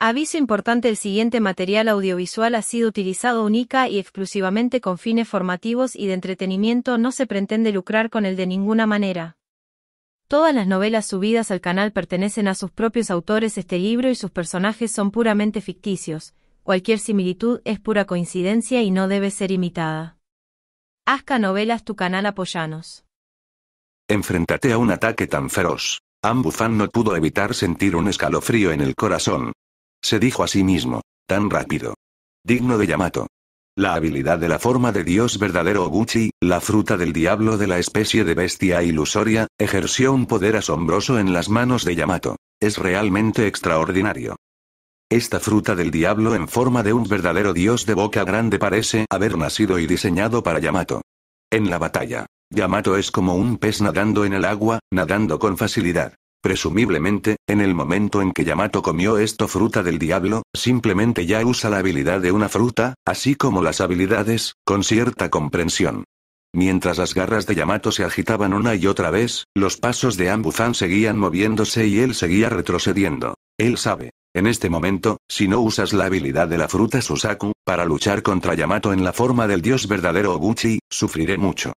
Aviso importante el siguiente material audiovisual ha sido utilizado única y exclusivamente con fines formativos y de entretenimiento no se pretende lucrar con él de ninguna manera. Todas las novelas subidas al canal pertenecen a sus propios autores este libro y sus personajes son puramente ficticios, cualquier similitud es pura coincidencia y no debe ser imitada. Asca Novelas tu canal apoyanos. Enfréntate a un ataque tan feroz. Fan no pudo evitar sentir un escalofrío en el corazón, se dijo a sí mismo. Tan rápido. Digno de Yamato. La habilidad de la forma de Dios verdadero Oguchi, la fruta del diablo de la especie de bestia ilusoria, ejerció un poder asombroso en las manos de Yamato. Es realmente extraordinario. Esta fruta del diablo en forma de un verdadero dios de boca grande parece haber nacido y diseñado para Yamato. En la batalla, Yamato es como un pez nadando en el agua, nadando con facilidad. Presumiblemente, en el momento en que Yamato comió esto fruta del diablo, simplemente ya usa la habilidad de una fruta, así como las habilidades, con cierta comprensión. Mientras las garras de Yamato se agitaban una y otra vez, los pasos de Ambuzan seguían moviéndose y él seguía retrocediendo. Él sabe. En este momento, si no usas la habilidad de la fruta Susaku, para luchar contra Yamato en la forma del dios verdadero Oguchi, sufriré mucho.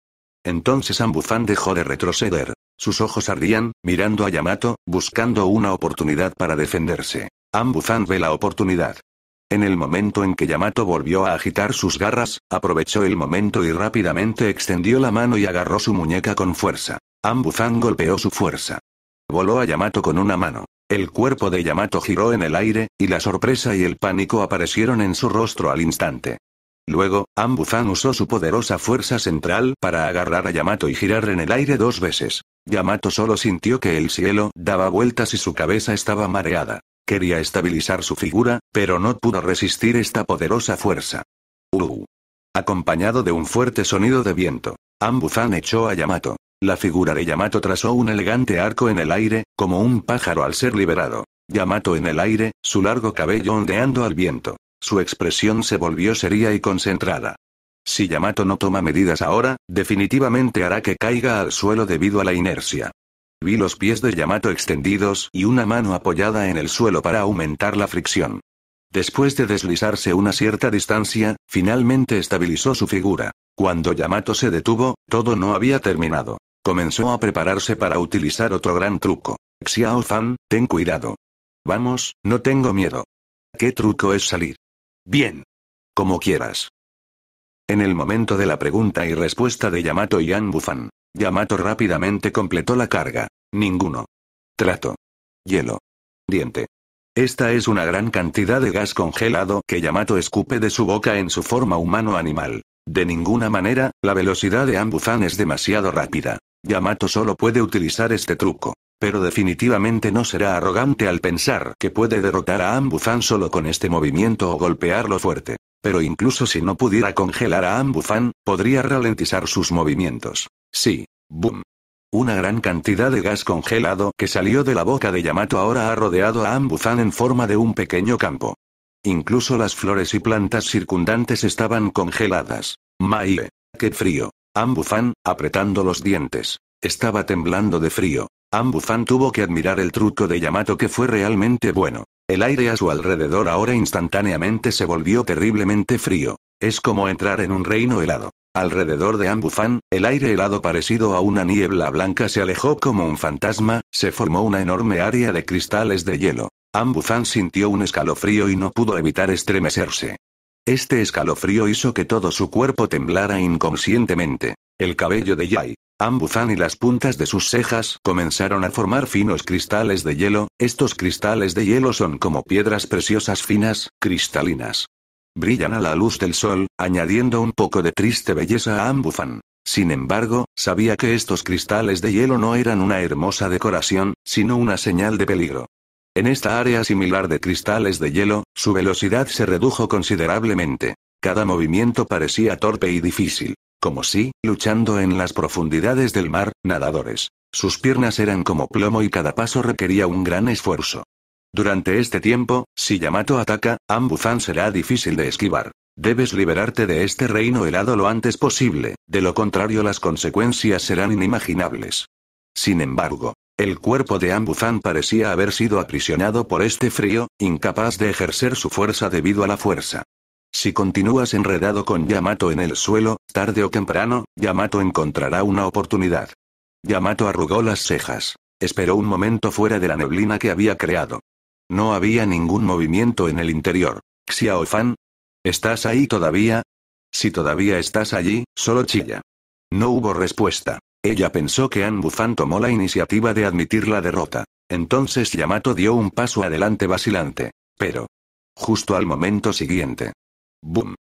Entonces Ambuzan dejó de retroceder. Sus ojos ardían, mirando a Yamato, buscando una oportunidad para defenderse. Ambuzan ve la oportunidad. En el momento en que Yamato volvió a agitar sus garras, aprovechó el momento y rápidamente extendió la mano y agarró su muñeca con fuerza. Ambuzan golpeó su fuerza. Voló a Yamato con una mano. El cuerpo de Yamato giró en el aire, y la sorpresa y el pánico aparecieron en su rostro al instante. Luego, Ambuzan usó su poderosa fuerza central para agarrar a Yamato y girar en el aire dos veces. Yamato solo sintió que el cielo daba vueltas y su cabeza estaba mareada. Quería estabilizar su figura, pero no pudo resistir esta poderosa fuerza. Uh. Acompañado de un fuerte sonido de viento, Ambuzan echó a Yamato. La figura de Yamato trazó un elegante arco en el aire, como un pájaro al ser liberado. Yamato en el aire, su largo cabello ondeando al viento. Su expresión se volvió seria y concentrada. Si Yamato no toma medidas ahora, definitivamente hará que caiga al suelo debido a la inercia. Vi los pies de Yamato extendidos y una mano apoyada en el suelo para aumentar la fricción. Después de deslizarse una cierta distancia, finalmente estabilizó su figura. Cuando Yamato se detuvo, todo no había terminado. Comenzó a prepararse para utilizar otro gran truco. Xiao Fan, ten cuidado. Vamos, no tengo miedo. ¿Qué truco es salir? Bien. Como quieras. En el momento de la pregunta y respuesta de Yamato y Anbufan, Yamato rápidamente completó la carga. Ninguno. Trato. Hielo. Diente. Esta es una gran cantidad de gas congelado que Yamato escupe de su boca en su forma humano-animal. De ninguna manera, la velocidad de Anbufan es demasiado rápida. Yamato solo puede utilizar este truco. Pero definitivamente no será arrogante al pensar que puede derrotar a Ambufan solo con este movimiento o golpearlo fuerte. Pero incluso si no pudiera congelar a Ambufan, podría ralentizar sus movimientos. Sí. Boom. Una gran cantidad de gas congelado que salió de la boca de Yamato ahora ha rodeado a Ambufan en forma de un pequeño campo. Incluso las flores y plantas circundantes estaban congeladas. Mae, qué frío. Ambufan, apretando los dientes. Estaba temblando de frío. Ambufan tuvo que admirar el truco de Yamato que fue realmente bueno. El aire a su alrededor ahora instantáneamente se volvió terriblemente frío. Es como entrar en un reino helado. Alrededor de Ambufan, el aire helado parecido a una niebla blanca se alejó como un fantasma, se formó una enorme área de cristales de hielo. Ambufan sintió un escalofrío y no pudo evitar estremecerse. Este escalofrío hizo que todo su cuerpo temblara inconscientemente. El cabello de Yai, Ambuzan y las puntas de sus cejas comenzaron a formar finos cristales de hielo, estos cristales de hielo son como piedras preciosas finas, cristalinas. Brillan a la luz del sol, añadiendo un poco de triste belleza a Ambuzan. Sin embargo, sabía que estos cristales de hielo no eran una hermosa decoración, sino una señal de peligro. En esta área similar de cristales de hielo, su velocidad se redujo considerablemente. Cada movimiento parecía torpe y difícil. Como si, luchando en las profundidades del mar, nadadores. Sus piernas eran como plomo y cada paso requería un gran esfuerzo. Durante este tiempo, si Yamato ataca, Ambuzan será difícil de esquivar. Debes liberarte de este reino helado lo antes posible, de lo contrario las consecuencias serán inimaginables. Sin embargo, el cuerpo de Ambuzan parecía haber sido aprisionado por este frío, incapaz de ejercer su fuerza debido a la fuerza si continúas enredado con Yamato en el suelo, tarde o temprano, Yamato encontrará una oportunidad. Yamato arrugó las cejas. Esperó un momento fuera de la neblina que había creado. No había ningún movimiento en el interior. Xiaofan. ¿Estás ahí todavía? Si todavía estás allí, solo chilla. No hubo respuesta. Ella pensó que Anbufan tomó la iniciativa de admitir la derrota. Entonces Yamato dio un paso adelante vacilante. Pero. Justo al momento siguiente, Boom.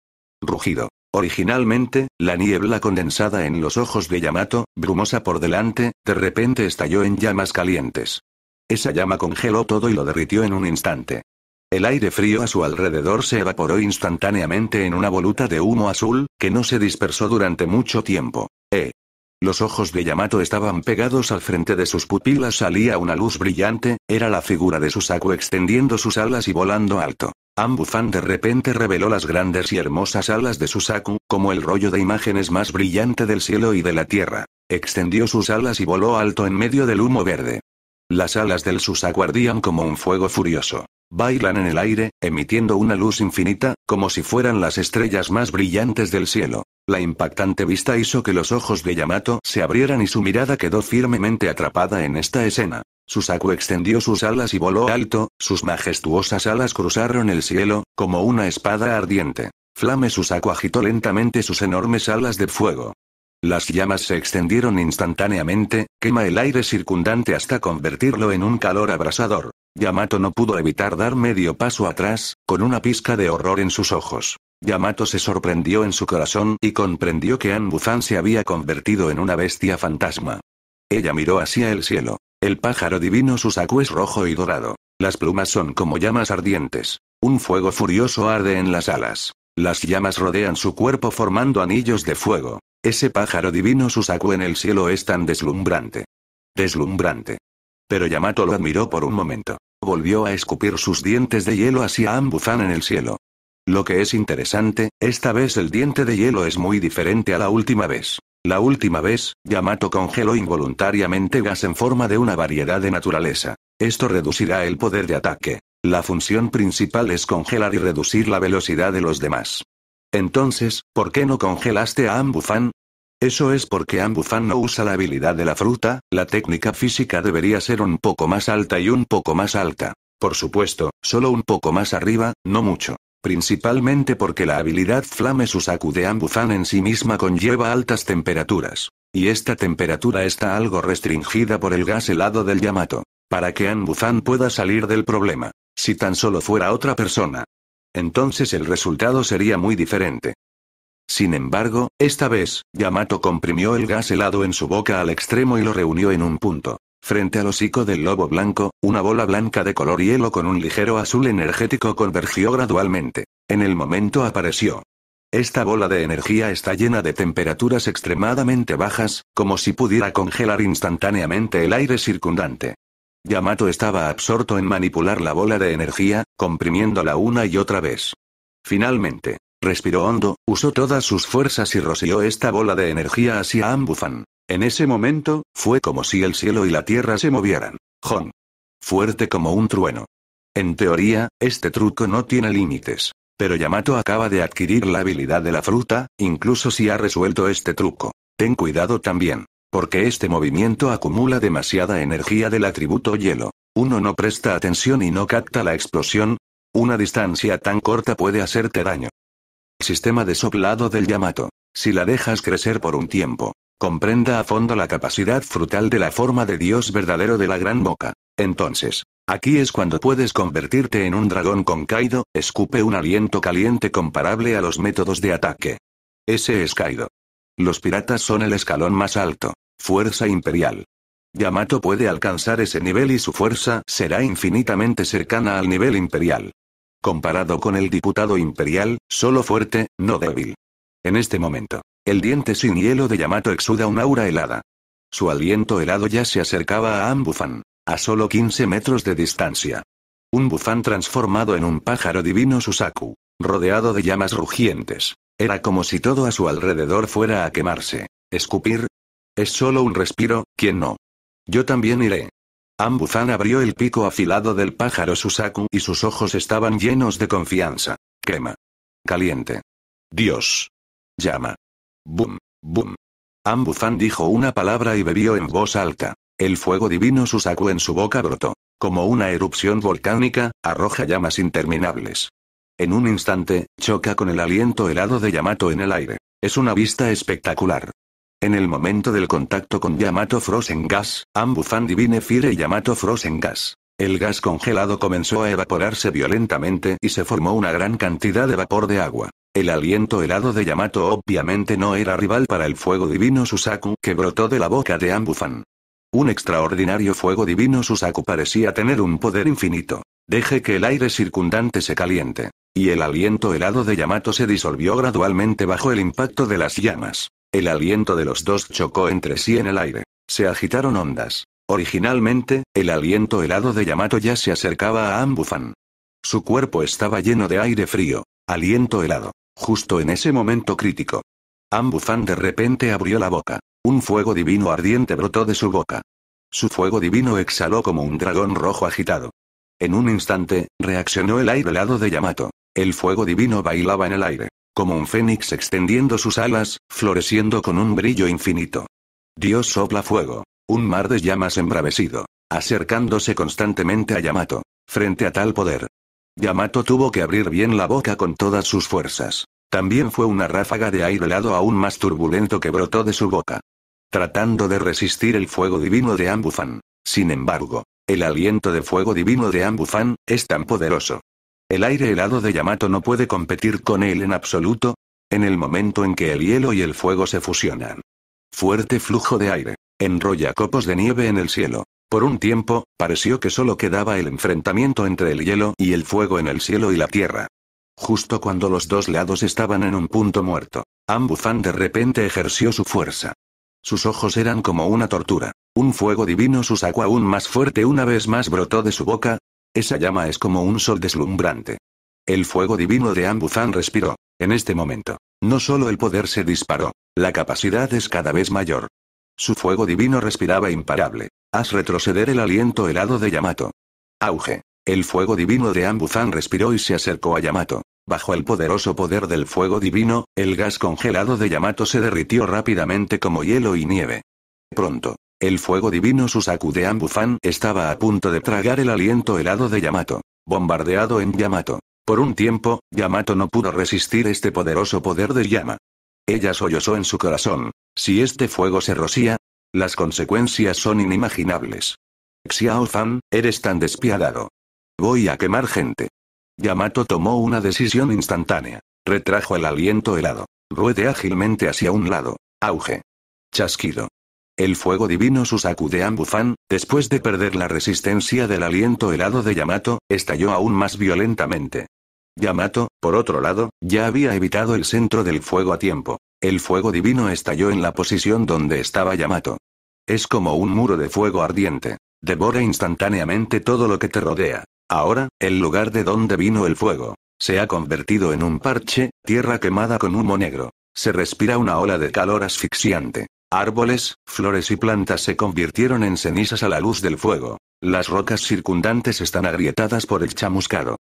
Rugido. Originalmente, la niebla condensada en los ojos de Yamato, brumosa por delante, de repente estalló en llamas calientes. Esa llama congeló todo y lo derritió en un instante. El aire frío a su alrededor se evaporó instantáneamente en una voluta de humo azul, que no se dispersó durante mucho tiempo. Eh. Los ojos de Yamato estaban pegados al frente de sus pupilas salía una luz brillante, era la figura de su saco extendiendo sus alas y volando alto. Ambufan de repente reveló las grandes y hermosas alas de Susaku, como el rollo de imágenes más brillante del cielo y de la tierra. Extendió sus alas y voló alto en medio del humo verde. Las alas del Susaku ardían como un fuego furioso. Bailan en el aire, emitiendo una luz infinita, como si fueran las estrellas más brillantes del cielo. La impactante vista hizo que los ojos de Yamato se abrieran y su mirada quedó firmemente atrapada en esta escena. Susaku extendió sus alas y voló alto, sus majestuosas alas cruzaron el cielo, como una espada ardiente. Flame Susaku agitó lentamente sus enormes alas de fuego. Las llamas se extendieron instantáneamente, quema el aire circundante hasta convertirlo en un calor abrasador. Yamato no pudo evitar dar medio paso atrás, con una pizca de horror en sus ojos. Yamato se sorprendió en su corazón y comprendió que Anbuzan se había convertido en una bestia fantasma. Ella miró hacia el cielo. El pájaro divino su es rojo y dorado. Las plumas son como llamas ardientes. Un fuego furioso arde en las alas. Las llamas rodean su cuerpo formando anillos de fuego. Ese pájaro divino Susaku en el cielo es tan deslumbrante. Deslumbrante. Pero Yamato lo admiró por un momento. Volvió a escupir sus dientes de hielo hacia Ambuzan en el cielo. Lo que es interesante, esta vez el diente de hielo es muy diferente a la última vez. La última vez, Yamato congeló involuntariamente gas en forma de una variedad de naturaleza. Esto reducirá el poder de ataque. La función principal es congelar y reducir la velocidad de los demás. Entonces, ¿por qué no congelaste a Ambufan? Eso es porque Ambufan no usa la habilidad de la fruta, la técnica física debería ser un poco más alta y un poco más alta. Por supuesto, solo un poco más arriba, no mucho. Principalmente porque la habilidad Flame Susaku de Ambuzan en sí misma conlleva altas temperaturas. Y esta temperatura está algo restringida por el gas helado del Yamato. Para que Ambuzan pueda salir del problema. Si tan solo fuera otra persona. Entonces el resultado sería muy diferente. Sin embargo, esta vez, Yamato comprimió el gas helado en su boca al extremo y lo reunió en un punto. Frente al hocico del lobo blanco, una bola blanca de color hielo con un ligero azul energético convergió gradualmente. En el momento apareció. Esta bola de energía está llena de temperaturas extremadamente bajas, como si pudiera congelar instantáneamente el aire circundante. Yamato estaba absorto en manipular la bola de energía, comprimiéndola una y otra vez. Finalmente, respiró hondo, usó todas sus fuerzas y roció esta bola de energía hacia Ambufan. En ese momento, fue como si el cielo y la tierra se movieran. Jon. Fuerte como un trueno. En teoría, este truco no tiene límites. Pero Yamato acaba de adquirir la habilidad de la fruta, incluso si ha resuelto este truco. Ten cuidado también. Porque este movimiento acumula demasiada energía del atributo hielo. Uno no presta atención y no capta la explosión. Una distancia tan corta puede hacerte daño. Sistema de soplado del Yamato. Si la dejas crecer por un tiempo, Comprenda a fondo la capacidad frutal de la forma de Dios verdadero de la gran boca. Entonces, aquí es cuando puedes convertirte en un dragón con Kaido, escupe un aliento caliente comparable a los métodos de ataque. Ese es Kaido. Los piratas son el escalón más alto. Fuerza imperial. Yamato puede alcanzar ese nivel y su fuerza será infinitamente cercana al nivel imperial. Comparado con el diputado imperial, solo fuerte, no débil. En este momento. El diente sin hielo de Yamato exuda un aura helada. Su aliento helado ya se acercaba a Ambufan, a solo 15 metros de distancia. Un bufán transformado en un pájaro divino Susaku, rodeado de llamas rugientes. Era como si todo a su alrededor fuera a quemarse. ¿Escupir? Es solo un respiro, ¿quién no? Yo también iré. Ambufan abrió el pico afilado del pájaro Susaku y sus ojos estaban llenos de confianza. Quema. Caliente. Dios. Llama. Bum, bum. Ambufan dijo una palabra y bebió en voz alta. El fuego divino Susaku en su boca brotó. Como una erupción volcánica, arroja llamas interminables. En un instante, choca con el aliento helado de Yamato en el aire. Es una vista espectacular. En el momento del contacto con Yamato Frozen Gas, Ambufan Divine Fire y Yamato Frozen Gas. El gas congelado comenzó a evaporarse violentamente y se formó una gran cantidad de vapor de agua. El aliento helado de Yamato obviamente no era rival para el fuego divino Susaku que brotó de la boca de Ambufan. Un extraordinario fuego divino Susaku parecía tener un poder infinito. Deje que el aire circundante se caliente. Y el aliento helado de Yamato se disolvió gradualmente bajo el impacto de las llamas. El aliento de los dos chocó entre sí en el aire. Se agitaron ondas. Originalmente, el aliento helado de Yamato ya se acercaba a Ambufan. Su cuerpo estaba lleno de aire frío, aliento helado. Justo en ese momento crítico. Ambufan de repente abrió la boca. Un fuego divino ardiente brotó de su boca. Su fuego divino exhaló como un dragón rojo agitado. En un instante, reaccionó el aire helado de Yamato. El fuego divino bailaba en el aire, como un fénix extendiendo sus alas, floreciendo con un brillo infinito. Dios sopla fuego. Un mar de llamas embravecido, acercándose constantemente a Yamato. Frente a tal poder, Yamato tuvo que abrir bien la boca con todas sus fuerzas. También fue una ráfaga de aire helado aún más turbulento que brotó de su boca. Tratando de resistir el fuego divino de Ambufan. Sin embargo, el aliento de fuego divino de Ambufan es tan poderoso. El aire helado de Yamato no puede competir con él en absoluto, en el momento en que el hielo y el fuego se fusionan. Fuerte flujo de aire. Enrolla copos de nieve en el cielo. Por un tiempo, pareció que solo quedaba el enfrentamiento entre el hielo y el fuego en el cielo y la tierra. Justo cuando los dos lados estaban en un punto muerto, Ambufan de repente ejerció su fuerza. Sus ojos eran como una tortura. Un fuego divino susacó aún más fuerte una vez más brotó de su boca. Esa llama es como un sol deslumbrante. El fuego divino de Ambufan respiró. En este momento, no solo el poder se disparó, la capacidad es cada vez mayor. Su fuego divino respiraba imparable. Haz retroceder el aliento helado de Yamato. Auge. El fuego divino de Ambuzan respiró y se acercó a Yamato. Bajo el poderoso poder del fuego divino, el gas congelado de Yamato se derritió rápidamente como hielo y nieve. Pronto. El fuego divino Susaku de Ambuzan estaba a punto de tragar el aliento helado de Yamato. Bombardeado en Yamato. Por un tiempo, Yamato no pudo resistir este poderoso poder de llama. Ella sollozó en su corazón. Si este fuego se rocía, las consecuencias son inimaginables. Xiao Fan, eres tan despiadado. Voy a quemar gente. Yamato tomó una decisión instantánea. Retrajo el aliento helado. Ruede ágilmente hacia un lado. Auge. Chasquido. El fuego divino Susaku de Ambufan, después de perder la resistencia del aliento helado de Yamato, estalló aún más violentamente. Yamato, por otro lado, ya había evitado el centro del fuego a tiempo. El fuego divino estalló en la posición donde estaba Yamato. Es como un muro de fuego ardiente. Devora instantáneamente todo lo que te rodea. Ahora, el lugar de donde vino el fuego, se ha convertido en un parche, tierra quemada con humo negro. Se respira una ola de calor asfixiante. Árboles, flores y plantas se convirtieron en cenizas a la luz del fuego. Las rocas circundantes están agrietadas por el chamuscado.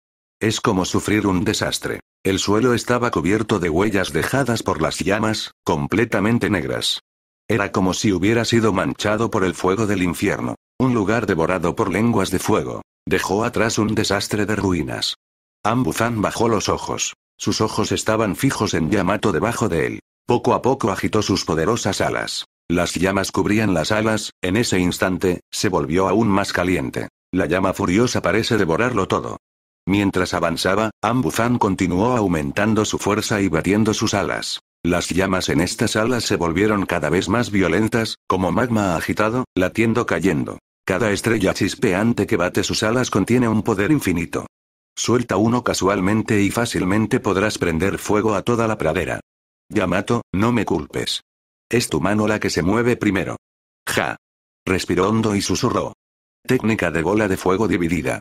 Es como sufrir un desastre. El suelo estaba cubierto de huellas dejadas por las llamas, completamente negras. Era como si hubiera sido manchado por el fuego del infierno. Un lugar devorado por lenguas de fuego. Dejó atrás un desastre de ruinas. Ambuzan bajó los ojos. Sus ojos estaban fijos en Yamato debajo de él. Poco a poco agitó sus poderosas alas. Las llamas cubrían las alas, en ese instante, se volvió aún más caliente. La llama furiosa parece devorarlo todo. Mientras avanzaba, Ambuzan continuó aumentando su fuerza y batiendo sus alas. Las llamas en estas alas se volvieron cada vez más violentas, como magma agitado, latiendo cayendo. Cada estrella chispeante que bate sus alas contiene un poder infinito. Suelta uno casualmente y fácilmente podrás prender fuego a toda la pradera. Yamato, no me culpes. Es tu mano la que se mueve primero. Ja. Respiró hondo y susurró. Técnica de bola de fuego dividida.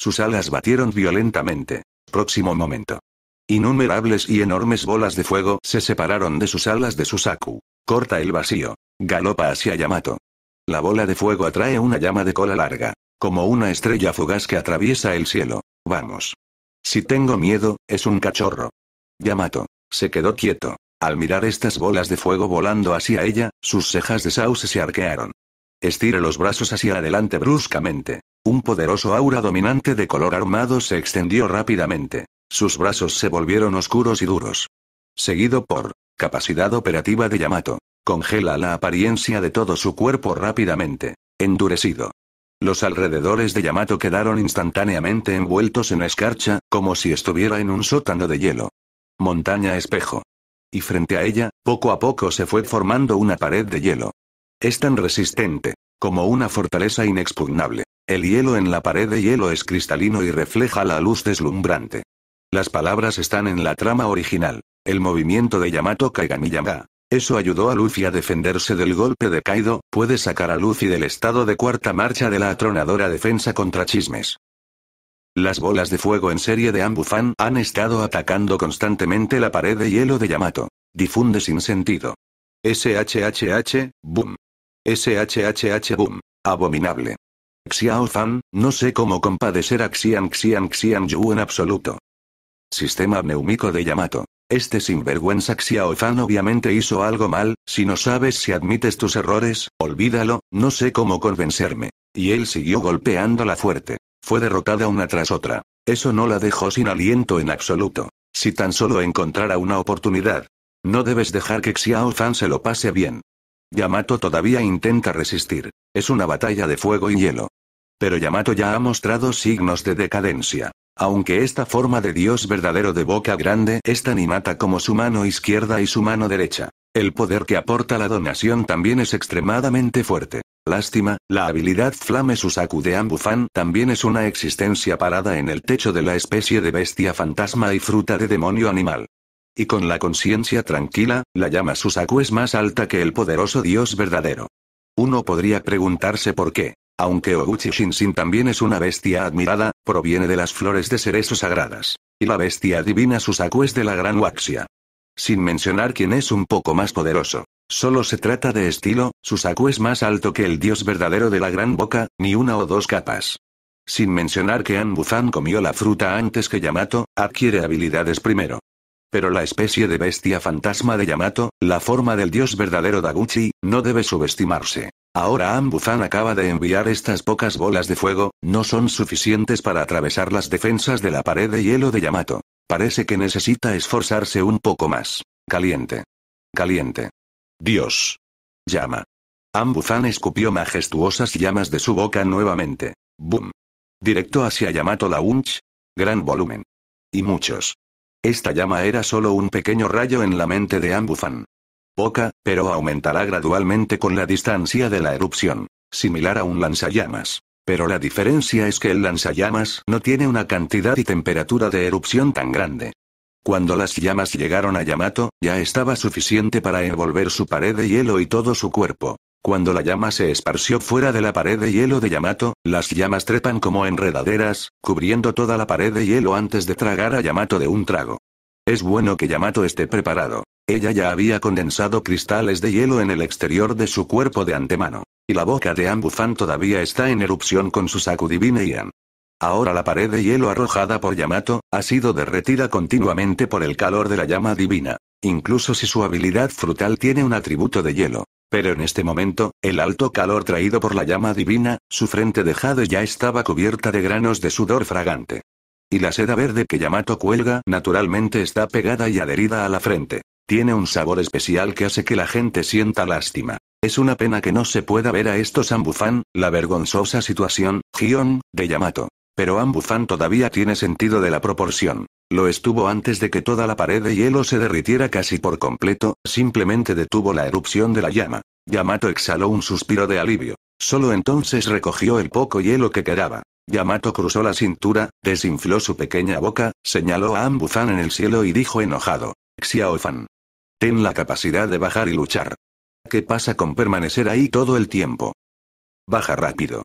Sus alas batieron violentamente. Próximo momento. Innumerables y enormes bolas de fuego se separaron de sus alas de Susaku. Corta el vacío. Galopa hacia Yamato. La bola de fuego atrae una llama de cola larga. Como una estrella fugaz que atraviesa el cielo. Vamos. Si tengo miedo, es un cachorro. Yamato. Se quedó quieto. Al mirar estas bolas de fuego volando hacia ella, sus cejas de sauce se arquearon. Estire los brazos hacia adelante bruscamente. Un poderoso aura dominante de color armado se extendió rápidamente. Sus brazos se volvieron oscuros y duros. Seguido por capacidad operativa de Yamato. Congela la apariencia de todo su cuerpo rápidamente. Endurecido. Los alrededores de Yamato quedaron instantáneamente envueltos en escarcha, como si estuviera en un sótano de hielo. Montaña espejo. Y frente a ella, poco a poco se fue formando una pared de hielo. Es tan resistente, como una fortaleza inexpugnable. El hielo en la pared de hielo es cristalino y refleja la luz deslumbrante. Las palabras están en la trama original. El movimiento de Yamato Kaiga Eso ayudó a Luffy a defenderse del golpe de Kaido, puede sacar a Luffy del estado de cuarta marcha de la atronadora defensa contra chismes. Las bolas de fuego en serie de Ambufan han estado atacando constantemente la pared de hielo de Yamato. Difunde sin sentido. SHHH, boom. SHHH, boom. Abominable. Xiao Fan, no sé cómo compadecer a Xian Xian Xian Yu en absoluto. Sistema neumico de Yamato. Este sinvergüenza Xiao Fan obviamente hizo algo mal, si no sabes si admites tus errores, olvídalo, no sé cómo convencerme. Y él siguió golpeándola fuerte. Fue derrotada una tras otra. Eso no la dejó sin aliento en absoluto. Si tan solo encontrara una oportunidad. No debes dejar que Xiao Fan se lo pase bien. Yamato todavía intenta resistir. Es una batalla de fuego y hielo. Pero Yamato ya ha mostrado signos de decadencia. Aunque esta forma de dios verdadero de boca grande es tan como su mano izquierda y su mano derecha. El poder que aporta la donación también es extremadamente fuerte. Lástima, la habilidad Flame Susaku de Ambufan también es una existencia parada en el techo de la especie de bestia fantasma y fruta de demonio animal. Y con la conciencia tranquila, la llama Susaku es más alta que el poderoso dios verdadero. Uno podría preguntarse por qué. Aunque Oguchi Shinshin también es una bestia admirada, proviene de las flores de cerezo sagradas. Y la bestia divina Susaku es de la gran Waxia. Sin mencionar quién es un poco más poderoso. Solo se trata de estilo, Susaku es más alto que el dios verdadero de la gran boca, ni una o dos capas. Sin mencionar que Anbuzan comió la fruta antes que Yamato, adquiere habilidades primero. Pero la especie de bestia fantasma de Yamato, la forma del dios verdadero Daguchi, no debe subestimarse. Ahora Ambuzan acaba de enviar estas pocas bolas de fuego, no son suficientes para atravesar las defensas de la pared de hielo de Yamato. Parece que necesita esforzarse un poco más. Caliente. Caliente. Dios. Llama. Ambuzan escupió majestuosas llamas de su boca nuevamente. Boom. Directo hacia Yamato la Unch. Gran volumen. Y muchos. Esta llama era solo un pequeño rayo en la mente de Ambufan. Poca, pero aumentará gradualmente con la distancia de la erupción, similar a un lanzallamas. Pero la diferencia es que el lanzallamas no tiene una cantidad y temperatura de erupción tan grande. Cuando las llamas llegaron a Yamato, ya estaba suficiente para envolver su pared de hielo y todo su cuerpo, cuando la llama se esparció fuera de la pared de hielo de Yamato, las llamas trepan como enredaderas, cubriendo toda la pared de hielo antes de tragar a Yamato de un trago. Es bueno que Yamato esté preparado. Ella ya había condensado cristales de hielo en el exterior de su cuerpo de antemano. Y la boca de Ambufan todavía está en erupción con su sacudivine Ian. Ahora la pared de hielo arrojada por Yamato, ha sido derretida continuamente por el calor de la llama divina. Incluso si su habilidad frutal tiene un atributo de hielo, pero en este momento, el alto calor traído por la llama divina, su frente dejado ya estaba cubierta de granos de sudor fragante. Y la seda verde que Yamato cuelga naturalmente está pegada y adherida a la frente. Tiene un sabor especial que hace que la gente sienta lástima. Es una pena que no se pueda ver a estos ambufán, la vergonzosa situación, Gion, de Yamato. Pero Ambufan todavía tiene sentido de la proporción. Lo estuvo antes de que toda la pared de hielo se derritiera casi por completo, simplemente detuvo la erupción de la llama. Yamato exhaló un suspiro de alivio. Solo entonces recogió el poco hielo que quedaba. Yamato cruzó la cintura, desinfló su pequeña boca, señaló a Ambuzan en el cielo y dijo enojado. Xiaofan. Ten la capacidad de bajar y luchar. ¿Qué pasa con permanecer ahí todo el tiempo? Baja rápido.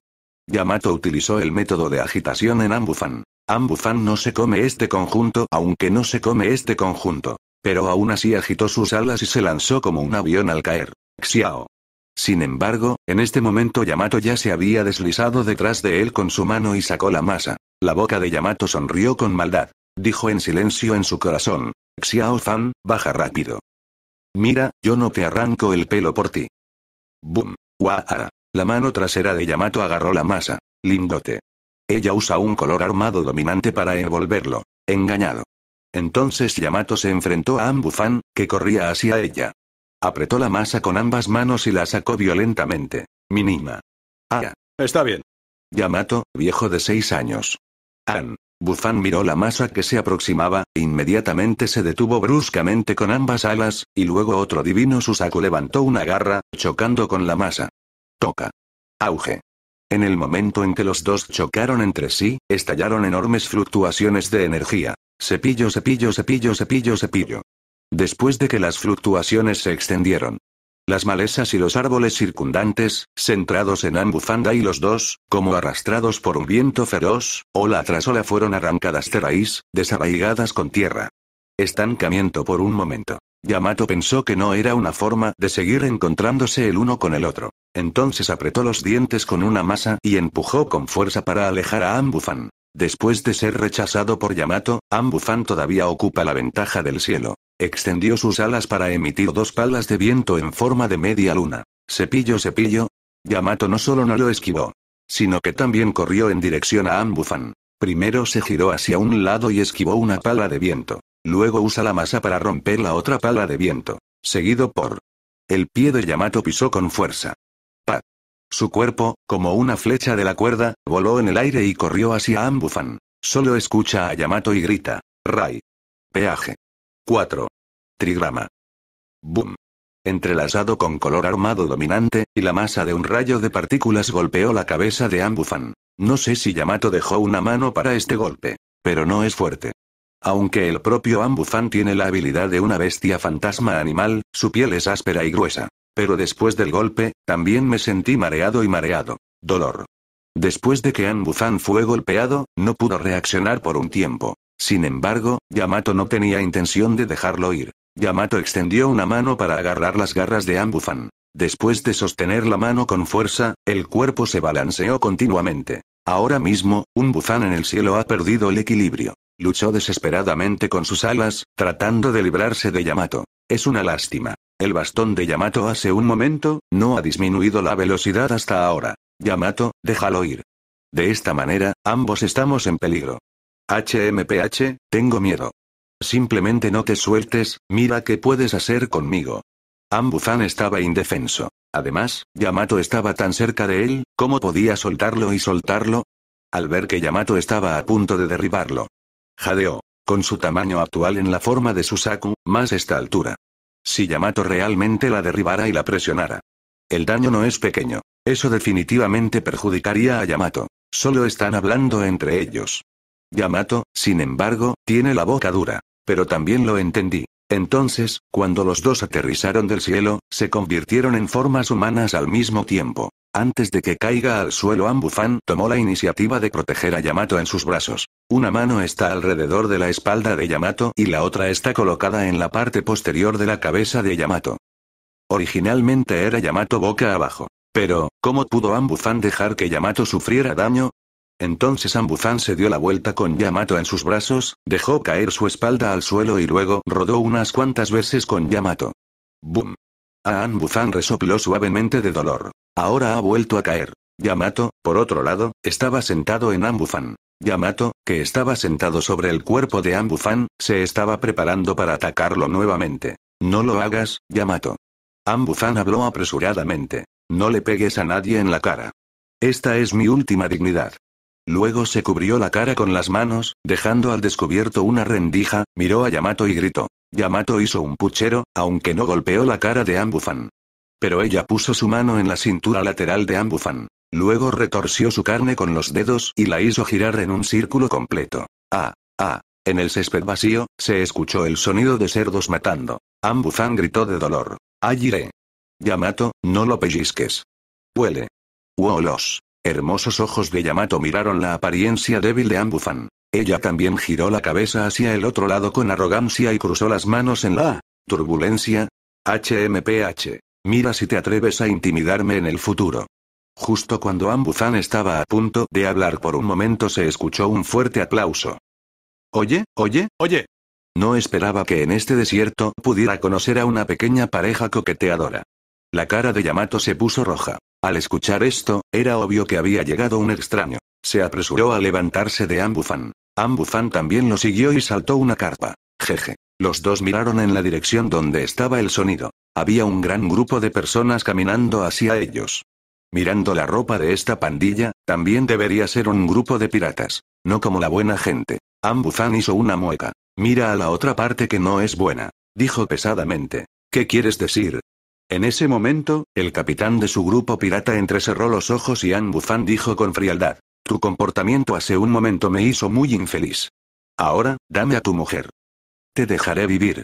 Yamato utilizó el método de agitación en Ambufan. Ambufan no se come este conjunto, aunque no se come este conjunto. Pero aún así agitó sus alas y se lanzó como un avión al caer. Xiao. Sin embargo, en este momento Yamato ya se había deslizado detrás de él con su mano y sacó la masa. La boca de Yamato sonrió con maldad. Dijo en silencio en su corazón. Xiao Fan, baja rápido. Mira, yo no te arranco el pelo por ti. Boom. Guajara. Ah. La mano trasera de Yamato agarró la masa. Lindote. Ella usa un color armado dominante para envolverlo. Engañado. Entonces Yamato se enfrentó a Anbufan, que corría hacia ella. Apretó la masa con ambas manos y la sacó violentamente. Minima. Ah. Está bien. Yamato, viejo de seis años. An. Bufan miró la masa que se aproximaba, e inmediatamente se detuvo bruscamente con ambas alas, y luego otro divino Susaku levantó una garra, chocando con la masa. Toca. Auge. En el momento en que los dos chocaron entre sí, estallaron enormes fluctuaciones de energía. Cepillo, cepillo, cepillo, cepillo, cepillo. Después de que las fluctuaciones se extendieron. Las malezas y los árboles circundantes, centrados en Ambufanda y los dos, como arrastrados por un viento feroz, ola tras ola fueron arrancadas de raíz, desarraigadas con tierra. Estancamiento por un momento. Yamato pensó que no era una forma de seguir encontrándose el uno con el otro. Entonces apretó los dientes con una masa y empujó con fuerza para alejar a Ambufan. Después de ser rechazado por Yamato, Ambufan todavía ocupa la ventaja del cielo. Extendió sus alas para emitir dos palas de viento en forma de media luna. Cepillo, cepillo. Yamato no solo no lo esquivó, sino que también corrió en dirección a Ambufan. Primero se giró hacia un lado y esquivó una pala de viento. Luego usa la masa para romper la otra pala de viento. Seguido por. El pie de Yamato pisó con fuerza. Pa. Su cuerpo, como una flecha de la cuerda, voló en el aire y corrió hacia Ambufan. Solo escucha a Yamato y grita. Ray. Peaje. 4. Trigrama. Boom. Entrelazado con color armado dominante, y la masa de un rayo de partículas golpeó la cabeza de Ambufan. No sé si Yamato dejó una mano para este golpe. Pero no es fuerte. Aunque el propio Ambufan tiene la habilidad de una bestia fantasma animal, su piel es áspera y gruesa. Pero después del golpe, también me sentí mareado y mareado. Dolor. Después de que Ambufan fue golpeado, no pudo reaccionar por un tiempo. Sin embargo, Yamato no tenía intención de dejarlo ir. Yamato extendió una mano para agarrar las garras de Ambufan. Después de sostener la mano con fuerza, el cuerpo se balanceó continuamente. Ahora mismo, un bufán en el cielo ha perdido el equilibrio. Luchó desesperadamente con sus alas, tratando de librarse de Yamato. Es una lástima. El bastón de Yamato hace un momento, no ha disminuido la velocidad hasta ahora. Yamato, déjalo ir. De esta manera, ambos estamos en peligro. HMPH, tengo miedo. Simplemente no te sueltes, mira qué puedes hacer conmigo. Ambuzan estaba indefenso. Además, Yamato estaba tan cerca de él, ¿cómo podía soltarlo y soltarlo? Al ver que Yamato estaba a punto de derribarlo, Jadeo. Con su tamaño actual en la forma de Susaku, más esta altura. Si Yamato realmente la derribara y la presionara. El daño no es pequeño. Eso definitivamente perjudicaría a Yamato. Solo están hablando entre ellos. Yamato, sin embargo, tiene la boca dura. Pero también lo entendí. Entonces, cuando los dos aterrizaron del cielo, se convirtieron en formas humanas al mismo tiempo. Antes de que caiga al suelo Ambufan tomó la iniciativa de proteger a Yamato en sus brazos. Una mano está alrededor de la espalda de Yamato y la otra está colocada en la parte posterior de la cabeza de Yamato. Originalmente era Yamato boca abajo. Pero, ¿cómo pudo Ambufan dejar que Yamato sufriera daño? Entonces Ambufan se dio la vuelta con Yamato en sus brazos, dejó caer su espalda al suelo y luego rodó unas cuantas veces con Yamato. ¡Bum! A Ambufan resopló suavemente de dolor. Ahora ha vuelto a caer. Yamato, por otro lado, estaba sentado en Ambufan. Yamato, que estaba sentado sobre el cuerpo de Ambufan, se estaba preparando para atacarlo nuevamente. No lo hagas, Yamato. Ambufan habló apresuradamente. No le pegues a nadie en la cara. Esta es mi última dignidad. Luego se cubrió la cara con las manos, dejando al descubierto una rendija, miró a Yamato y gritó. Yamato hizo un puchero, aunque no golpeó la cara de Ambufan. Pero ella puso su mano en la cintura lateral de Ambufan. Luego retorció su carne con los dedos y la hizo girar en un círculo completo. Ah, ah. En el césped vacío, se escuchó el sonido de cerdos matando. Ambufan gritó de dolor. Allí Yamato, no lo pellizques. Huele. Wow, los hermosos ojos de Yamato miraron la apariencia débil de Ambufan. Ella también giró la cabeza hacia el otro lado con arrogancia y cruzó las manos en la ah. turbulencia. HMPH. Mira si te atreves a intimidarme en el futuro. Justo cuando Ambuzan estaba a punto de hablar por un momento se escuchó un fuerte aplauso. Oye, oye, oye. No esperaba que en este desierto pudiera conocer a una pequeña pareja coqueteadora. La cara de Yamato se puso roja. Al escuchar esto, era obvio que había llegado un extraño. Se apresuró a levantarse de Ambufan. Ambufan también lo siguió y saltó una carpa. Jeje. Los dos miraron en la dirección donde estaba el sonido. Había un gran grupo de personas caminando hacia ellos. Mirando la ropa de esta pandilla, también debería ser un grupo de piratas. No como la buena gente. Ambuzan hizo una mueca. Mira a la otra parte que no es buena. Dijo pesadamente. ¿Qué quieres decir? En ese momento, el capitán de su grupo pirata entrecerró los ojos y Ambuzan dijo con frialdad. Tu comportamiento hace un momento me hizo muy infeliz. Ahora, dame a tu mujer. Te dejaré vivir.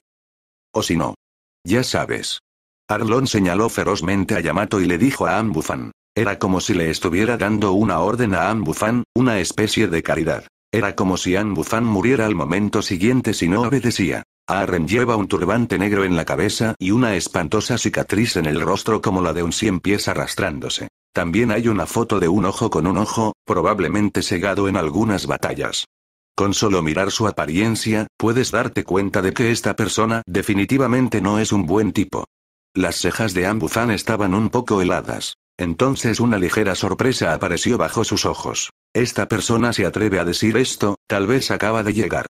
O si no, ya sabes. Arlon señaló ferozmente a Yamato y le dijo a Ambufan. Era como si le estuviera dando una orden a Ambufan, una especie de caridad. Era como si Ambufan muriera al momento siguiente si no obedecía. Arren lleva un turbante negro en la cabeza y una espantosa cicatriz en el rostro como la de un cien pies arrastrándose. También hay una foto de un ojo con un ojo, probablemente cegado en algunas batallas. Con solo mirar su apariencia, puedes darte cuenta de que esta persona definitivamente no es un buen tipo. Las cejas de Ambuzan estaban un poco heladas. Entonces una ligera sorpresa apareció bajo sus ojos. Esta persona se atreve a decir esto, tal vez acaba de llegar.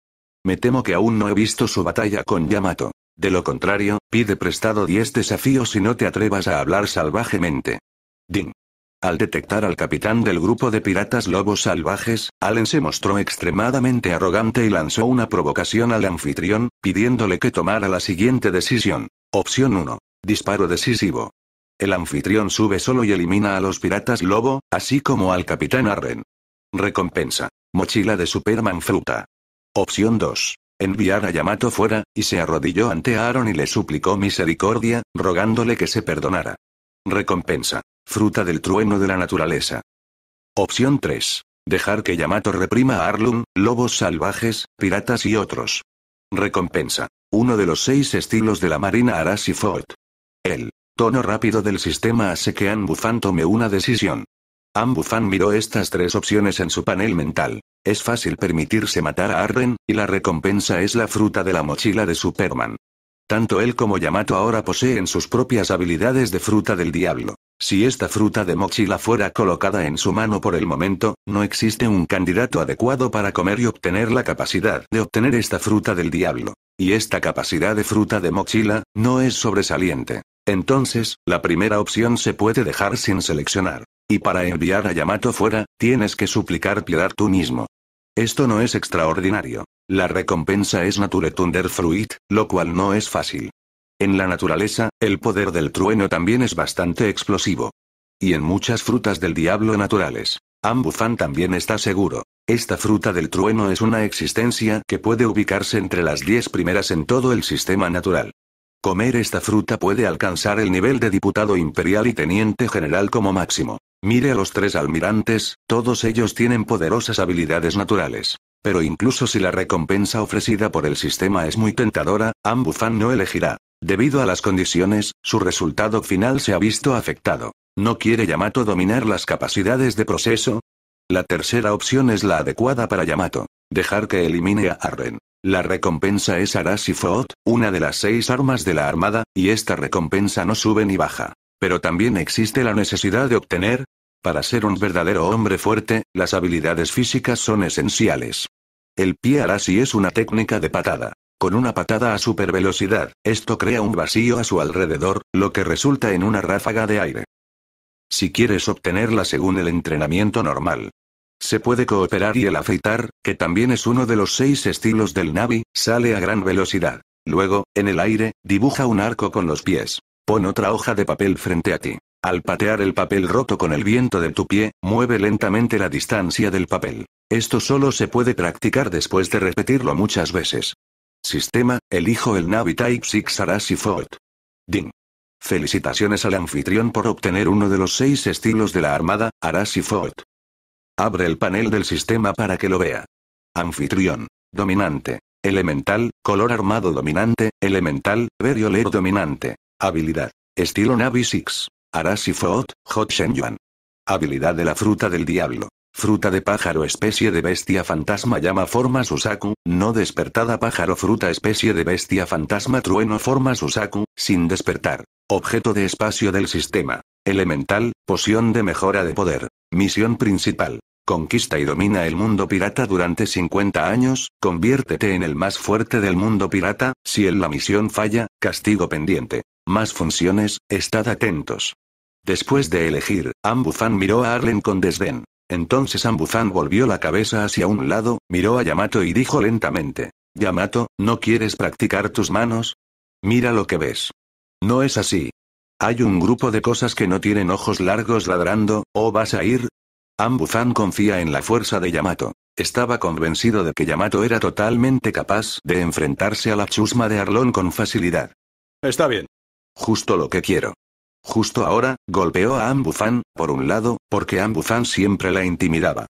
Me temo que aún no he visto su batalla con Yamato. De lo contrario, pide prestado 10 desafíos y no te atrevas a hablar salvajemente. Ding. Al detectar al capitán del grupo de piratas lobos salvajes, Allen se mostró extremadamente arrogante y lanzó una provocación al anfitrión, pidiéndole que tomara la siguiente decisión. Opción 1. Disparo decisivo. El anfitrión sube solo y elimina a los piratas lobo, así como al capitán Arren. Recompensa. Mochila de Superman Fruta. Opción 2 enviar a Yamato fuera, y se arrodilló ante Aaron y le suplicó misericordia, rogándole que se perdonara. Recompensa. Fruta del trueno de la naturaleza. Opción 3. Dejar que Yamato reprima a Arlum, lobos salvajes, piratas y otros. Recompensa. Uno de los seis estilos de la Marina Arashi Fort. El tono rápido del sistema hace que Anbufan tome una decisión. Anbufan miró estas tres opciones en su panel mental. Es fácil permitirse matar a Arren, y la recompensa es la fruta de la mochila de Superman. Tanto él como Yamato ahora poseen sus propias habilidades de fruta del diablo. Si esta fruta de mochila fuera colocada en su mano por el momento, no existe un candidato adecuado para comer y obtener la capacidad de obtener esta fruta del diablo. Y esta capacidad de fruta de mochila, no es sobresaliente. Entonces, la primera opción se puede dejar sin seleccionar. Y para enviar a Yamato fuera, tienes que suplicar piedad tú mismo. Esto no es extraordinario. La recompensa es Nature Thunder Fruit, lo cual no es fácil. En la naturaleza, el poder del trueno también es bastante explosivo. Y en muchas frutas del diablo naturales. Ambufan también está seguro. Esta fruta del trueno es una existencia que puede ubicarse entre las 10 primeras en todo el sistema natural. Comer esta fruta puede alcanzar el nivel de diputado imperial y teniente general como máximo. Mire a los tres almirantes, todos ellos tienen poderosas habilidades naturales. Pero incluso si la recompensa ofrecida por el sistema es muy tentadora, Ambufan no elegirá. Debido a las condiciones, su resultado final se ha visto afectado. ¿No quiere Yamato dominar las capacidades de proceso? La tercera opción es la adecuada para Yamato. Dejar que elimine a Arren. La recompensa es Arashi Foot, una de las seis armas de la Armada, y esta recompensa no sube ni baja. Pero también existe la necesidad de obtener, para ser un verdadero hombre fuerte, las habilidades físicas son esenciales. El pie Arashi es una técnica de patada. Con una patada a super velocidad, esto crea un vacío a su alrededor, lo que resulta en una ráfaga de aire. Si quieres obtenerla según el entrenamiento normal. Se puede cooperar y el afeitar, que también es uno de los seis estilos del Navi, sale a gran velocidad. Luego, en el aire, dibuja un arco con los pies. Pon otra hoja de papel frente a ti. Al patear el papel roto con el viento de tu pie, mueve lentamente la distancia del papel. Esto solo se puede practicar después de repetirlo muchas veces. Sistema, elijo el Navi Type 6 Arashi Ding. Felicitaciones al anfitrión por obtener uno de los seis estilos de la Armada, Arashi Abre el panel del sistema para que lo vea. Anfitrión. Dominante. Elemental, color armado dominante, elemental, veriolero dominante. Habilidad. Estilo Navi 6. Arashi Hot Shenyuan. Habilidad de la fruta del diablo. Fruta de pájaro especie de bestia fantasma llama forma Susaku, no despertada pájaro fruta especie de bestia fantasma trueno forma Susaku, sin despertar. Objeto de espacio del sistema. Elemental, poción de mejora de poder. Misión principal. Conquista y domina el mundo pirata durante 50 años, conviértete en el más fuerte del mundo pirata, si en la misión falla, castigo pendiente. Más funciones, estad atentos. Después de elegir, Ambufan miró a Arlen con desdén. Entonces Ambuzan volvió la cabeza hacia un lado, miró a Yamato y dijo lentamente. Yamato, ¿no quieres practicar tus manos? Mira lo que ves. No es así. Hay un grupo de cosas que no tienen ojos largos ladrando, ¿o vas a ir? Ambuzan confía en la fuerza de Yamato. Estaba convencido de que Yamato era totalmente capaz de enfrentarse a la chusma de Arlon con facilidad. Está bien. Justo lo que quiero. Justo ahora, golpeó a Ambufan, por un lado, porque Ambufan siempre la intimidaba.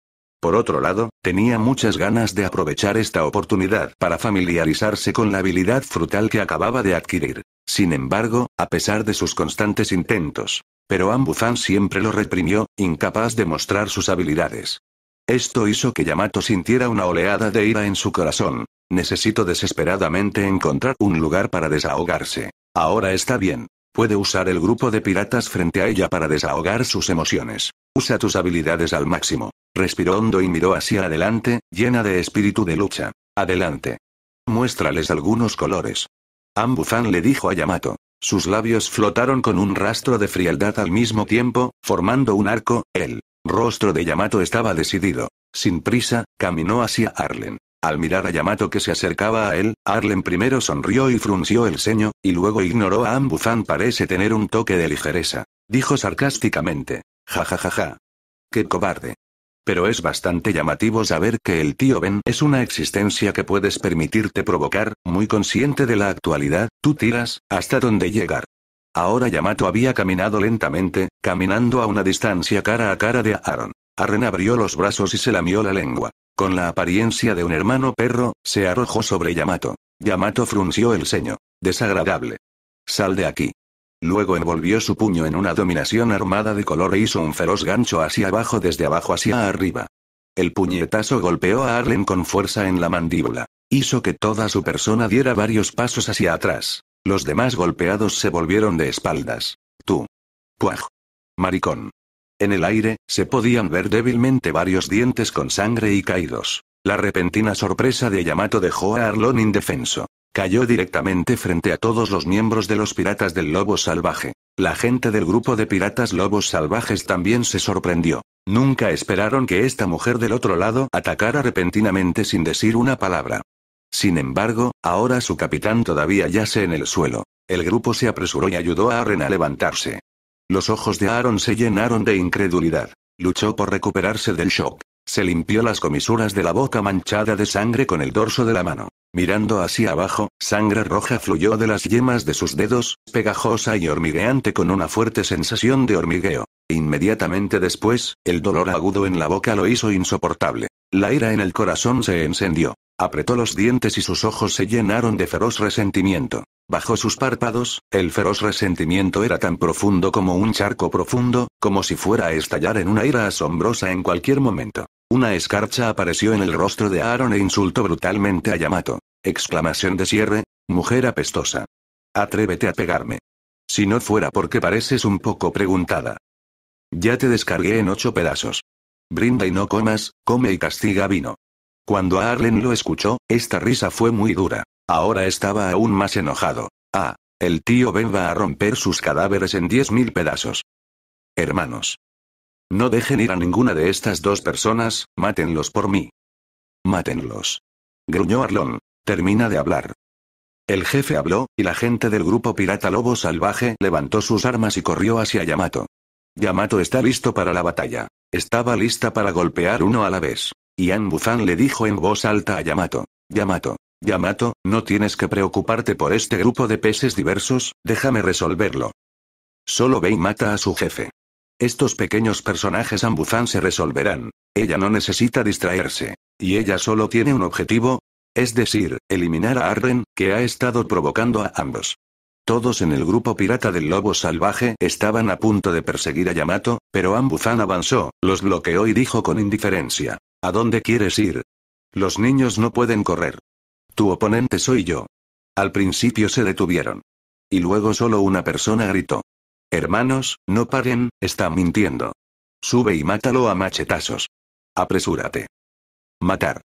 Por otro lado, tenía muchas ganas de aprovechar esta oportunidad para familiarizarse con la habilidad frutal que acababa de adquirir. Sin embargo, a pesar de sus constantes intentos. Pero Ambufan siempre lo reprimió, incapaz de mostrar sus habilidades. Esto hizo que Yamato sintiera una oleada de ira en su corazón. Necesito desesperadamente encontrar un lugar para desahogarse. Ahora está bien. Puede usar el grupo de piratas frente a ella para desahogar sus emociones. Usa tus habilidades al máximo. Respiró hondo y miró hacia adelante, llena de espíritu de lucha. Adelante. Muéstrales algunos colores. Ambuzan le dijo a Yamato. Sus labios flotaron con un rastro de frialdad al mismo tiempo, formando un arco, el rostro de Yamato estaba decidido. Sin prisa, caminó hacia Arlen. Al mirar a Yamato que se acercaba a él, Arlen primero sonrió y frunció el ceño, y luego ignoró a Ambuzan parece tener un toque de ligereza. Dijo sarcásticamente. Ja ja ja ja. Qué cobarde. Pero es bastante llamativo saber que el tío Ben es una existencia que puedes permitirte provocar, muy consciente de la actualidad, tú tiras, hasta donde llegar. Ahora Yamato había caminado lentamente, caminando a una distancia cara a cara de Aaron. Arren abrió los brazos y se lamió la lengua con la apariencia de un hermano perro, se arrojó sobre Yamato. Yamato frunció el ceño. Desagradable. Sal de aquí. Luego envolvió su puño en una dominación armada de color e hizo un feroz gancho hacia abajo desde abajo hacia arriba. El puñetazo golpeó a Arlen con fuerza en la mandíbula. Hizo que toda su persona diera varios pasos hacia atrás. Los demás golpeados se volvieron de espaldas. Tú. Puaj. Maricón. En el aire, se podían ver débilmente varios dientes con sangre y caídos. La repentina sorpresa de Yamato dejó a Arlon indefenso. Cayó directamente frente a todos los miembros de los piratas del lobo salvaje. La gente del grupo de piratas lobos salvajes también se sorprendió. Nunca esperaron que esta mujer del otro lado atacara repentinamente sin decir una palabra. Sin embargo, ahora su capitán todavía yace en el suelo. El grupo se apresuró y ayudó a Arren a levantarse. Los ojos de Aaron se llenaron de incredulidad. Luchó por recuperarse del shock. Se limpió las comisuras de la boca manchada de sangre con el dorso de la mano. Mirando hacia abajo, sangre roja fluyó de las yemas de sus dedos, pegajosa y hormigueante con una fuerte sensación de hormigueo. Inmediatamente después, el dolor agudo en la boca lo hizo insoportable. La ira en el corazón se encendió. Apretó los dientes y sus ojos se llenaron de feroz resentimiento. Bajo sus párpados, el feroz resentimiento era tan profundo como un charco profundo, como si fuera a estallar en una ira asombrosa en cualquier momento. Una escarcha apareció en el rostro de Aaron e insultó brutalmente a Yamato. Exclamación de cierre, mujer apestosa. Atrévete a pegarme. Si no fuera porque pareces un poco preguntada. Ya te descargué en ocho pedazos. Brinda y no comas, come y castiga vino. Cuando Arlen lo escuchó, esta risa fue muy dura. Ahora estaba aún más enojado. Ah, el tío Ben va a romper sus cadáveres en diez mil pedazos. Hermanos. No dejen ir a ninguna de estas dos personas, mátenlos por mí. Mátenlos. Gruñó Arlon. Termina de hablar. El jefe habló, y la gente del grupo pirata Lobo Salvaje levantó sus armas y corrió hacia Yamato. Yamato está listo para la batalla. Estaba lista para golpear uno a la vez. Y Anbuzan le dijo en voz alta a Yamato. Yamato, Yamato, no tienes que preocuparte por este grupo de peces diversos, déjame resolverlo. Solo ve y mata a su jefe. Estos pequeños personajes ambuzan se resolverán. Ella no necesita distraerse. Y ella solo tiene un objetivo. Es decir, eliminar a Arren, que ha estado provocando a ambos. Todos en el grupo pirata del lobo salvaje estaban a punto de perseguir a Yamato, pero Ambuzan avanzó, los bloqueó y dijo con indiferencia. ¿A dónde quieres ir? Los niños no pueden correr. Tu oponente soy yo. Al principio se detuvieron. Y luego solo una persona gritó. Hermanos, no paren, está mintiendo. Sube y mátalo a machetazos. Apresúrate. Matar.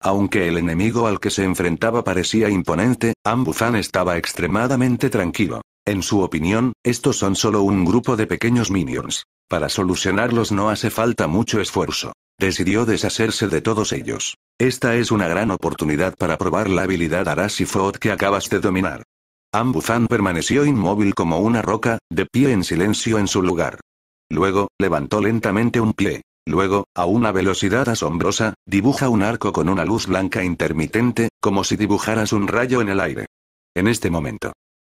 Aunque el enemigo al que se enfrentaba parecía imponente, Ambuzan estaba extremadamente tranquilo. En su opinión, estos son solo un grupo de pequeños minions. Para solucionarlos no hace falta mucho esfuerzo. Decidió deshacerse de todos ellos. Esta es una gran oportunidad para probar la habilidad Arashi que acabas de dominar. Ambuzan permaneció inmóvil como una roca, de pie en silencio en su lugar. Luego, levantó lentamente un pie. Luego, a una velocidad asombrosa, dibuja un arco con una luz blanca intermitente, como si dibujaras un rayo en el aire. En este momento.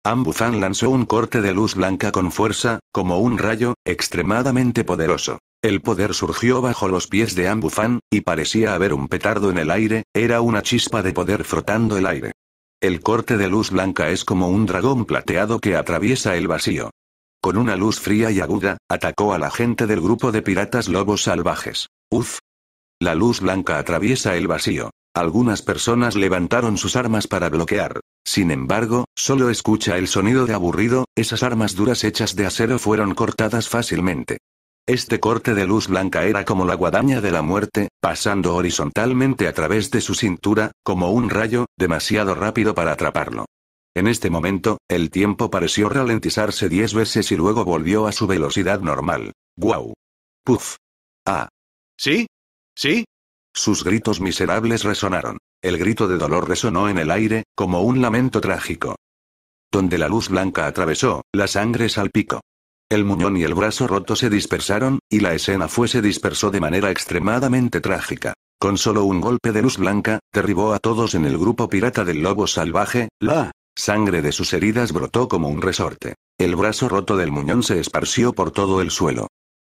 Ambuzan lanzó un corte de luz blanca con fuerza, como un rayo, extremadamente poderoso. El poder surgió bajo los pies de Ambufan, y parecía haber un petardo en el aire, era una chispa de poder frotando el aire. El corte de luz blanca es como un dragón plateado que atraviesa el vacío. Con una luz fría y aguda, atacó a la gente del grupo de piratas lobos salvajes. Uf. La luz blanca atraviesa el vacío. Algunas personas levantaron sus armas para bloquear. Sin embargo, solo escucha el sonido de aburrido, esas armas duras hechas de acero fueron cortadas fácilmente. Este corte de luz blanca era como la guadaña de la muerte, pasando horizontalmente a través de su cintura, como un rayo, demasiado rápido para atraparlo. En este momento, el tiempo pareció ralentizarse diez veces y luego volvió a su velocidad normal. ¡Guau! ¡Puf! ¡Ah! ¿Sí? ¿Sí? Sus gritos miserables resonaron. El grito de dolor resonó en el aire, como un lamento trágico. Donde la luz blanca atravesó, la sangre salpicó. El muñón y el brazo roto se dispersaron, y la escena fue se dispersó de manera extremadamente trágica. Con solo un golpe de luz blanca, derribó a todos en el grupo pirata del lobo salvaje, la sangre de sus heridas brotó como un resorte. El brazo roto del muñón se esparció por todo el suelo.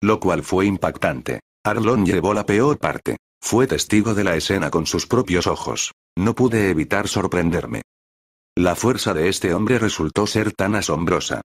Lo cual fue impactante. Arlon llevó la peor parte. Fue testigo de la escena con sus propios ojos. No pude evitar sorprenderme. La fuerza de este hombre resultó ser tan asombrosa.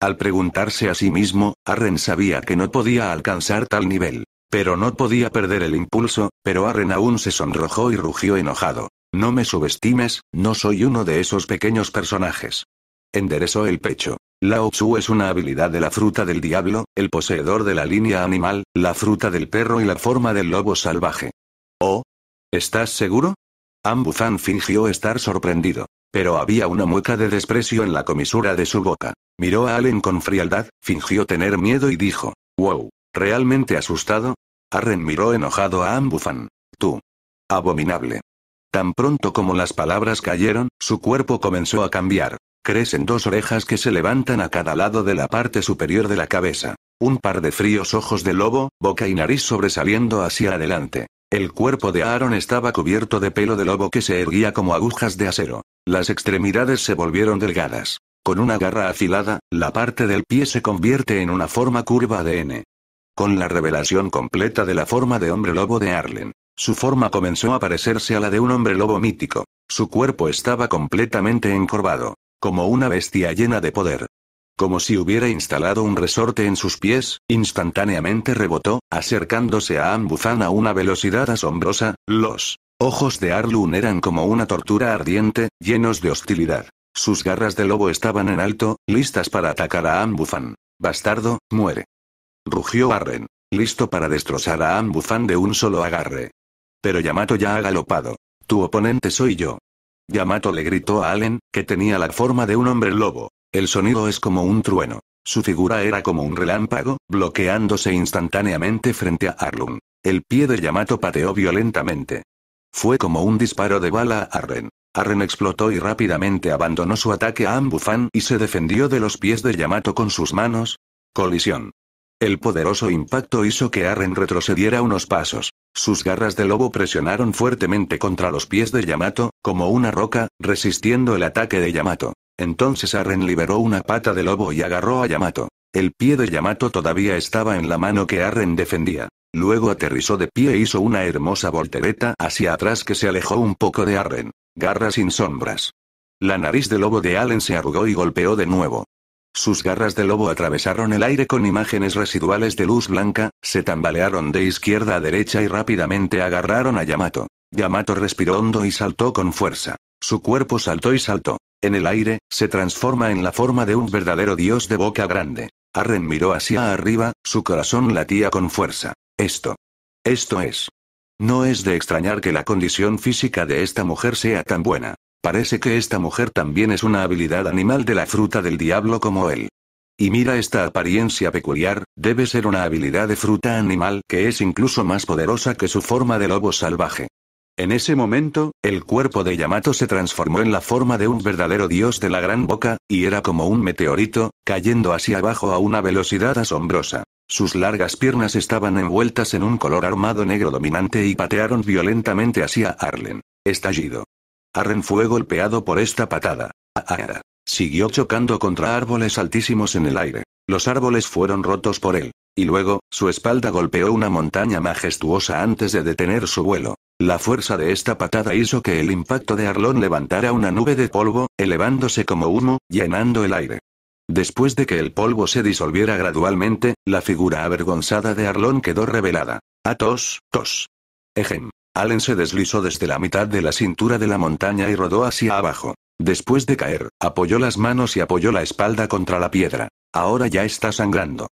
Al preguntarse a sí mismo, Arren sabía que no podía alcanzar tal nivel. Pero no podía perder el impulso, pero Arren aún se sonrojó y rugió enojado. No me subestimes, no soy uno de esos pequeños personajes. Enderezó el pecho. La Tzu es una habilidad de la fruta del diablo, el poseedor de la línea animal, la fruta del perro y la forma del lobo salvaje. ¿Oh? ¿Estás seguro? Ambuzan fingió estar sorprendido, pero había una mueca de desprecio en la comisura de su boca. Miró a Allen con frialdad, fingió tener miedo y dijo, wow, ¿realmente asustado? Arren miró enojado a Ambufan. Tú. Abominable. Tan pronto como las palabras cayeron, su cuerpo comenzó a cambiar. Crecen dos orejas que se levantan a cada lado de la parte superior de la cabeza. Un par de fríos ojos de lobo, boca y nariz sobresaliendo hacia adelante. El cuerpo de Aaron estaba cubierto de pelo de lobo que se erguía como agujas de acero. Las extremidades se volvieron delgadas. Con una garra afilada, la parte del pie se convierte en una forma curva de N. Con la revelación completa de la forma de hombre lobo de Arlen, su forma comenzó a parecerse a la de un hombre lobo mítico. Su cuerpo estaba completamente encorvado, como una bestia llena de poder. Como si hubiera instalado un resorte en sus pies, instantáneamente rebotó, acercándose a Ambuzan a una velocidad asombrosa. Los ojos de Arlun eran como una tortura ardiente, llenos de hostilidad. Sus garras de lobo estaban en alto, listas para atacar a Ambufan. Bastardo, muere. Rugió Arren, listo para destrozar a Ambufan de un solo agarre. Pero Yamato ya ha galopado. Tu oponente soy yo. Yamato le gritó a Allen, que tenía la forma de un hombre lobo. El sonido es como un trueno. Su figura era como un relámpago, bloqueándose instantáneamente frente a Arlun. El pie de Yamato pateó violentamente. Fue como un disparo de bala a Arren. Arren explotó y rápidamente abandonó su ataque a Ambufan y se defendió de los pies de Yamato con sus manos. Colisión. El poderoso impacto hizo que Arren retrocediera unos pasos. Sus garras de lobo presionaron fuertemente contra los pies de Yamato, como una roca, resistiendo el ataque de Yamato. Entonces Arren liberó una pata de lobo y agarró a Yamato. El pie de Yamato todavía estaba en la mano que Arren defendía. Luego aterrizó de pie e hizo una hermosa voltereta hacia atrás que se alejó un poco de Arren. Garra sin sombras. La nariz del lobo de Allen se arrugó y golpeó de nuevo. Sus garras de lobo atravesaron el aire con imágenes residuales de luz blanca, se tambalearon de izquierda a derecha y rápidamente agarraron a Yamato. Yamato respiró hondo y saltó con fuerza. Su cuerpo saltó y saltó. En el aire, se transforma en la forma de un verdadero dios de boca grande. Arren miró hacia arriba, su corazón latía con fuerza. Esto. Esto es. No es de extrañar que la condición física de esta mujer sea tan buena. Parece que esta mujer también es una habilidad animal de la fruta del diablo como él. Y mira esta apariencia peculiar, debe ser una habilidad de fruta animal que es incluso más poderosa que su forma de lobo salvaje. En ese momento, el cuerpo de Yamato se transformó en la forma de un verdadero dios de la gran boca, y era como un meteorito, cayendo hacia abajo a una velocidad asombrosa. Sus largas piernas estaban envueltas en un color armado negro dominante y patearon violentamente hacia Arlen. Estallido. Arlen fue golpeado por esta patada. Ah, ah, ah, Siguió chocando contra árboles altísimos en el aire. Los árboles fueron rotos por él. Y luego, su espalda golpeó una montaña majestuosa antes de detener su vuelo. La fuerza de esta patada hizo que el impacto de Arlon levantara una nube de polvo, elevándose como humo, llenando el aire. Después de que el polvo se disolviera gradualmente, la figura avergonzada de Arlón quedó revelada. Atos, tos. Ejem. Allen se deslizó desde la mitad de la cintura de la montaña y rodó hacia abajo. Después de caer, apoyó las manos y apoyó la espalda contra la piedra. Ahora ya está sangrando.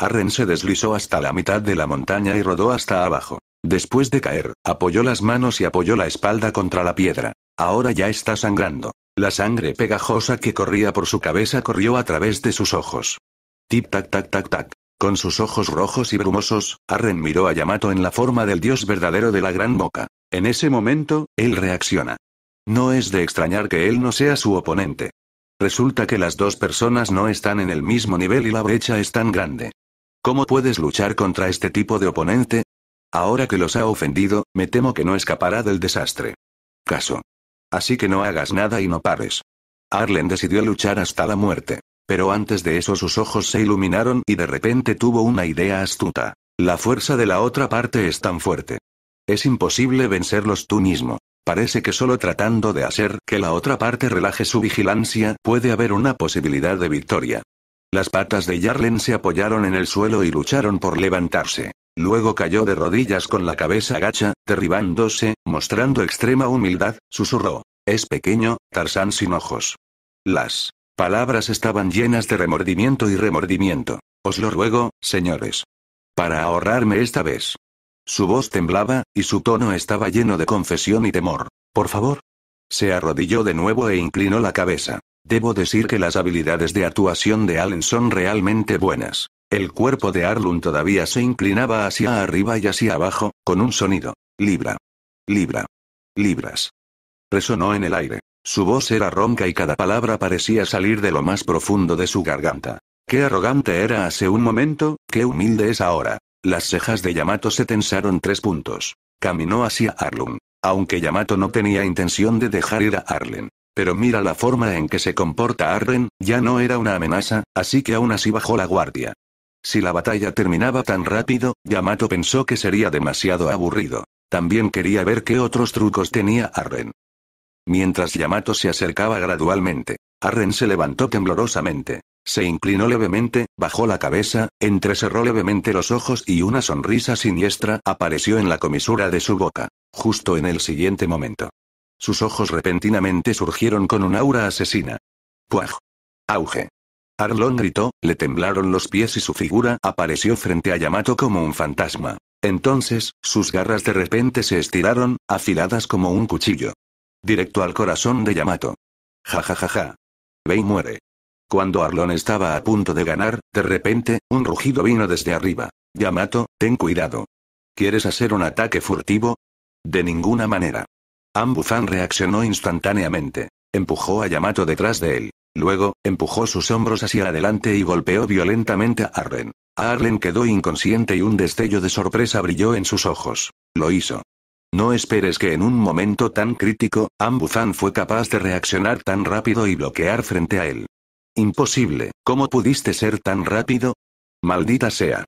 Arren se deslizó hasta la mitad de la montaña y rodó hasta abajo. Después de caer, apoyó las manos y apoyó la espalda contra la piedra. Ahora ya está sangrando. La sangre pegajosa que corría por su cabeza corrió a través de sus ojos. Tip tac tac tac tac. Con sus ojos rojos y brumosos, Arren miró a Yamato en la forma del dios verdadero de la gran boca. En ese momento, él reacciona. No es de extrañar que él no sea su oponente. Resulta que las dos personas no están en el mismo nivel y la brecha es tan grande. ¿Cómo puedes luchar contra este tipo de oponente? Ahora que los ha ofendido, me temo que no escapará del desastre. Caso. Así que no hagas nada y no pares. Arlen decidió luchar hasta la muerte. Pero antes de eso sus ojos se iluminaron y de repente tuvo una idea astuta. La fuerza de la otra parte es tan fuerte. Es imposible vencerlos tú mismo. Parece que solo tratando de hacer que la otra parte relaje su vigilancia puede haber una posibilidad de victoria. Las patas de Arlen se apoyaron en el suelo y lucharon por levantarse. Luego cayó de rodillas con la cabeza gacha, derribándose, mostrando extrema humildad, susurró. Es pequeño, Tarzán sin ojos. Las palabras estaban llenas de remordimiento y remordimiento. Os lo ruego, señores. Para ahorrarme esta vez. Su voz temblaba, y su tono estaba lleno de confesión y temor. Por favor. Se arrodilló de nuevo e inclinó la cabeza. Debo decir que las habilidades de actuación de Allen son realmente buenas. El cuerpo de Arlun todavía se inclinaba hacia arriba y hacia abajo, con un sonido. Libra. Libra. Libras. Resonó en el aire. Su voz era ronca y cada palabra parecía salir de lo más profundo de su garganta. Qué arrogante era hace un momento, qué humilde es ahora. Las cejas de Yamato se tensaron tres puntos. Caminó hacia Arlun. Aunque Yamato no tenía intención de dejar ir a Arlen. Pero mira la forma en que se comporta Arlen, ya no era una amenaza, así que aún así bajó la guardia. Si la batalla terminaba tan rápido, Yamato pensó que sería demasiado aburrido. También quería ver qué otros trucos tenía Arren. Mientras Yamato se acercaba gradualmente, Arren se levantó temblorosamente. Se inclinó levemente, bajó la cabeza, entrecerró levemente los ojos y una sonrisa siniestra apareció en la comisura de su boca, justo en el siguiente momento. Sus ojos repentinamente surgieron con un aura asesina. ¡Puaj! ¡Auge! Arlon gritó, le temblaron los pies y su figura apareció frente a Yamato como un fantasma. Entonces, sus garras de repente se estiraron, afiladas como un cuchillo. Directo al corazón de Yamato. Ja ja Ve muere. Cuando Arlon estaba a punto de ganar, de repente, un rugido vino desde arriba. Yamato, ten cuidado. ¿Quieres hacer un ataque furtivo? De ninguna manera. Ambuzan reaccionó instantáneamente. Empujó a Yamato detrás de él. Luego, empujó sus hombros hacia adelante y golpeó violentamente a Arlen. Arlen quedó inconsciente y un destello de sorpresa brilló en sus ojos. Lo hizo. No esperes que en un momento tan crítico, Ambuzan fue capaz de reaccionar tan rápido y bloquear frente a él. Imposible, ¿cómo pudiste ser tan rápido? Maldita sea.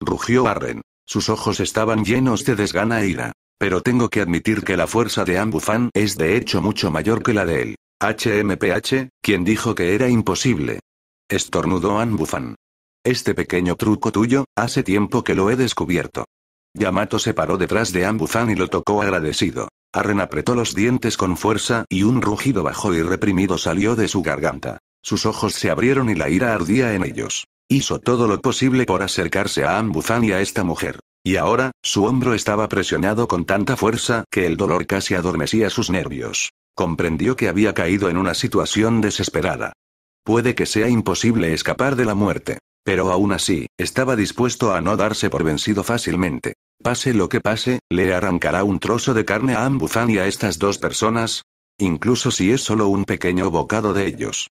Rugió Arren. Sus ojos estaban llenos de desgana e ira. Pero tengo que admitir que la fuerza de Ambuzan es de hecho mucho mayor que la de él. HMPH, quien dijo que era imposible. Estornudó An Este pequeño truco tuyo, hace tiempo que lo he descubierto. Yamato se paró detrás de Ambuzan y lo tocó agradecido. Arren apretó los dientes con fuerza y un rugido bajo y reprimido salió de su garganta. Sus ojos se abrieron y la ira ardía en ellos. Hizo todo lo posible por acercarse a Ambuzan y a esta mujer. Y ahora, su hombro estaba presionado con tanta fuerza que el dolor casi adormecía sus nervios. Comprendió que había caído en una situación desesperada. Puede que sea imposible escapar de la muerte. Pero aún así, estaba dispuesto a no darse por vencido fácilmente. Pase lo que pase, le arrancará un trozo de carne a Ambuzan y a estas dos personas, incluso si es solo un pequeño bocado de ellos.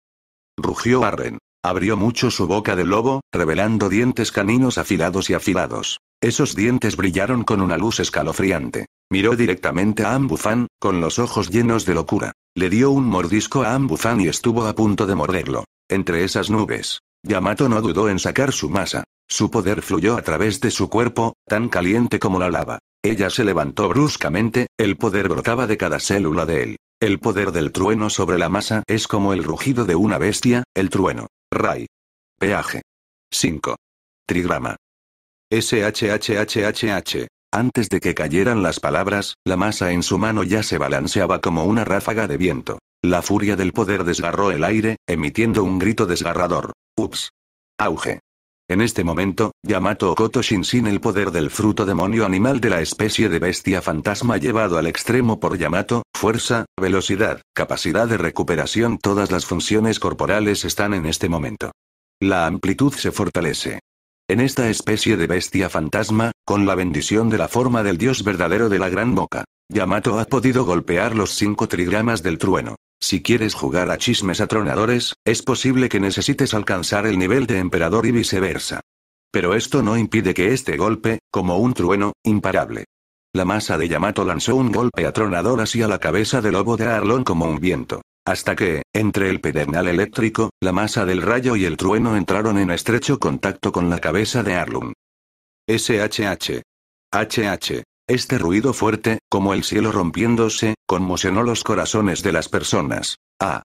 Rugió Arren. Abrió mucho su boca de lobo, revelando dientes caninos afilados y afilados. Esos dientes brillaron con una luz escalofriante. Miró directamente a Ambufan, con los ojos llenos de locura. Le dio un mordisco a Ambufan y estuvo a punto de morderlo. Entre esas nubes, Yamato no dudó en sacar su masa. Su poder fluyó a través de su cuerpo, tan caliente como la lava. Ella se levantó bruscamente, el poder brotaba de cada célula de él. El poder del trueno sobre la masa es como el rugido de una bestia, el trueno. Ray. Peaje. 5. Trigrama. SHHHHH. Antes de que cayeran las palabras, la masa en su mano ya se balanceaba como una ráfaga de viento. La furia del poder desgarró el aire, emitiendo un grito desgarrador. Ups. Auge. En este momento, Yamato Okoto sin el poder del fruto demonio animal de la especie de bestia fantasma llevado al extremo por Yamato, fuerza, velocidad, capacidad de recuperación todas las funciones corporales están en este momento. La amplitud se fortalece en esta especie de bestia fantasma, con la bendición de la forma del dios verdadero de la gran boca. Yamato ha podido golpear los cinco trigramas del trueno. Si quieres jugar a chismes atronadores, es posible que necesites alcanzar el nivel de emperador y viceversa. Pero esto no impide que este golpe, como un trueno, imparable. La masa de Yamato lanzó un golpe atronador hacia la cabeza del lobo de Arlon como un viento hasta que, entre el pedernal eléctrico, la masa del rayo y el trueno entraron en estrecho contacto con la cabeza de Arlum. SHH. HH. Este ruido fuerte, como el cielo rompiéndose, conmocionó los corazones de las personas. Ah.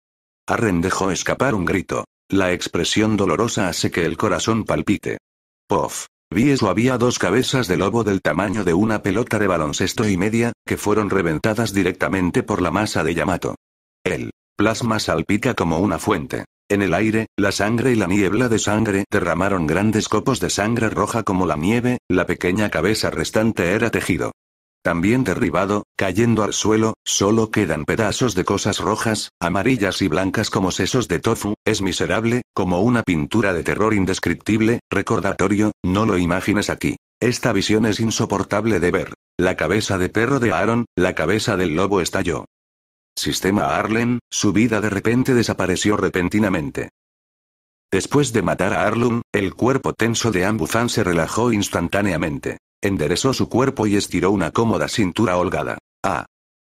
Arren dejó escapar un grito. La expresión dolorosa hace que el corazón palpite. Pof. Vi eso había dos cabezas de lobo del tamaño de una pelota de baloncesto y media, que fueron reventadas directamente por la masa de Yamato. Él. Plasma salpica como una fuente. En el aire, la sangre y la niebla de sangre derramaron grandes copos de sangre roja como la nieve, la pequeña cabeza restante era tejido. También derribado, cayendo al suelo, solo quedan pedazos de cosas rojas, amarillas y blancas como sesos de tofu, es miserable, como una pintura de terror indescriptible, recordatorio, no lo imagines aquí. Esta visión es insoportable de ver. La cabeza de perro de Aaron, la cabeza del lobo estalló. Sistema Arlen, su vida de repente desapareció repentinamente. Después de matar a Arlum, el cuerpo tenso de Ambuzan se relajó instantáneamente. Enderezó su cuerpo y estiró una cómoda cintura holgada. Ah.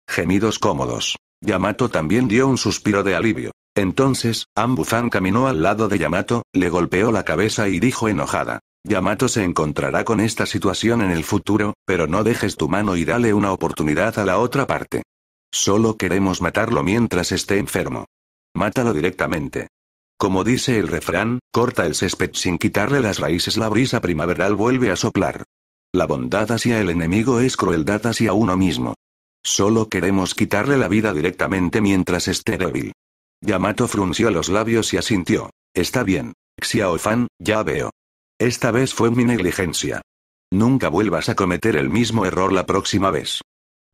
Gemidos cómodos. Yamato también dio un suspiro de alivio. Entonces, Ambuzan caminó al lado de Yamato, le golpeó la cabeza y dijo enojada. Yamato se encontrará con esta situación en el futuro, pero no dejes tu mano y dale una oportunidad a la otra parte. Solo queremos matarlo mientras esté enfermo. Mátalo directamente. Como dice el refrán, corta el césped sin quitarle las raíces, la brisa primaveral vuelve a soplar. La bondad hacia el enemigo es crueldad hacia uno mismo. Solo queremos quitarle la vida directamente mientras esté débil. Yamato frunció los labios y asintió. Está bien, Xiaofan, ya veo. Esta vez fue mi negligencia. Nunca vuelvas a cometer el mismo error la próxima vez.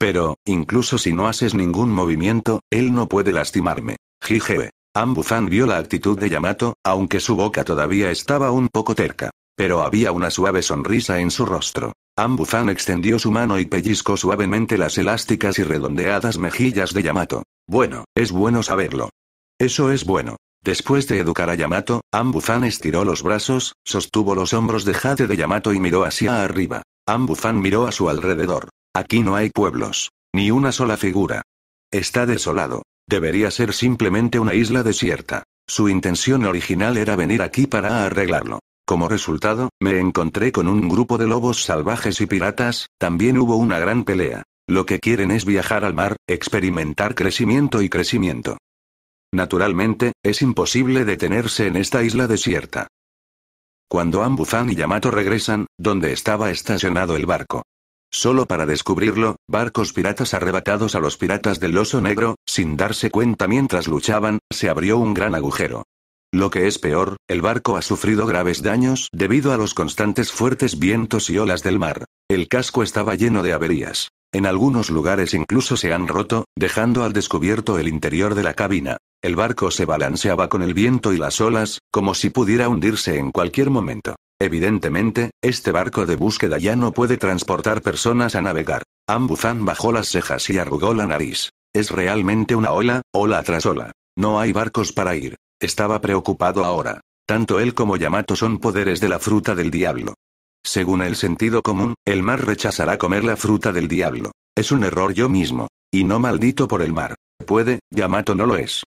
Pero, incluso si no haces ningún movimiento, él no puede lastimarme. Jije. Ambuzan vio la actitud de Yamato, aunque su boca todavía estaba un poco terca. Pero había una suave sonrisa en su rostro. Ambuzan extendió su mano y pellizcó suavemente las elásticas y redondeadas mejillas de Yamato. Bueno, es bueno saberlo. Eso es bueno. Después de educar a Yamato, Ambuzan estiró los brazos, sostuvo los hombros de Jade de Yamato y miró hacia arriba. Ambuzan miró a su alrededor. Aquí no hay pueblos. Ni una sola figura. Está desolado. Debería ser simplemente una isla desierta. Su intención original era venir aquí para arreglarlo. Como resultado, me encontré con un grupo de lobos salvajes y piratas, también hubo una gran pelea. Lo que quieren es viajar al mar, experimentar crecimiento y crecimiento. Naturalmente, es imposible detenerse en esta isla desierta. Cuando Ambuzan y Yamato regresan, donde estaba estacionado el barco, Solo para descubrirlo, barcos piratas arrebatados a los piratas del oso negro, sin darse cuenta mientras luchaban, se abrió un gran agujero. Lo que es peor, el barco ha sufrido graves daños debido a los constantes fuertes vientos y olas del mar. El casco estaba lleno de averías. En algunos lugares incluso se han roto, dejando al descubierto el interior de la cabina. El barco se balanceaba con el viento y las olas, como si pudiera hundirse en cualquier momento. Evidentemente, este barco de búsqueda ya no puede transportar personas a navegar. Ambuzan bajó las cejas y arrugó la nariz. Es realmente una ola, ola tras ola. No hay barcos para ir. Estaba preocupado ahora. Tanto él como Yamato son poderes de la fruta del diablo. Según el sentido común, el mar rechazará comer la fruta del diablo. Es un error yo mismo. Y no maldito por el mar. Puede, Yamato no lo es.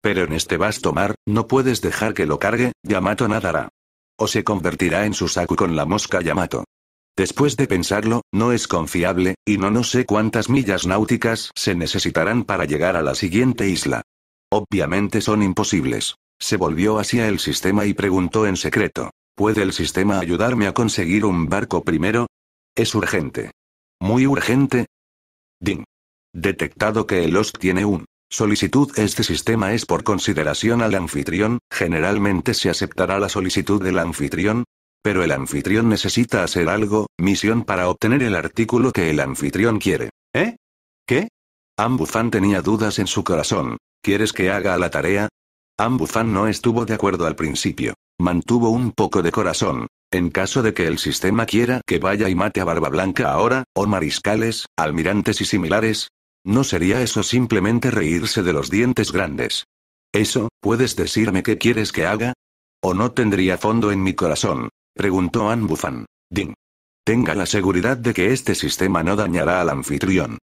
Pero en este vasto mar, no puedes dejar que lo cargue, Yamato nadará o se convertirá en su saco con la mosca Yamato. Después de pensarlo, no es confiable, y no no sé cuántas millas náuticas se necesitarán para llegar a la siguiente isla. Obviamente son imposibles. Se volvió hacia el sistema y preguntó en secreto. ¿Puede el sistema ayudarme a conseguir un barco primero? Es urgente. Muy urgente. Ding. Detectado que el OSC tiene un Solicitud Este sistema es por consideración al anfitrión, generalmente se aceptará la solicitud del anfitrión, pero el anfitrión necesita hacer algo, misión para obtener el artículo que el anfitrión quiere. ¿Eh? ¿Qué? Ambufan tenía dudas en su corazón. ¿Quieres que haga la tarea? Ambufan no estuvo de acuerdo al principio. Mantuvo un poco de corazón. En caso de que el sistema quiera que vaya y mate a Barba Blanca ahora, o mariscales, almirantes y similares, ¿No sería eso simplemente reírse de los dientes grandes? ¿Eso, puedes decirme qué quieres que haga? ¿O no tendría fondo en mi corazón? Preguntó Ann Buffan. Ding. Tenga la seguridad de que este sistema no dañará al anfitrión.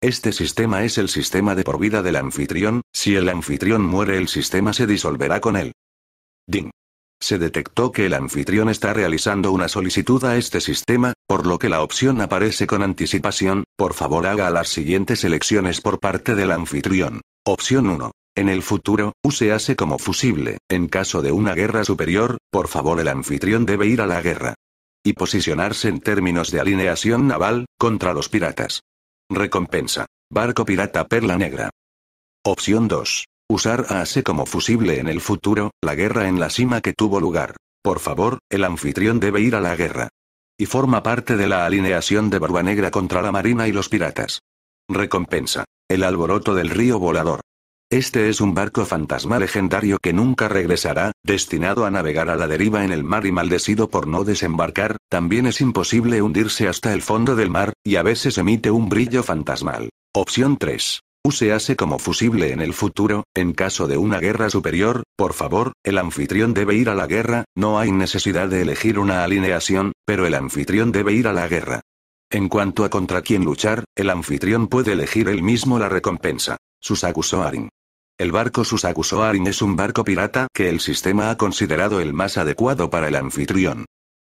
Este sistema es el sistema de por vida del anfitrión, si el anfitrión muere el sistema se disolverá con él. Ding. Se detectó que el anfitrión está realizando una solicitud a este sistema, por lo que la opción aparece con anticipación, por favor haga las siguientes elecciones por parte del anfitrión. Opción 1. En el futuro, use como fusible, en caso de una guerra superior, por favor el anfitrión debe ir a la guerra. Y posicionarse en términos de alineación naval, contra los piratas. Recompensa. Barco pirata Perla Negra. Opción 2. Usar a A.C. como fusible en el futuro, la guerra en la cima que tuvo lugar. Por favor, el anfitrión debe ir a la guerra. Y forma parte de la alineación de Barba Negra contra la Marina y los piratas. Recompensa. El alboroto del río volador. Este es un barco fantasma legendario que nunca regresará, destinado a navegar a la deriva en el mar y maldecido por no desembarcar, también es imposible hundirse hasta el fondo del mar, y a veces emite un brillo fantasmal. Opción 3 usease como fusible en el futuro, en caso de una guerra superior, por favor, el anfitrión debe ir a la guerra, no hay necesidad de elegir una alineación, pero el anfitrión debe ir a la guerra. En cuanto a contra quién luchar, el anfitrión puede elegir él mismo la recompensa. Susakusoarin. El barco Susakusoarin es un barco pirata que el sistema ha considerado el más adecuado para el anfitrión.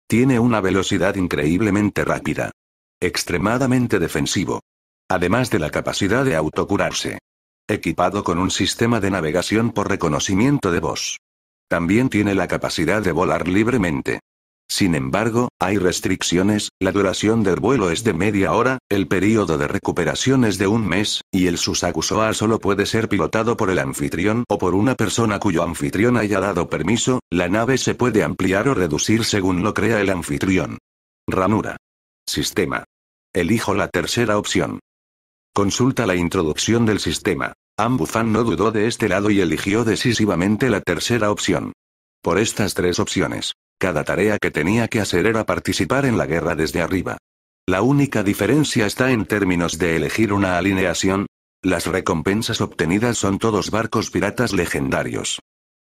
Tiene una velocidad increíblemente rápida. Extremadamente defensivo. Además de la capacidad de autocurarse. Equipado con un sistema de navegación por reconocimiento de voz. También tiene la capacidad de volar libremente. Sin embargo, hay restricciones, la duración del vuelo es de media hora, el periodo de recuperación es de un mes, y el Susakusoa solo puede ser pilotado por el anfitrión o por una persona cuyo anfitrión haya dado permiso, la nave se puede ampliar o reducir según lo crea el anfitrión. Ranura. Sistema. Elijo la tercera opción. Consulta la introducción del sistema. Ambufan no dudó de este lado y eligió decisivamente la tercera opción. Por estas tres opciones, cada tarea que tenía que hacer era participar en la guerra desde arriba. La única diferencia está en términos de elegir una alineación. Las recompensas obtenidas son todos barcos piratas legendarios.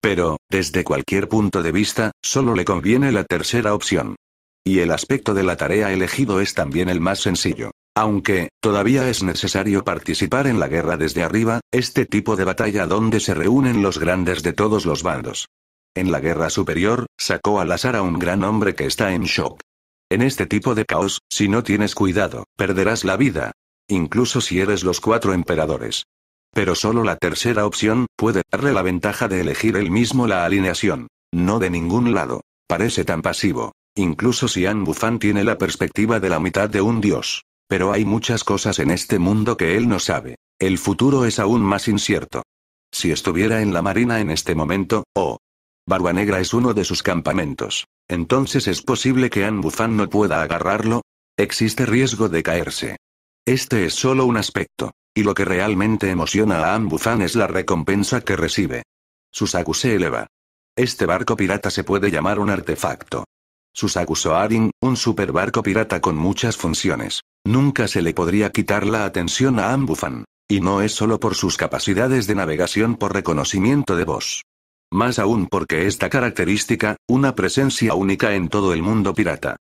Pero, desde cualquier punto de vista, solo le conviene la tercera opción. Y el aspecto de la tarea elegido es también el más sencillo. Aunque, todavía es necesario participar en la guerra desde arriba, este tipo de batalla donde se reúnen los grandes de todos los bandos. En la guerra superior, sacó al azar a un gran hombre que está en shock. En este tipo de caos, si no tienes cuidado, perderás la vida. Incluso si eres los cuatro emperadores. Pero solo la tercera opción, puede darle la ventaja de elegir él mismo la alineación. No de ningún lado. Parece tan pasivo. Incluso si An tiene la perspectiva de la mitad de un dios. Pero hay muchas cosas en este mundo que él no sabe. El futuro es aún más incierto. Si estuviera en la marina en este momento, o... Oh, Barba Negra es uno de sus campamentos. Entonces es posible que Anbufan no pueda agarrarlo. Existe riesgo de caerse. Este es solo un aspecto. Y lo que realmente emociona a Anbufan es la recompensa que recibe. Susaku se eleva. Este barco pirata se puede llamar un artefacto. Susakuso Arin, un superbarco pirata con muchas funciones. Nunca se le podría quitar la atención a Ambufan. Y no es solo por sus capacidades de navegación por reconocimiento de voz. Más aún porque esta característica, una presencia única en todo el mundo pirata.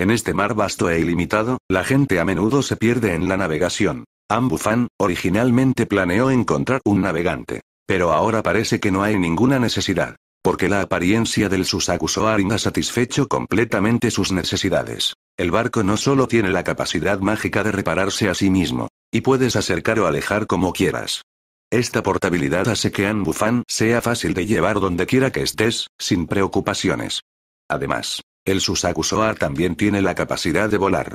En este mar vasto e ilimitado, la gente a menudo se pierde en la navegación. Ambufan, originalmente planeó encontrar un navegante. Pero ahora parece que no hay ninguna necesidad. Porque la apariencia del Susaku no ha satisfecho completamente sus necesidades. El barco no solo tiene la capacidad mágica de repararse a sí mismo, y puedes acercar o alejar como quieras. Esta portabilidad hace que Anbufan sea fácil de llevar donde quiera que estés, sin preocupaciones. Además, el Susaku también tiene la capacidad de volar.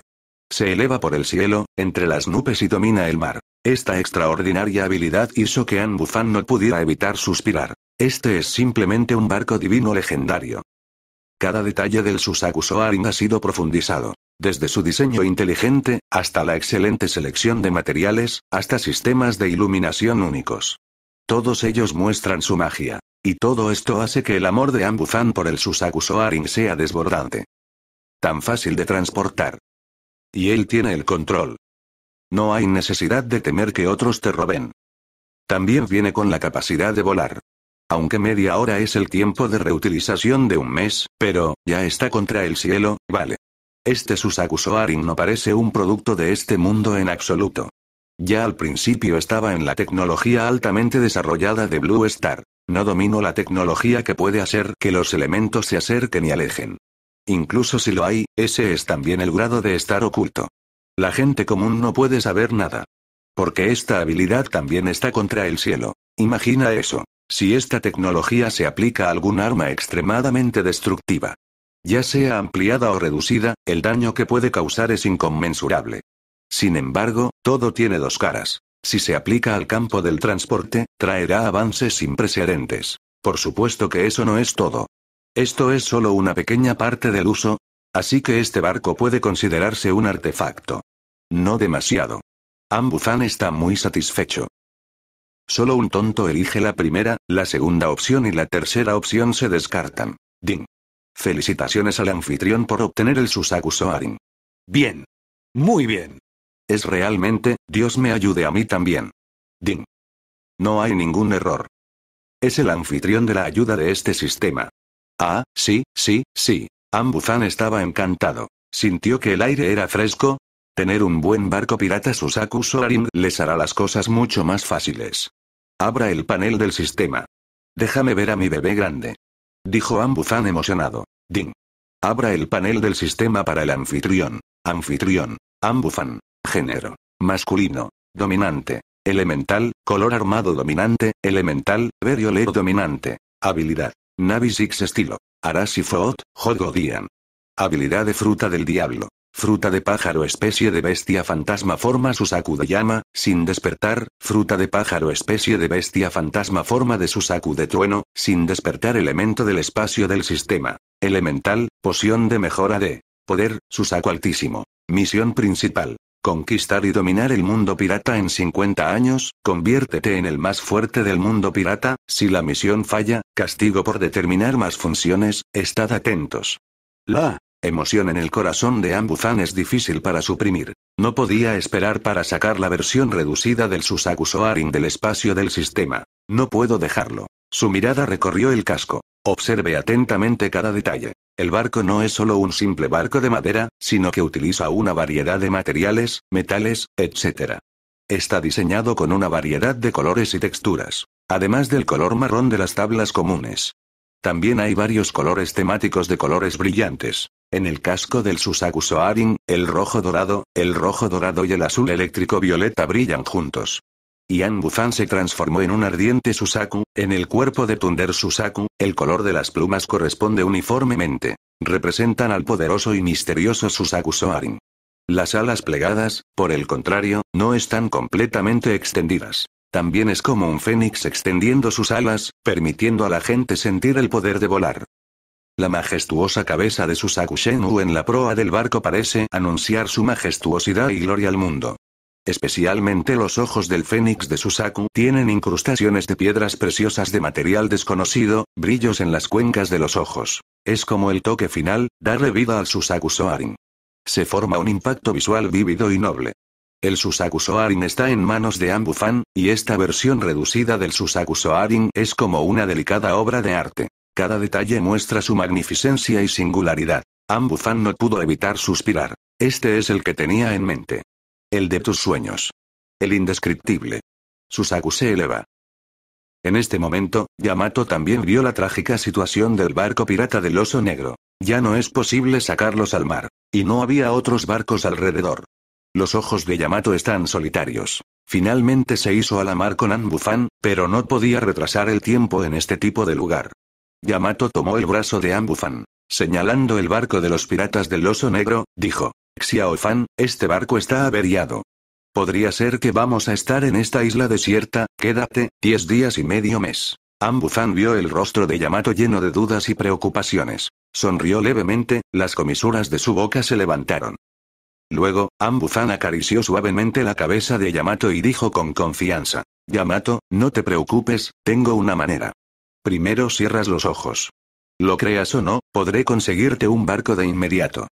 Se eleva por el cielo, entre las nubes y domina el mar. Esta extraordinaria habilidad hizo que Anbufan no pudiera evitar suspirar. Este es simplemente un barco divino legendario. Cada detalle del Susaku ha sido profundizado. Desde su diseño inteligente, hasta la excelente selección de materiales, hasta sistemas de iluminación únicos. Todos ellos muestran su magia. Y todo esto hace que el amor de Ambufan por el Susaku sea desbordante. Tan fácil de transportar. Y él tiene el control. No hay necesidad de temer que otros te roben. También viene con la capacidad de volar aunque media hora es el tiempo de reutilización de un mes, pero, ya está contra el cielo, vale. Este Susaku no parece un producto de este mundo en absoluto. Ya al principio estaba en la tecnología altamente desarrollada de Blue Star. No domino la tecnología que puede hacer que los elementos se acerquen y alejen. Incluso si lo hay, ese es también el grado de estar oculto. La gente común no puede saber nada. Porque esta habilidad también está contra el cielo. Imagina eso. Si esta tecnología se aplica a algún arma extremadamente destructiva, ya sea ampliada o reducida, el daño que puede causar es inconmensurable. Sin embargo, todo tiene dos caras. Si se aplica al campo del transporte, traerá avances sin precedentes. Por supuesto que eso no es todo. Esto es solo una pequeña parte del uso, así que este barco puede considerarse un artefacto. No demasiado. Ambuzan está muy satisfecho. Solo un tonto elige la primera, la segunda opción y la tercera opción se descartan. Ding. Felicitaciones al anfitrión por obtener el Susaku Soarin. Bien. Muy bien. Es realmente, Dios me ayude a mí también. Ding. No hay ningún error. Es el anfitrión de la ayuda de este sistema. Ah, sí, sí, sí. Ambuzan estaba encantado. Sintió que el aire era fresco, Tener un buen barco pirata Susaku Sorarin les hará las cosas mucho más fáciles. Abra el panel del sistema. Déjame ver a mi bebé grande. Dijo Ambufan emocionado. Ding. Abra el panel del sistema para el anfitrión. Anfitrión. Ambufan. Género. Masculino. Dominante. Elemental. Color armado dominante. Elemental. Veriolero dominante. Habilidad. Navi Six estilo. Arasifot. Jododian. Habilidad de fruta del diablo fruta de pájaro especie de bestia fantasma forma Susaku de llama, sin despertar, fruta de pájaro especie de bestia fantasma forma de Susaku de trueno, sin despertar elemento del espacio del sistema. Elemental, poción de mejora de poder, Susaku altísimo. Misión principal. Conquistar y dominar el mundo pirata en 50 años, conviértete en el más fuerte del mundo pirata, si la misión falla, castigo por determinar más funciones, estad atentos. La Emoción en el corazón de Ambuzan es difícil para suprimir. No podía esperar para sacar la versión reducida del Soaring del espacio del sistema. No puedo dejarlo. Su mirada recorrió el casco. Observe atentamente cada detalle. El barco no es solo un simple barco de madera, sino que utiliza una variedad de materiales, metales, etc. Está diseñado con una variedad de colores y texturas, además del color marrón de las tablas comunes. También hay varios colores temáticos de colores brillantes. En el casco del Susaku Soarin, el rojo dorado, el rojo dorado y el azul eléctrico violeta brillan juntos. Ian Buzan se transformó en un ardiente Susaku, en el cuerpo de Tunder Susaku, el color de las plumas corresponde uniformemente. Representan al poderoso y misterioso Susaku Soarin. Las alas plegadas, por el contrario, no están completamente extendidas. También es como un fénix extendiendo sus alas, permitiendo a la gente sentir el poder de volar. La majestuosa cabeza de Susaku Shenu en la proa del barco parece anunciar su majestuosidad y gloria al mundo. Especialmente los ojos del fénix de Susaku tienen incrustaciones de piedras preciosas de material desconocido, brillos en las cuencas de los ojos. Es como el toque final, darle vida al Susaku Soarin. Se forma un impacto visual vívido y noble. El Susaku Soarin está en manos de Ambufan, y esta versión reducida del Susaku Soarin es como una delicada obra de arte. Cada detalle muestra su magnificencia y singularidad. Ambufan no pudo evitar suspirar. Este es el que tenía en mente. El de tus sueños. El indescriptible. Susaku se eleva. En este momento, Yamato también vio la trágica situación del barco pirata del oso negro. Ya no es posible sacarlos al mar. Y no había otros barcos alrededor. Los ojos de Yamato están solitarios. Finalmente se hizo a la mar con Ambufan, pero no podía retrasar el tiempo en este tipo de lugar. Yamato tomó el brazo de Ambufan. Señalando el barco de los piratas del oso negro, dijo. Xiaofan, este barco está averiado. Podría ser que vamos a estar en esta isla desierta, quédate, diez días y medio mes. Ambufan vio el rostro de Yamato lleno de dudas y preocupaciones. Sonrió levemente, las comisuras de su boca se levantaron. Luego, Ambufan acarició suavemente la cabeza de Yamato y dijo con confianza. Yamato, no te preocupes, tengo una manera. Primero cierras los ojos. Lo creas o no, podré conseguirte un barco de inmediato.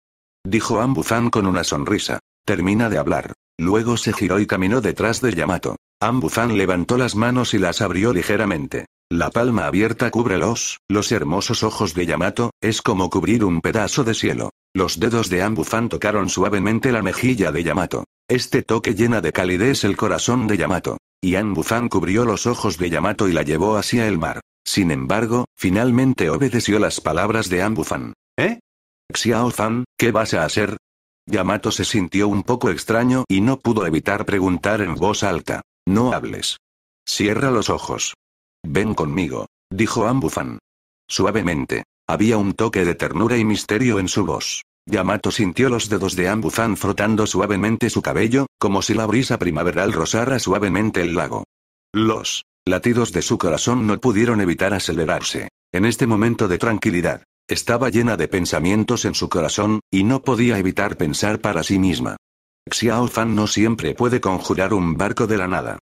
Dijo Ambuzan con una sonrisa. Termina de hablar. Luego se giró y caminó detrás de Yamato. Ambuzan levantó las manos y las abrió ligeramente. La palma abierta cubre los, los hermosos ojos de Yamato, es como cubrir un pedazo de cielo. Los dedos de Ambuzan tocaron suavemente la mejilla de Yamato. Este toque llena de calidez el corazón de Yamato. Y Ambuzan cubrió los ojos de Yamato y la llevó hacia el mar. Sin embargo, finalmente obedeció las palabras de Ambufan. ¿Eh? Xiao Fan, ¿qué vas a hacer? Yamato se sintió un poco extraño y no pudo evitar preguntar en voz alta. No hables. Cierra los ojos. Ven conmigo, dijo Ambufan. Suavemente. Había un toque de ternura y misterio en su voz. Yamato sintió los dedos de Ambufan frotando suavemente su cabello, como si la brisa primaveral rozara suavemente el lago. Los latidos de su corazón no pudieron evitar acelerarse. En este momento de tranquilidad, estaba llena de pensamientos en su corazón, y no podía evitar pensar para sí misma. Xiao Fan no siempre puede conjurar un barco de la nada.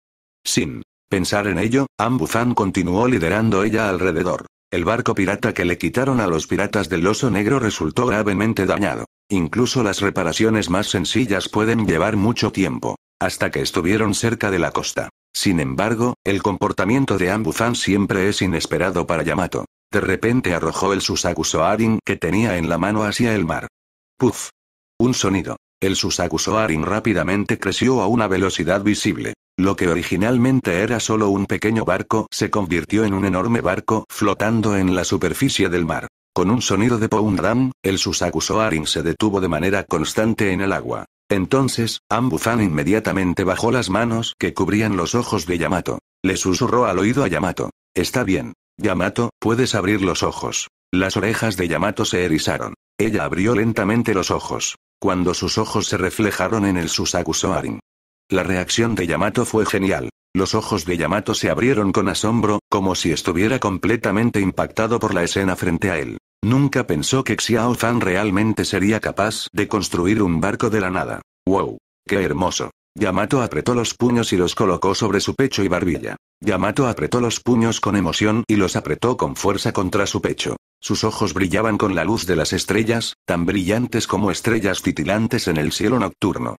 Sin pensar en ello, Ambu Fan continuó liderando ella alrededor. El barco pirata que le quitaron a los piratas del oso negro resultó gravemente dañado. Incluso las reparaciones más sencillas pueden llevar mucho tiempo, hasta que estuvieron cerca de la costa. Sin embargo, el comportamiento de Ambufan siempre es inesperado para Yamato. De repente arrojó el Susaku que tenía en la mano hacia el mar. ¡Puf! Un sonido. El Susaku rápidamente creció a una velocidad visible. Lo que originalmente era solo un pequeño barco se convirtió en un enorme barco flotando en la superficie del mar. Con un sonido de poundram, el Susaku se detuvo de manera constante en el agua. Entonces, Ambufan inmediatamente bajó las manos que cubrían los ojos de Yamato. Le susurró al oído a Yamato. Está bien. Yamato, puedes abrir los ojos. Las orejas de Yamato se erizaron. Ella abrió lentamente los ojos. Cuando sus ojos se reflejaron en el Susaku la reacción de Yamato fue genial. Los ojos de Yamato se abrieron con asombro, como si estuviera completamente impactado por la escena frente a él. Nunca pensó que Xiao Fan realmente sería capaz de construir un barco de la nada. ¡Wow! ¡Qué hermoso! Yamato apretó los puños y los colocó sobre su pecho y barbilla. Yamato apretó los puños con emoción y los apretó con fuerza contra su pecho. Sus ojos brillaban con la luz de las estrellas, tan brillantes como estrellas titilantes en el cielo nocturno.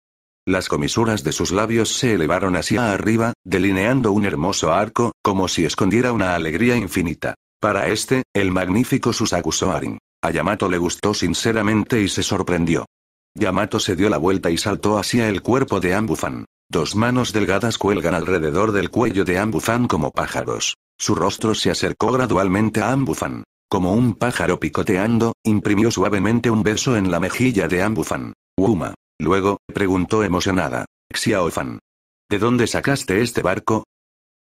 Las comisuras de sus labios se elevaron hacia arriba, delineando un hermoso arco, como si escondiera una alegría infinita. Para este, el magnífico Susaku Soarin. A Yamato le gustó sinceramente y se sorprendió. Yamato se dio la vuelta y saltó hacia el cuerpo de Ambufan. Dos manos delgadas cuelgan alrededor del cuello de Ambufan como pájaros. Su rostro se acercó gradualmente a Ambufan. Como un pájaro picoteando, imprimió suavemente un beso en la mejilla de Ambufan. Wuma. Luego, preguntó emocionada. Xiaofan. ¿De dónde sacaste este barco?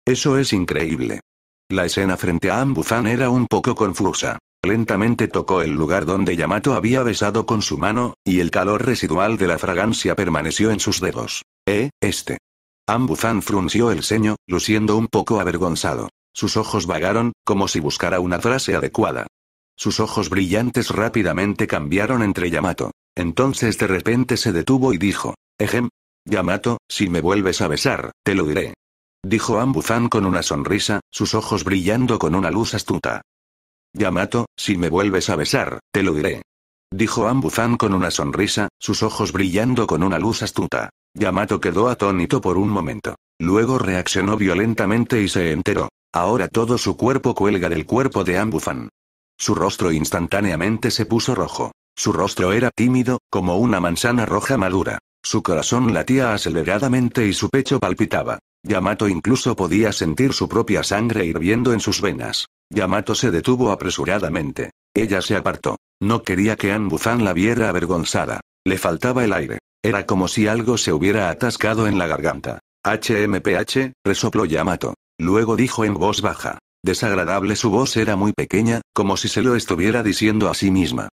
Eso es increíble. La escena frente a Ambuzan era un poco confusa. Lentamente tocó el lugar donde Yamato había besado con su mano, y el calor residual de la fragancia permaneció en sus dedos. ¿Eh, este? Ambuzan frunció el ceño, luciendo un poco avergonzado. Sus ojos vagaron, como si buscara una frase adecuada. Sus ojos brillantes rápidamente cambiaron entre Yamato, entonces de repente se detuvo y dijo, Ejem, Yamato, si me vuelves a besar, te lo diré. Dijo Ambuzan con una sonrisa, sus ojos brillando con una luz astuta. Yamato, si me vuelves a besar, te lo diré. Dijo Ambuzan con una sonrisa, sus ojos brillando con una luz astuta. Yamato quedó atónito por un momento. Luego reaccionó violentamente y se enteró. Ahora todo su cuerpo cuelga del cuerpo de Ambuzan. Su rostro instantáneamente se puso rojo. Su rostro era tímido, como una manzana roja madura. Su corazón latía aceleradamente y su pecho palpitaba. Yamato incluso podía sentir su propia sangre hirviendo en sus venas. Yamato se detuvo apresuradamente. Ella se apartó. No quería que Anbuzan la viera avergonzada. Le faltaba el aire. Era como si algo se hubiera atascado en la garganta. HMPH, resopló Yamato. Luego dijo en voz baja. Desagradable su voz era muy pequeña, como si se lo estuviera diciendo a sí misma.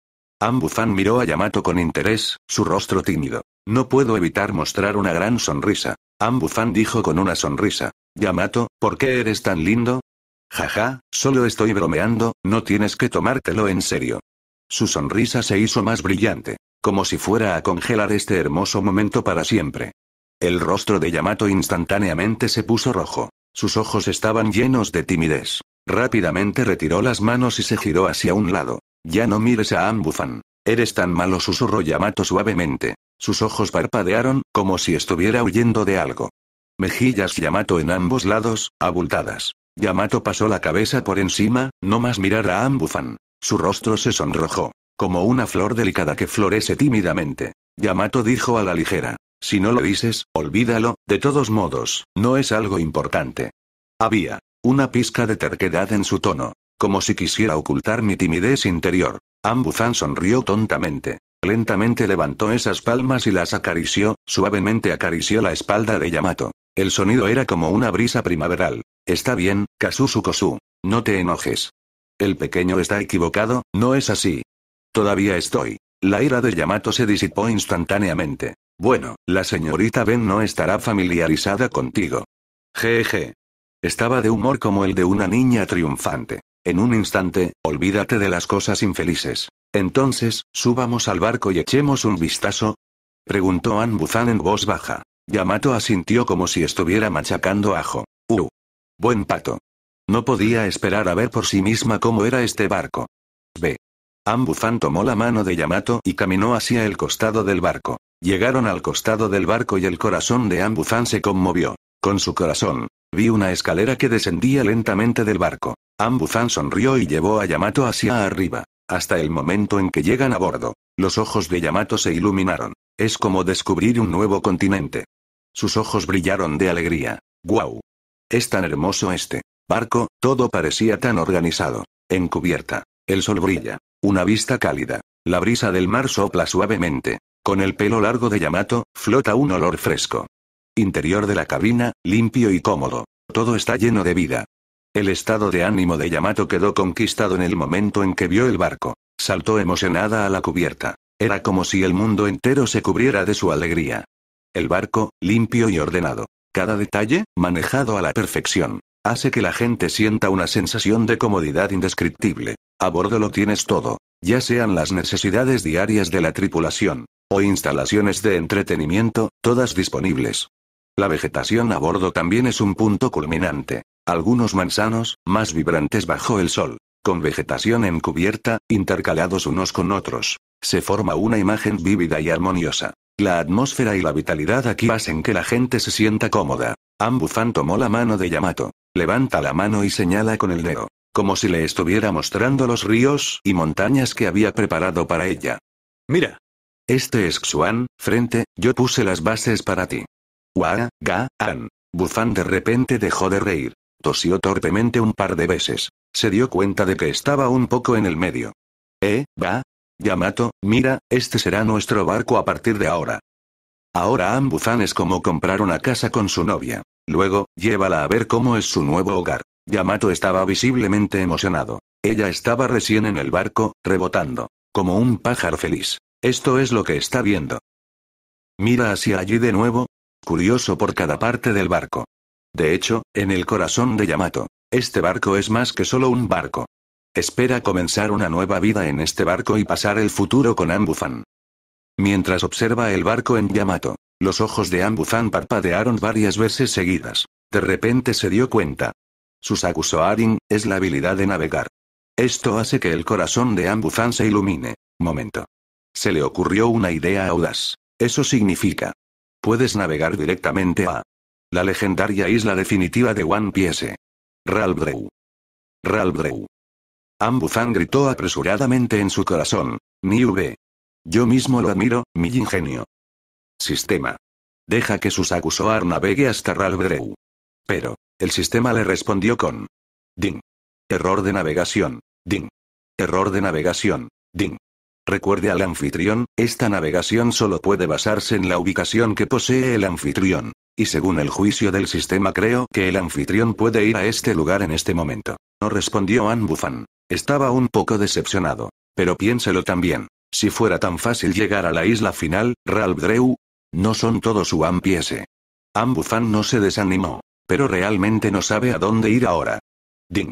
Ambufan miró a Yamato con interés, su rostro tímido. No puedo evitar mostrar una gran sonrisa. Ambufan dijo con una sonrisa. Yamato, ¿por qué eres tan lindo? Jaja, solo estoy bromeando, no tienes que tomártelo en serio. Su sonrisa se hizo más brillante, como si fuera a congelar este hermoso momento para siempre. El rostro de Yamato instantáneamente se puso rojo. Sus ojos estaban llenos de timidez. Rápidamente retiró las manos y se giró hacia un lado. Ya no mires a Ambufan. Eres tan malo, susurró Yamato suavemente. Sus ojos parpadearon, como si estuviera huyendo de algo. Mejillas Yamato en ambos lados, abultadas. Yamato pasó la cabeza por encima, no más mirar a Ambufan. Su rostro se sonrojó, como una flor delicada que florece tímidamente. Yamato dijo a la ligera, si no lo dices, olvídalo, de todos modos, no es algo importante. Había una pizca de terquedad en su tono. Como si quisiera ocultar mi timidez interior. Ambuzan sonrió tontamente. Lentamente levantó esas palmas y las acarició, suavemente acarició la espalda de Yamato. El sonido era como una brisa primaveral. Está bien, Kazusu Kosu. No te enojes. El pequeño está equivocado, no es así. Todavía estoy. La ira de Yamato se disipó instantáneamente. Bueno, la señorita Ben no estará familiarizada contigo. Jeje. Estaba de humor como el de una niña triunfante. En un instante, olvídate de las cosas infelices. Entonces, subamos al barco y echemos un vistazo. Preguntó Anbuzan en voz baja. Yamato asintió como si estuviera machacando ajo. Uh. Buen pato. No podía esperar a ver por sí misma cómo era este barco. B. Ambuzan tomó la mano de Yamato y caminó hacia el costado del barco. Llegaron al costado del barco y el corazón de Ambuzan se conmovió. Con su corazón, vi una escalera que descendía lentamente del barco. Ambuzan sonrió y llevó a Yamato hacia arriba. Hasta el momento en que llegan a bordo, los ojos de Yamato se iluminaron. Es como descubrir un nuevo continente. Sus ojos brillaron de alegría. ¡Guau! Es tan hermoso este barco, todo parecía tan organizado. En cubierta, el sol brilla. Una vista cálida. La brisa del mar sopla suavemente. Con el pelo largo de Yamato, flota un olor fresco. Interior de la cabina, limpio y cómodo. Todo está lleno de vida. El estado de ánimo de Yamato quedó conquistado en el momento en que vio el barco. Saltó emocionada a la cubierta. Era como si el mundo entero se cubriera de su alegría. El barco, limpio y ordenado. Cada detalle, manejado a la perfección. Hace que la gente sienta una sensación de comodidad indescriptible. A bordo lo tienes todo, ya sean las necesidades diarias de la tripulación, o instalaciones de entretenimiento, todas disponibles. La vegetación a bordo también es un punto culminante algunos manzanos, más vibrantes bajo el sol, con vegetación encubierta, intercalados unos con otros. Se forma una imagen vívida y armoniosa. La atmósfera y la vitalidad aquí hacen que la gente se sienta cómoda. Ambufan tomó la mano de Yamato. Levanta la mano y señala con el dedo, como si le estuviera mostrando los ríos y montañas que había preparado para ella. Mira. Este es Xuan, frente, yo puse las bases para ti. Wa, ga, an. Bufan de repente dejó de reír. Tosió torpemente un par de veces. Se dio cuenta de que estaba un poco en el medio. Eh, va. Yamato, mira, este será nuestro barco a partir de ahora. Ahora Ambuzan es como comprar una casa con su novia. Luego, llévala a ver cómo es su nuevo hogar. Yamato estaba visiblemente emocionado. Ella estaba recién en el barco, rebotando. Como un pájaro feliz. Esto es lo que está viendo. Mira hacia allí de nuevo. Curioso por cada parte del barco. De hecho, en el corazón de Yamato. Este barco es más que solo un barco. Espera comenzar una nueva vida en este barco y pasar el futuro con Ambufan. Mientras observa el barco en Yamato, los ojos de Ambufan parpadearon varias veces seguidas. De repente se dio cuenta. Su Soarin, es la habilidad de navegar. Esto hace que el corazón de Ambufan se ilumine. Momento. Se le ocurrió una idea audaz. Eso significa. Puedes navegar directamente a la legendaria isla definitiva de One Piece. RALBREU. RALBREU. Ambuzan gritó apresuradamente en su corazón. Niuve, Yo mismo lo admiro, mi ingenio. Sistema. Deja que sus Soar navegue hasta RALBREU. Pero, el sistema le respondió con. Ding. Error de navegación. Ding. Error de navegación. Ding. Recuerde al anfitrión, esta navegación solo puede basarse en la ubicación que posee el anfitrión. Y según el juicio del sistema creo que el anfitrión puede ir a este lugar en este momento. No respondió Ann Estaba un poco decepcionado. Pero piénselo también. Si fuera tan fácil llegar a la isla final, Ralph Drew. No son todos su Anbufan Ambufan no se desanimó. Pero realmente no sabe a dónde ir ahora. Ding.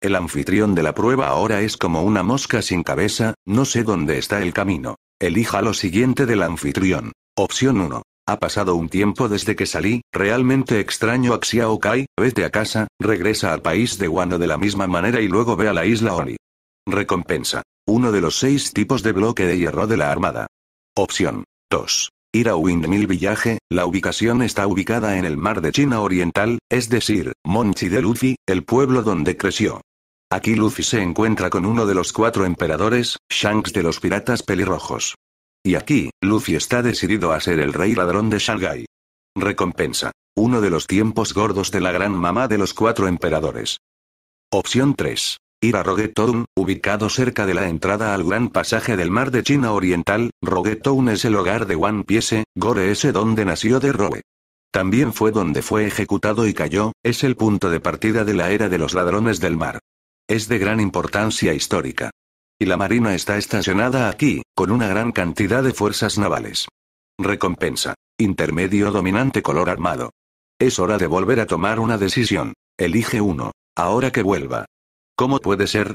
El anfitrión de la prueba ahora es como una mosca sin cabeza, no sé dónde está el camino. Elija lo siguiente del anfitrión. Opción 1. Ha pasado un tiempo desde que salí, realmente extraño a Xiao Kai, vete a casa, regresa al país de Wano de la misma manera y luego ve a la isla Oni. Recompensa. Uno de los seis tipos de bloque de hierro de la armada. Opción 2. Ir a Windmill Village, la ubicación está ubicada en el mar de China Oriental, es decir, Monchi de Luffy, el pueblo donde creció. Aquí Luffy se encuentra con uno de los cuatro emperadores, Shanks de los piratas pelirrojos, y aquí, Luffy está decidido a ser el rey ladrón de Shanghai. Recompensa. Uno de los tiempos gordos de la gran mamá de los cuatro emperadores. Opción 3. Ir a Roguetown, ubicado cerca de la entrada al gran pasaje del mar de China Oriental, Roguetown es el hogar de One Piece, Gore ese donde nació de Roe. También fue donde fue ejecutado y cayó, es el punto de partida de la era de los ladrones del mar. Es de gran importancia histórica y la Marina está estacionada aquí, con una gran cantidad de fuerzas navales. Recompensa. Intermedio dominante color armado. Es hora de volver a tomar una decisión. Elige uno. Ahora que vuelva. ¿Cómo puede ser?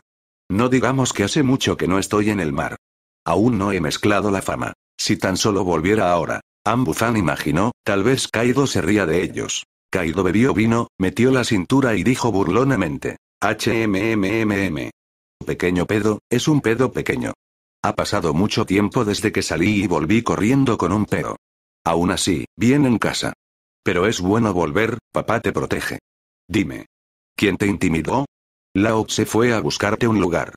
No digamos que hace mucho que no estoy en el mar. Aún no he mezclado la fama. Si tan solo volviera ahora. Ambuzan imaginó, tal vez Kaido se ría de ellos. Kaido bebió vino, metió la cintura y dijo burlonamente. HMMMM pequeño pedo, es un pedo pequeño. Ha pasado mucho tiempo desde que salí y volví corriendo con un pedo. Aún así, bien en casa. Pero es bueno volver, papá te protege. Dime. ¿Quién te intimidó? Lao se fue a buscarte un lugar.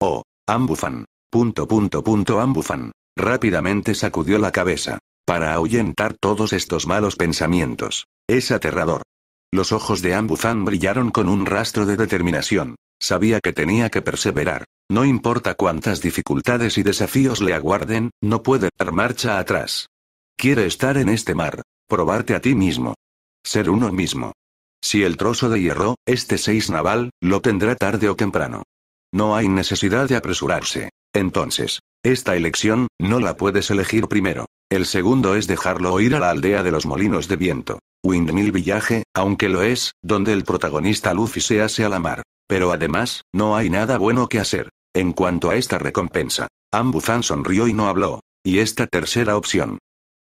Oh, Ambufan. Punto punto Ambufan. Rápidamente sacudió la cabeza. Para ahuyentar todos estos malos pensamientos. Es aterrador. Los ojos de Ambufan brillaron con un rastro de determinación. Sabía que tenía que perseverar. No importa cuántas dificultades y desafíos le aguarden, no puede dar marcha atrás. Quiere estar en este mar. Probarte a ti mismo. Ser uno mismo. Si el trozo de hierro, este seis naval, lo tendrá tarde o temprano. No hay necesidad de apresurarse. Entonces, esta elección, no la puedes elegir primero. El segundo es dejarlo ir a la aldea de los molinos de viento. Windmill Village, aunque lo es, donde el protagonista Luffy se hace a la mar. Pero además, no hay nada bueno que hacer. En cuanto a esta recompensa, Ambuzan sonrió y no habló. Y esta tercera opción.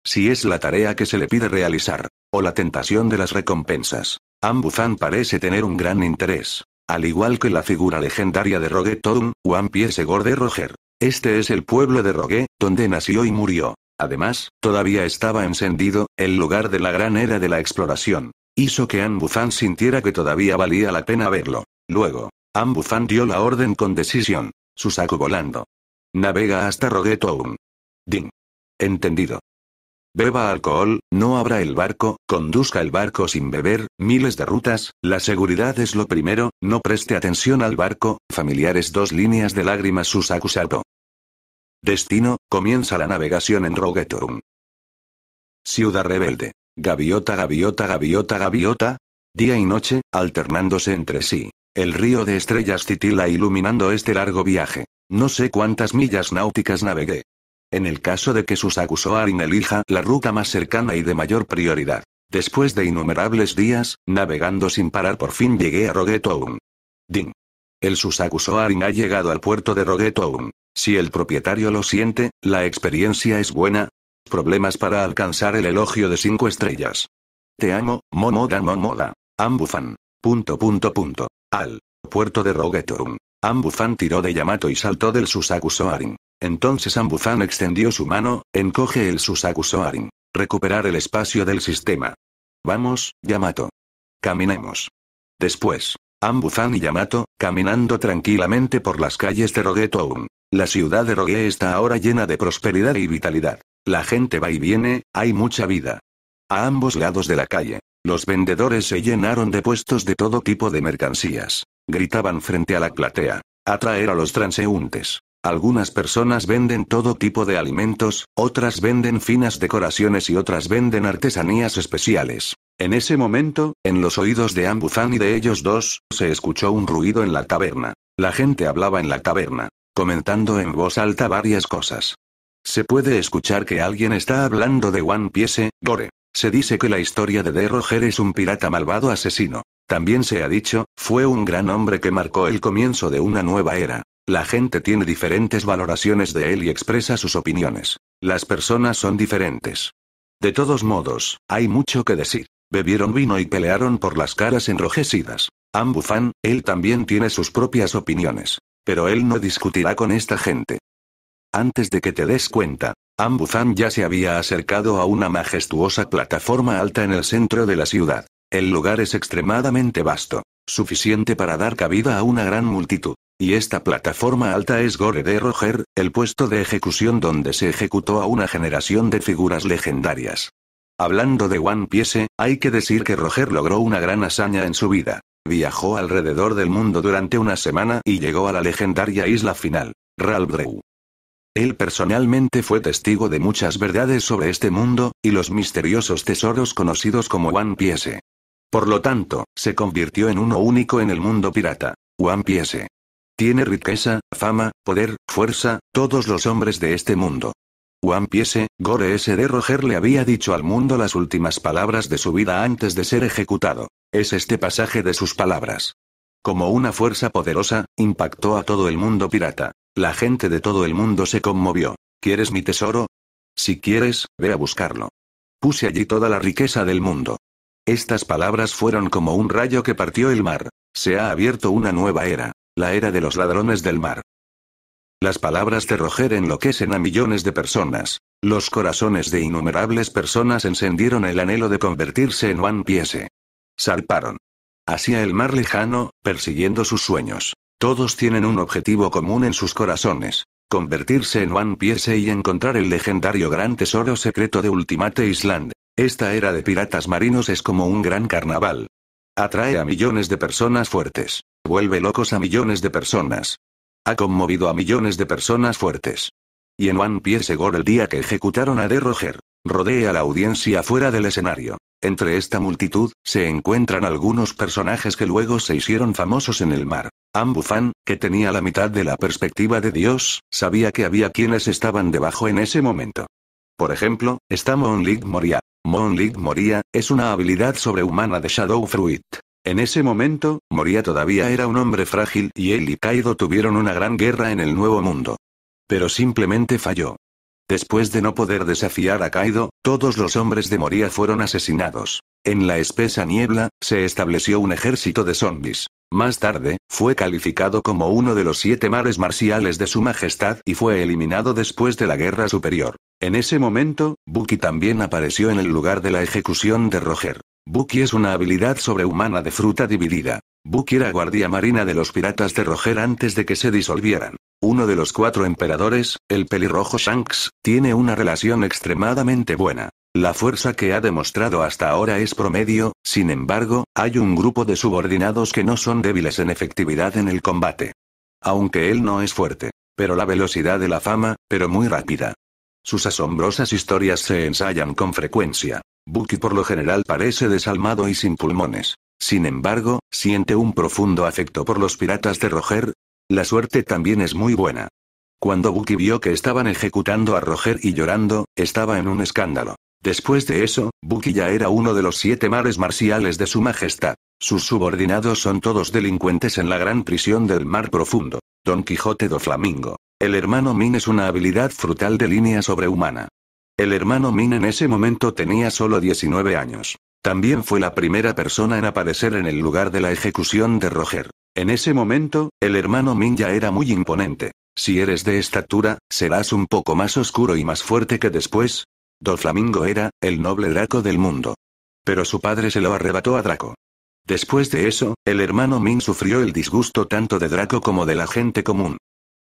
Si es la tarea que se le pide realizar, o la tentación de las recompensas, Ambuzan parece tener un gran interés. Al igual que la figura legendaria de Rogue Town, One Piece Gorde Roger. Este es el pueblo de Rogue, donde nació y murió. Además, todavía estaba encendido, el lugar de la gran era de la exploración. Hizo que Ambuzan sintiera que todavía valía la pena verlo. Luego, Ambuzan dio la orden con decisión. Susaku volando. Navega hasta Rogetown. Ding. Entendido. Beba alcohol, no abra el barco, conduzca el barco sin beber, miles de rutas, la seguridad es lo primero, no preste atención al barco, familiares dos líneas de lágrimas Susaku Sato. Destino, comienza la navegación en roguetown Ciudad rebelde. Gaviota, gaviota, gaviota, gaviota. Día y noche, alternándose entre sí. El río de estrellas titila iluminando este largo viaje. No sé cuántas millas náuticas navegué. En el caso de que Susakusoarin elija la ruta más cercana y de mayor prioridad. Después de innumerables días, navegando sin parar por fin llegué a Rogetown. Ding. El Susakusoarin ha llegado al puerto de Rogetown. Si el propietario lo siente, la experiencia es buena. Problemas para alcanzar el elogio de cinco estrellas. Te amo, Momoda Momoda. Ambufan. Punto punto punto. Al puerto de Rogetorn. Ambufan tiró de Yamato y saltó del Susaku Entonces Ambufan extendió su mano, encoge el Susaku Recuperar el espacio del sistema. Vamos, Yamato. Caminemos. Después, Ambufan y Yamato, caminando tranquilamente por las calles de Roguetown, la ciudad de Rogué está ahora llena de prosperidad y vitalidad. La gente va y viene, hay mucha vida. A ambos lados de la calle, los vendedores se llenaron de puestos de todo tipo de mercancías. Gritaban frente a la platea. Atraer a los transeúntes. Algunas personas venden todo tipo de alimentos, otras venden finas decoraciones y otras venden artesanías especiales. En ese momento, en los oídos de Ambuzán y de ellos dos, se escuchó un ruido en la taberna. La gente hablaba en la taberna comentando en voz alta varias cosas. Se puede escuchar que alguien está hablando de One Piece, Gore. Se dice que la historia de De Roger es un pirata malvado asesino. También se ha dicho, fue un gran hombre que marcó el comienzo de una nueva era. La gente tiene diferentes valoraciones de él y expresa sus opiniones. Las personas son diferentes. De todos modos, hay mucho que decir. Bebieron vino y pelearon por las caras enrojecidas. Ambufan, él también tiene sus propias opiniones. Pero él no discutirá con esta gente. Antes de que te des cuenta, Ambuzan ya se había acercado a una majestuosa plataforma alta en el centro de la ciudad. El lugar es extremadamente vasto, suficiente para dar cabida a una gran multitud. Y esta plataforma alta es Gore de Roger, el puesto de ejecución donde se ejecutó a una generación de figuras legendarias. Hablando de One Piece, hay que decir que Roger logró una gran hazaña en su vida. Viajó alrededor del mundo durante una semana y llegó a la legendaria isla final, Ralbreu. Él personalmente fue testigo de muchas verdades sobre este mundo, y los misteriosos tesoros conocidos como One Piece. Por lo tanto, se convirtió en uno único en el mundo pirata. One Piece. Tiene riqueza, fama, poder, fuerza, todos los hombres de este mundo. Juan Piece, Gore S.D. Roger le había dicho al mundo las últimas palabras de su vida antes de ser ejecutado. Es este pasaje de sus palabras. Como una fuerza poderosa, impactó a todo el mundo pirata. La gente de todo el mundo se conmovió. ¿Quieres mi tesoro? Si quieres, ve a buscarlo. Puse allí toda la riqueza del mundo. Estas palabras fueron como un rayo que partió el mar. Se ha abierto una nueva era, la era de los ladrones del mar. Las palabras de Roger enloquecen a millones de personas. Los corazones de innumerables personas encendieron el anhelo de convertirse en One Piece. Salparon. Hacia el mar lejano, persiguiendo sus sueños. Todos tienen un objetivo común en sus corazones. Convertirse en One Piece y encontrar el legendario gran tesoro secreto de Ultimate Island. Esta era de piratas marinos es como un gran carnaval. Atrae a millones de personas fuertes. Vuelve locos a millones de personas. Ha conmovido a millones de personas fuertes. Y en One Piece Gore el día que ejecutaron a de Roger. Rodea a la audiencia fuera del escenario. Entre esta multitud, se encuentran algunos personajes que luego se hicieron famosos en el mar. Ambufan, que tenía la mitad de la perspectiva de Dios, sabía que había quienes estaban debajo en ese momento. Por ejemplo, está Moonlit Moria. Moonlit Moria, es una habilidad sobrehumana de Shadow Fruit, en ese momento, Moria todavía era un hombre frágil y él y Kaido tuvieron una gran guerra en el Nuevo Mundo. Pero simplemente falló. Después de no poder desafiar a Kaido, todos los hombres de Moria fueron asesinados. En la espesa niebla, se estableció un ejército de zombies. Más tarde, fue calificado como uno de los siete mares marciales de su majestad y fue eliminado después de la guerra superior. En ese momento, Buki también apareció en el lugar de la ejecución de Roger. Bucky es una habilidad sobrehumana de fruta dividida. Buki era guardia marina de los piratas de Roger antes de que se disolvieran. Uno de los cuatro emperadores, el pelirrojo Shanks, tiene una relación extremadamente buena. La fuerza que ha demostrado hasta ahora es promedio, sin embargo, hay un grupo de subordinados que no son débiles en efectividad en el combate. Aunque él no es fuerte, pero la velocidad de la fama, pero muy rápida. Sus asombrosas historias se ensayan con frecuencia. Bucky por lo general parece desalmado y sin pulmones. Sin embargo, siente un profundo afecto por los piratas de Roger. La suerte también es muy buena. Cuando Bucky vio que estaban ejecutando a Roger y llorando, estaba en un escándalo. Después de eso, Bucky ya era uno de los siete mares marciales de su majestad. Sus subordinados son todos delincuentes en la gran prisión del mar profundo. Don Quijote do Flamingo. El hermano Min es una habilidad frutal de línea sobrehumana. El hermano Min en ese momento tenía solo 19 años. También fue la primera persona en aparecer en el lugar de la ejecución de Roger. En ese momento, el hermano Min ya era muy imponente. Si eres de estatura, serás un poco más oscuro y más fuerte que después. Flamingo era, el noble Draco del mundo. Pero su padre se lo arrebató a Draco. Después de eso, el hermano Min sufrió el disgusto tanto de Draco como de la gente común.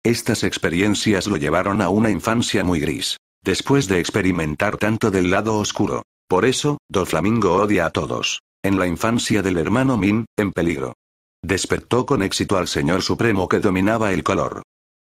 Estas experiencias lo llevaron a una infancia muy gris después de experimentar tanto del lado oscuro. Por eso, Flamingo odia a todos. En la infancia del hermano Min, en peligro. Despertó con éxito al señor supremo que dominaba el color.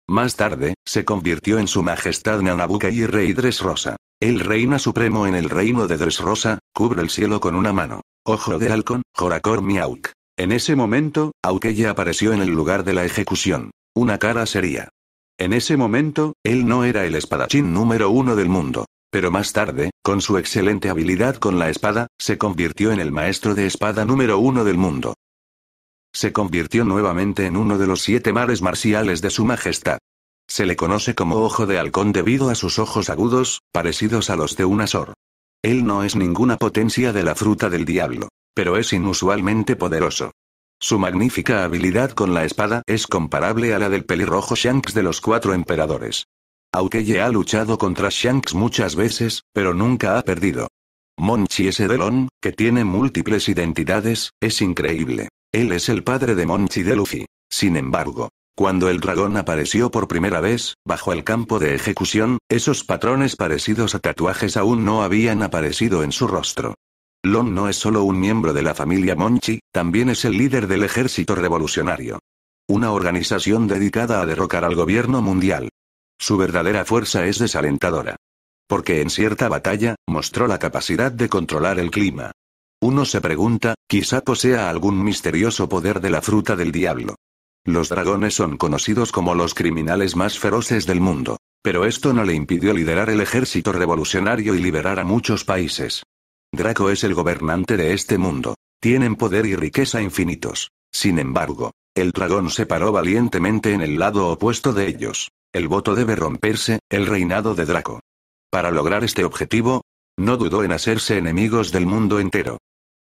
Más tarde, se convirtió en su majestad Nanabuka y rey Rosa, El reina supremo en el reino de Rosa. cubre el cielo con una mano. Ojo de halcón, Jorakor Miauk. En ese momento, Aukeye apareció en el lugar de la ejecución. Una cara seria. En ese momento, él no era el espadachín número uno del mundo. Pero más tarde, con su excelente habilidad con la espada, se convirtió en el maestro de espada número uno del mundo. Se convirtió nuevamente en uno de los siete mares marciales de su majestad. Se le conoce como ojo de halcón debido a sus ojos agudos, parecidos a los de un asor. Él no es ninguna potencia de la fruta del diablo, pero es inusualmente poderoso. Su magnífica habilidad con la espada es comparable a la del pelirrojo Shanks de los cuatro emperadores. Aukeye ha luchado contra Shanks muchas veces, pero nunca ha perdido. Monchi ese Delon, que tiene múltiples identidades, es increíble. Él es el padre de Monchi de Luffy. Sin embargo, cuando el dragón apareció por primera vez, bajo el campo de ejecución, esos patrones parecidos a tatuajes aún no habían aparecido en su rostro. Lon no es solo un miembro de la familia Monchi, también es el líder del ejército revolucionario. Una organización dedicada a derrocar al gobierno mundial. Su verdadera fuerza es desalentadora. Porque en cierta batalla, mostró la capacidad de controlar el clima. Uno se pregunta, quizá posea algún misterioso poder de la fruta del diablo. Los dragones son conocidos como los criminales más feroces del mundo. Pero esto no le impidió liderar el ejército revolucionario y liberar a muchos países. Draco es el gobernante de este mundo. Tienen poder y riqueza infinitos. Sin embargo, el dragón se paró valientemente en el lado opuesto de ellos. El voto debe romperse, el reinado de Draco. Para lograr este objetivo, no dudó en hacerse enemigos del mundo entero.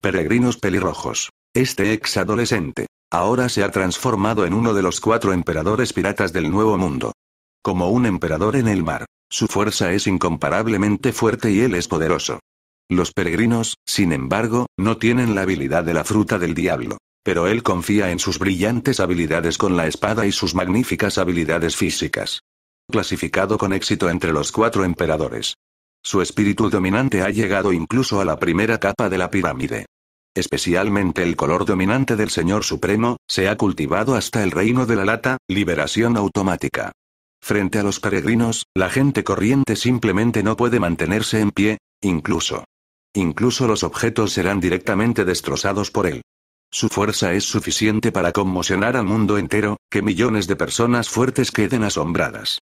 Peregrinos pelirrojos. Este ex adolescente, ahora se ha transformado en uno de los cuatro emperadores piratas del Nuevo Mundo. Como un emperador en el mar, su fuerza es incomparablemente fuerte y él es poderoso. Los peregrinos, sin embargo, no tienen la habilidad de la fruta del diablo. Pero él confía en sus brillantes habilidades con la espada y sus magníficas habilidades físicas. Clasificado con éxito entre los cuatro emperadores. Su espíritu dominante ha llegado incluso a la primera capa de la pirámide. Especialmente el color dominante del Señor Supremo, se ha cultivado hasta el reino de la lata, liberación automática. Frente a los peregrinos, la gente corriente simplemente no puede mantenerse en pie, incluso Incluso los objetos serán directamente destrozados por él. Su fuerza es suficiente para conmocionar al mundo entero, que millones de personas fuertes queden asombradas.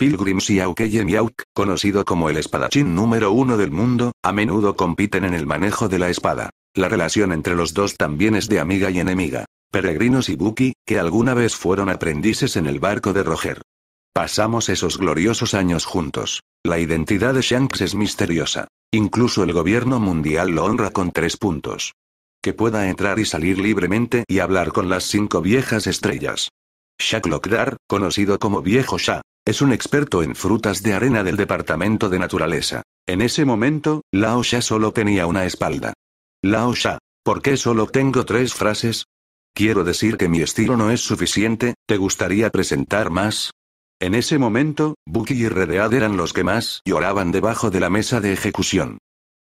y y Miauk, conocido como el espadachín número uno del mundo, a menudo compiten en el manejo de la espada. La relación entre los dos también es de amiga y enemiga. Peregrinos y Buki, que alguna vez fueron aprendices en el barco de Roger. Pasamos esos gloriosos años juntos. La identidad de Shanks es misteriosa. Incluso el gobierno mundial lo honra con tres puntos. Que pueda entrar y salir libremente y hablar con las cinco viejas estrellas. Shaq Lokdar, conocido como Viejo Sha, es un experto en frutas de arena del Departamento de Naturaleza. En ese momento, Lao Sha solo tenía una espalda. Lao Sha, ¿por qué solo tengo tres frases? Quiero decir que mi estilo no es suficiente, ¿te gustaría presentar más? En ese momento, Bucky y Redead eran los que más lloraban debajo de la mesa de ejecución.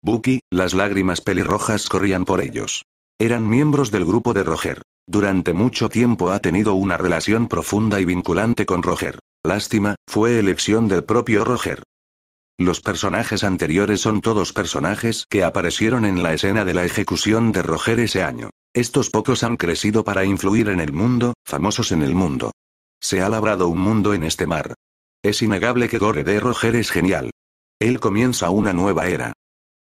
Bucky, las lágrimas pelirrojas corrían por ellos. Eran miembros del grupo de Roger. Durante mucho tiempo ha tenido una relación profunda y vinculante con Roger. Lástima, fue elección del propio Roger. Los personajes anteriores son todos personajes que aparecieron en la escena de la ejecución de Roger ese año. Estos pocos han crecido para influir en el mundo, famosos en el mundo. Se ha labrado un mundo en este mar. Es innegable que Gore de Roger es genial. Él comienza una nueva era.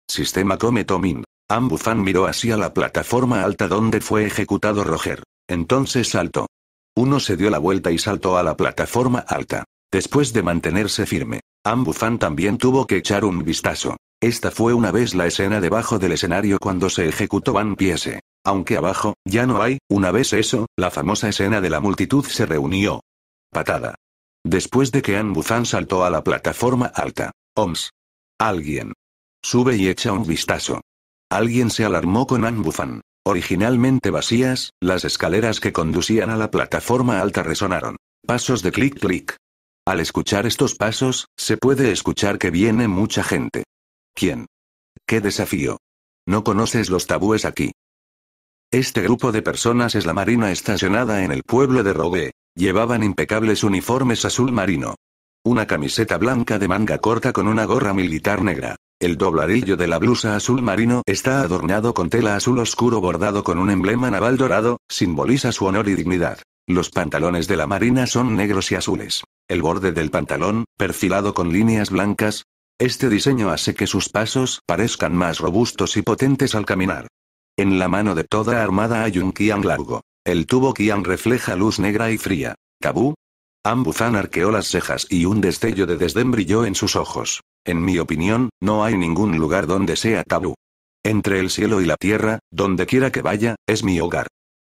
Sistema Come Tomin. Ambufan miró hacia la plataforma alta donde fue ejecutado Roger. Entonces saltó. Uno se dio la vuelta y saltó a la plataforma alta. Después de mantenerse firme, Ambufan también tuvo que echar un vistazo. Esta fue una vez la escena debajo del escenario cuando se ejecutó Van Piese. Aunque abajo, ya no hay, una vez eso, la famosa escena de la multitud se reunió. Patada. Después de que Ann saltó a la plataforma alta. OMS. Alguien. Sube y echa un vistazo. Alguien se alarmó con Ann Originalmente vacías, las escaleras que conducían a la plataforma alta resonaron. Pasos de clic clic. Al escuchar estos pasos, se puede escuchar que viene mucha gente. ¿Quién? ¡Qué desafío! No conoces los tabúes aquí. Este grupo de personas es la marina estacionada en el pueblo de Robé. Llevaban impecables uniformes azul marino. Una camiseta blanca de manga corta con una gorra militar negra. El dobladillo de la blusa azul marino está adornado con tela azul oscuro bordado con un emblema naval dorado, simboliza su honor y dignidad. Los pantalones de la marina son negros y azules. El borde del pantalón, perfilado con líneas blancas, este diseño hace que sus pasos parezcan más robustos y potentes al caminar. En la mano de toda armada hay un Kian largo. El tubo Qian refleja luz negra y fría. ¿Tabú? Ambuzan arqueó las cejas y un destello de desdén brilló en sus ojos. En mi opinión, no hay ningún lugar donde sea tabú. Entre el cielo y la tierra, donde quiera que vaya, es mi hogar.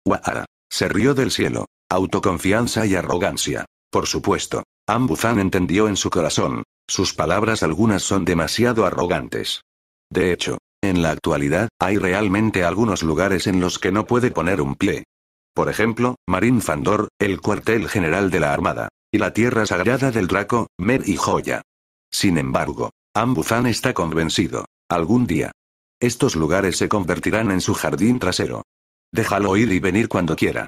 Wahara. Se rió del cielo. Autoconfianza y arrogancia. Por supuesto. Ambuzan entendió en su corazón. Sus palabras algunas son demasiado arrogantes. De hecho, en la actualidad, hay realmente algunos lugares en los que no puede poner un pie. Por ejemplo, Marín Fandor, el cuartel general de la Armada, y la tierra sagrada del Draco, Mer y Joya. Sin embargo, Ambuzán está convencido. Algún día. Estos lugares se convertirán en su jardín trasero. Déjalo ir y venir cuando quiera.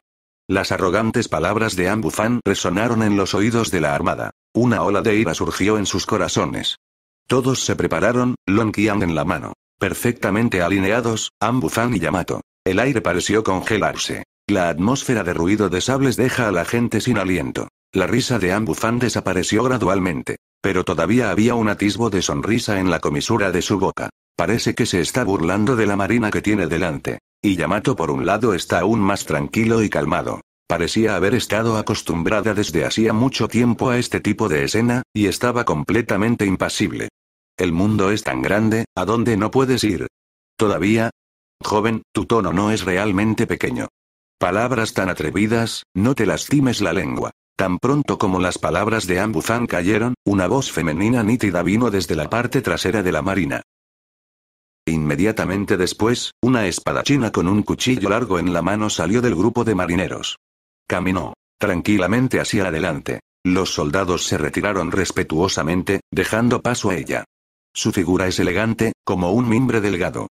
Las arrogantes palabras de Ambufan resonaron en los oídos de la armada. Una ola de ira surgió en sus corazones. Todos se prepararon, Long en la mano. Perfectamente alineados, Ambufan y Yamato. El aire pareció congelarse. La atmósfera de ruido de sables deja a la gente sin aliento. La risa de Ambufan desapareció gradualmente. Pero todavía había un atisbo de sonrisa en la comisura de su boca. Parece que se está burlando de la marina que tiene delante. Y Yamato por un lado está aún más tranquilo y calmado. Parecía haber estado acostumbrada desde hacía mucho tiempo a este tipo de escena, y estaba completamente impasible. El mundo es tan grande, ¿a dónde no puedes ir? Todavía. Joven, tu tono no es realmente pequeño. Palabras tan atrevidas, no te lastimes la lengua. Tan pronto como las palabras de Ambuzan cayeron, una voz femenina nítida vino desde la parte trasera de la marina. Inmediatamente después, una espadachina con un cuchillo largo en la mano salió del grupo de marineros. Caminó tranquilamente hacia adelante. Los soldados se retiraron respetuosamente, dejando paso a ella. Su figura es elegante, como un mimbre delgado.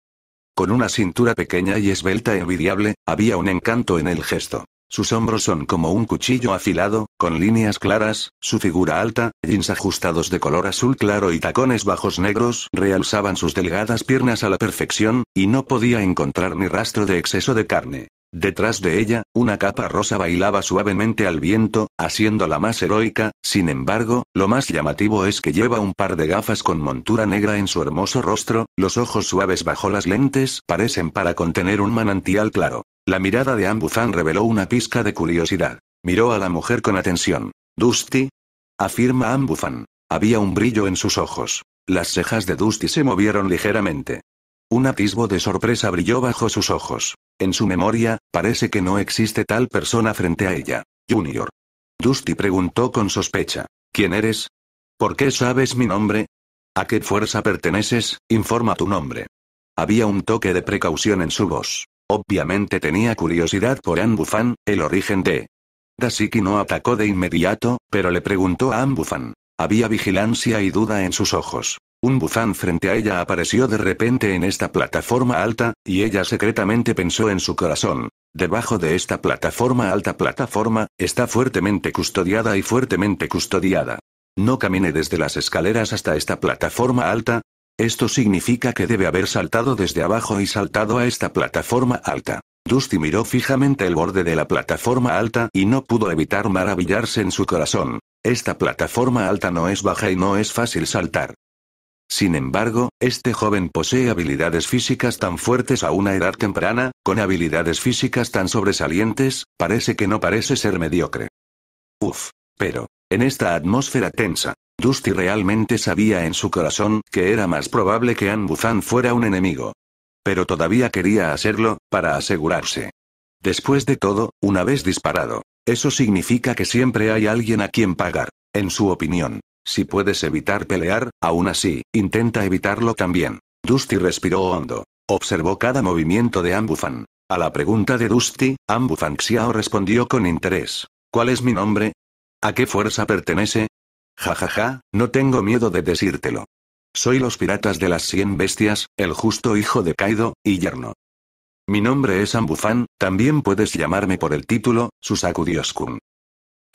Con una cintura pequeña y esbelta e envidiable, había un encanto en el gesto. Sus hombros son como un cuchillo afilado, con líneas claras, su figura alta, jeans ajustados de color azul claro y tacones bajos negros realzaban sus delgadas piernas a la perfección, y no podía encontrar ni rastro de exceso de carne. Detrás de ella, una capa rosa bailaba suavemente al viento, haciéndola más heroica, sin embargo, lo más llamativo es que lleva un par de gafas con montura negra en su hermoso rostro, los ojos suaves bajo las lentes parecen para contener un manantial claro. La mirada de Ambufan reveló una pizca de curiosidad. Miró a la mujer con atención. Dusty? afirma Ambufan. Había un brillo en sus ojos. Las cejas de Dusty se movieron ligeramente. Un atisbo de sorpresa brilló bajo sus ojos. En su memoria, parece que no existe tal persona frente a ella. Junior. Dusty preguntó con sospecha. ¿Quién eres? ¿Por qué sabes mi nombre? ¿A qué fuerza perteneces? Informa tu nombre. Había un toque de precaución en su voz. Obviamente tenía curiosidad por Ambufan, el origen de. Dasiki no atacó de inmediato, pero le preguntó a Ambufan. Había vigilancia y duda en sus ojos. Un bufán frente a ella apareció de repente en esta plataforma alta, y ella secretamente pensó en su corazón. Debajo de esta plataforma alta plataforma, está fuertemente custodiada y fuertemente custodiada. No camine desde las escaleras hasta esta plataforma alta. Esto significa que debe haber saltado desde abajo y saltado a esta plataforma alta. Dusty miró fijamente el borde de la plataforma alta y no pudo evitar maravillarse en su corazón. Esta plataforma alta no es baja y no es fácil saltar. Sin embargo, este joven posee habilidades físicas tan fuertes a una edad temprana, con habilidades físicas tan sobresalientes, parece que no parece ser mediocre. Uf. Pero, en esta atmósfera tensa, Dusty realmente sabía en su corazón que era más probable que Anne fuera un enemigo. Pero todavía quería hacerlo, para asegurarse. Después de todo, una vez disparado, eso significa que siempre hay alguien a quien pagar, en su opinión. Si puedes evitar pelear, aún así, intenta evitarlo también. Dusty respiró hondo. Observó cada movimiento de Ambufan. A la pregunta de Dusty, Ambufan Xiao respondió con interés. ¿Cuál es mi nombre? ¿A qué fuerza pertenece? Jajaja, ja, ja, no tengo miedo de decírtelo. Soy los piratas de las 100 bestias, el justo hijo de Kaido, y yerno. Mi nombre es Ambufan, también puedes llamarme por el título, Susaku Dioskun.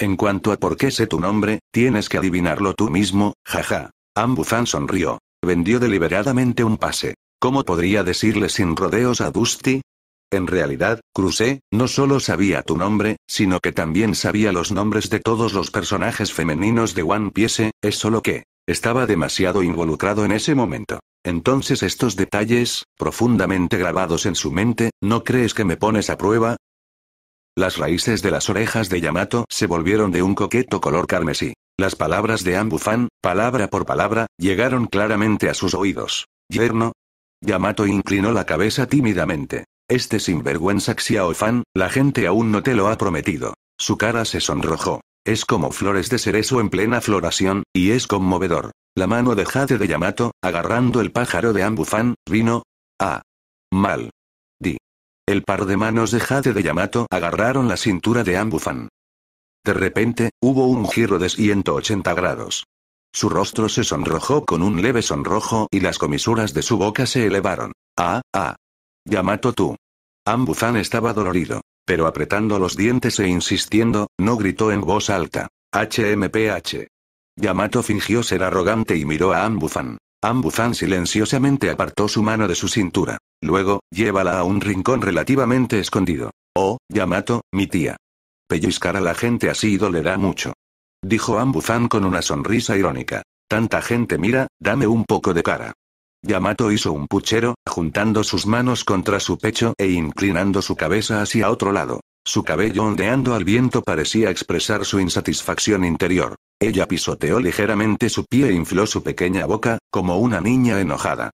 En cuanto a por qué sé tu nombre, tienes que adivinarlo tú mismo, jaja. Ambuzan sonrió. Vendió deliberadamente un pase. ¿Cómo podría decirle sin rodeos a Dusty? En realidad, Crucé, no solo sabía tu nombre, sino que también sabía los nombres de todos los personajes femeninos de One Piece, es solo que, estaba demasiado involucrado en ese momento. Entonces estos detalles, profundamente grabados en su mente, ¿no crees que me pones a prueba? Las raíces de las orejas de Yamato se volvieron de un coqueto color carmesí. Las palabras de Ambufan, palabra por palabra, llegaron claramente a sus oídos. Yerno. Yamato inclinó la cabeza tímidamente. Este sinvergüenza Xiaofan, la gente aún no te lo ha prometido. Su cara se sonrojó. Es como flores de cerezo en plena floración, y es conmovedor. La mano de Jade de Yamato, agarrando el pájaro de Ambufan, vino. Ah. Mal. El par de manos de Jade de Yamato agarraron la cintura de Ambufan. De repente, hubo un giro de 180 grados. Su rostro se sonrojó con un leve sonrojo y las comisuras de su boca se elevaron. Ah, ah. Yamato tú. Ambufan estaba dolorido, pero apretando los dientes e insistiendo, no gritó en voz alta. HMPH. Yamato fingió ser arrogante y miró a Ambufan. Ambuzan silenciosamente apartó su mano de su cintura. Luego, llévala a un rincón relativamente escondido. Oh, Yamato, mi tía. Pellizcar a la gente así dolerá mucho. Dijo Ambuzan con una sonrisa irónica. Tanta gente mira, dame un poco de cara. Yamato hizo un puchero, juntando sus manos contra su pecho e inclinando su cabeza hacia otro lado. Su cabello ondeando al viento parecía expresar su insatisfacción interior. Ella pisoteó ligeramente su pie e infló su pequeña boca, como una niña enojada.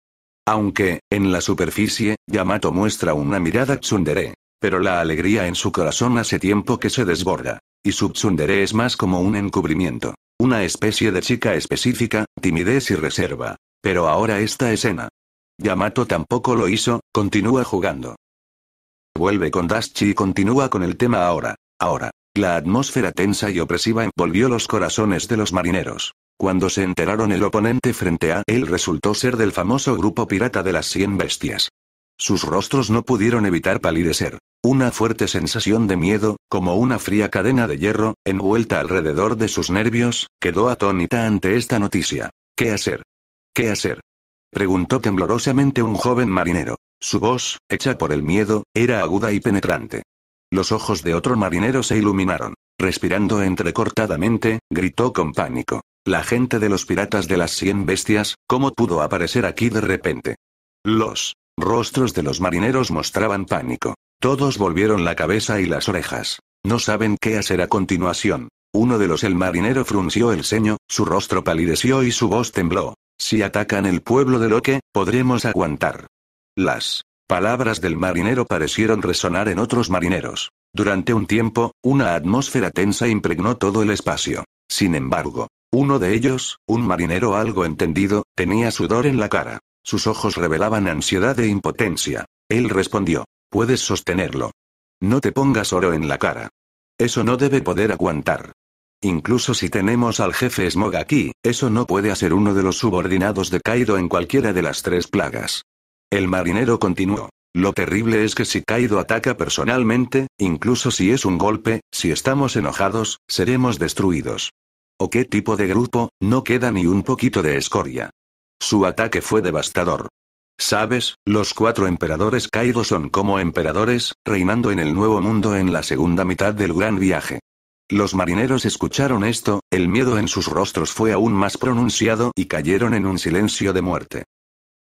Aunque, en la superficie, Yamato muestra una mirada tsundere. Pero la alegría en su corazón hace tiempo que se desborda. Y su tsundere es más como un encubrimiento. Una especie de chica específica, timidez y reserva. Pero ahora esta escena. Yamato tampoco lo hizo, continúa jugando. Vuelve con Dashi y continúa con el tema ahora. Ahora. La atmósfera tensa y opresiva envolvió los corazones de los marineros. Cuando se enteraron el oponente frente a él resultó ser del famoso grupo pirata de las 100 bestias. Sus rostros no pudieron evitar palidecer. Una fuerte sensación de miedo, como una fría cadena de hierro, envuelta alrededor de sus nervios, quedó atónita ante esta noticia. ¿Qué hacer? ¿Qué hacer? preguntó temblorosamente un joven marinero. Su voz, hecha por el miedo, era aguda y penetrante. Los ojos de otro marinero se iluminaron. Respirando entrecortadamente, gritó con pánico. La gente de los piratas de las cien bestias, ¿cómo pudo aparecer aquí de repente? Los rostros de los marineros mostraban pánico. Todos volvieron la cabeza y las orejas. No saben qué hacer a continuación. Uno de los el marinero frunció el ceño, su rostro palideció y su voz tembló. Si atacan el pueblo de que podremos aguantar. Las Palabras del marinero parecieron resonar en otros marineros. Durante un tiempo, una atmósfera tensa impregnó todo el espacio. Sin embargo, uno de ellos, un marinero algo entendido, tenía sudor en la cara. Sus ojos revelaban ansiedad e impotencia. Él respondió, puedes sostenerlo. No te pongas oro en la cara. Eso no debe poder aguantar. Incluso si tenemos al jefe Smog aquí, eso no puede hacer uno de los subordinados de Kaido en cualquiera de las tres plagas. El marinero continuó. Lo terrible es que si Kaido ataca personalmente, incluso si es un golpe, si estamos enojados, seremos destruidos. ¿O qué tipo de grupo? No queda ni un poquito de escoria. Su ataque fue devastador. Sabes, los cuatro emperadores Kaido son como emperadores, reinando en el nuevo mundo en la segunda mitad del gran viaje. Los marineros escucharon esto, el miedo en sus rostros fue aún más pronunciado y cayeron en un silencio de muerte.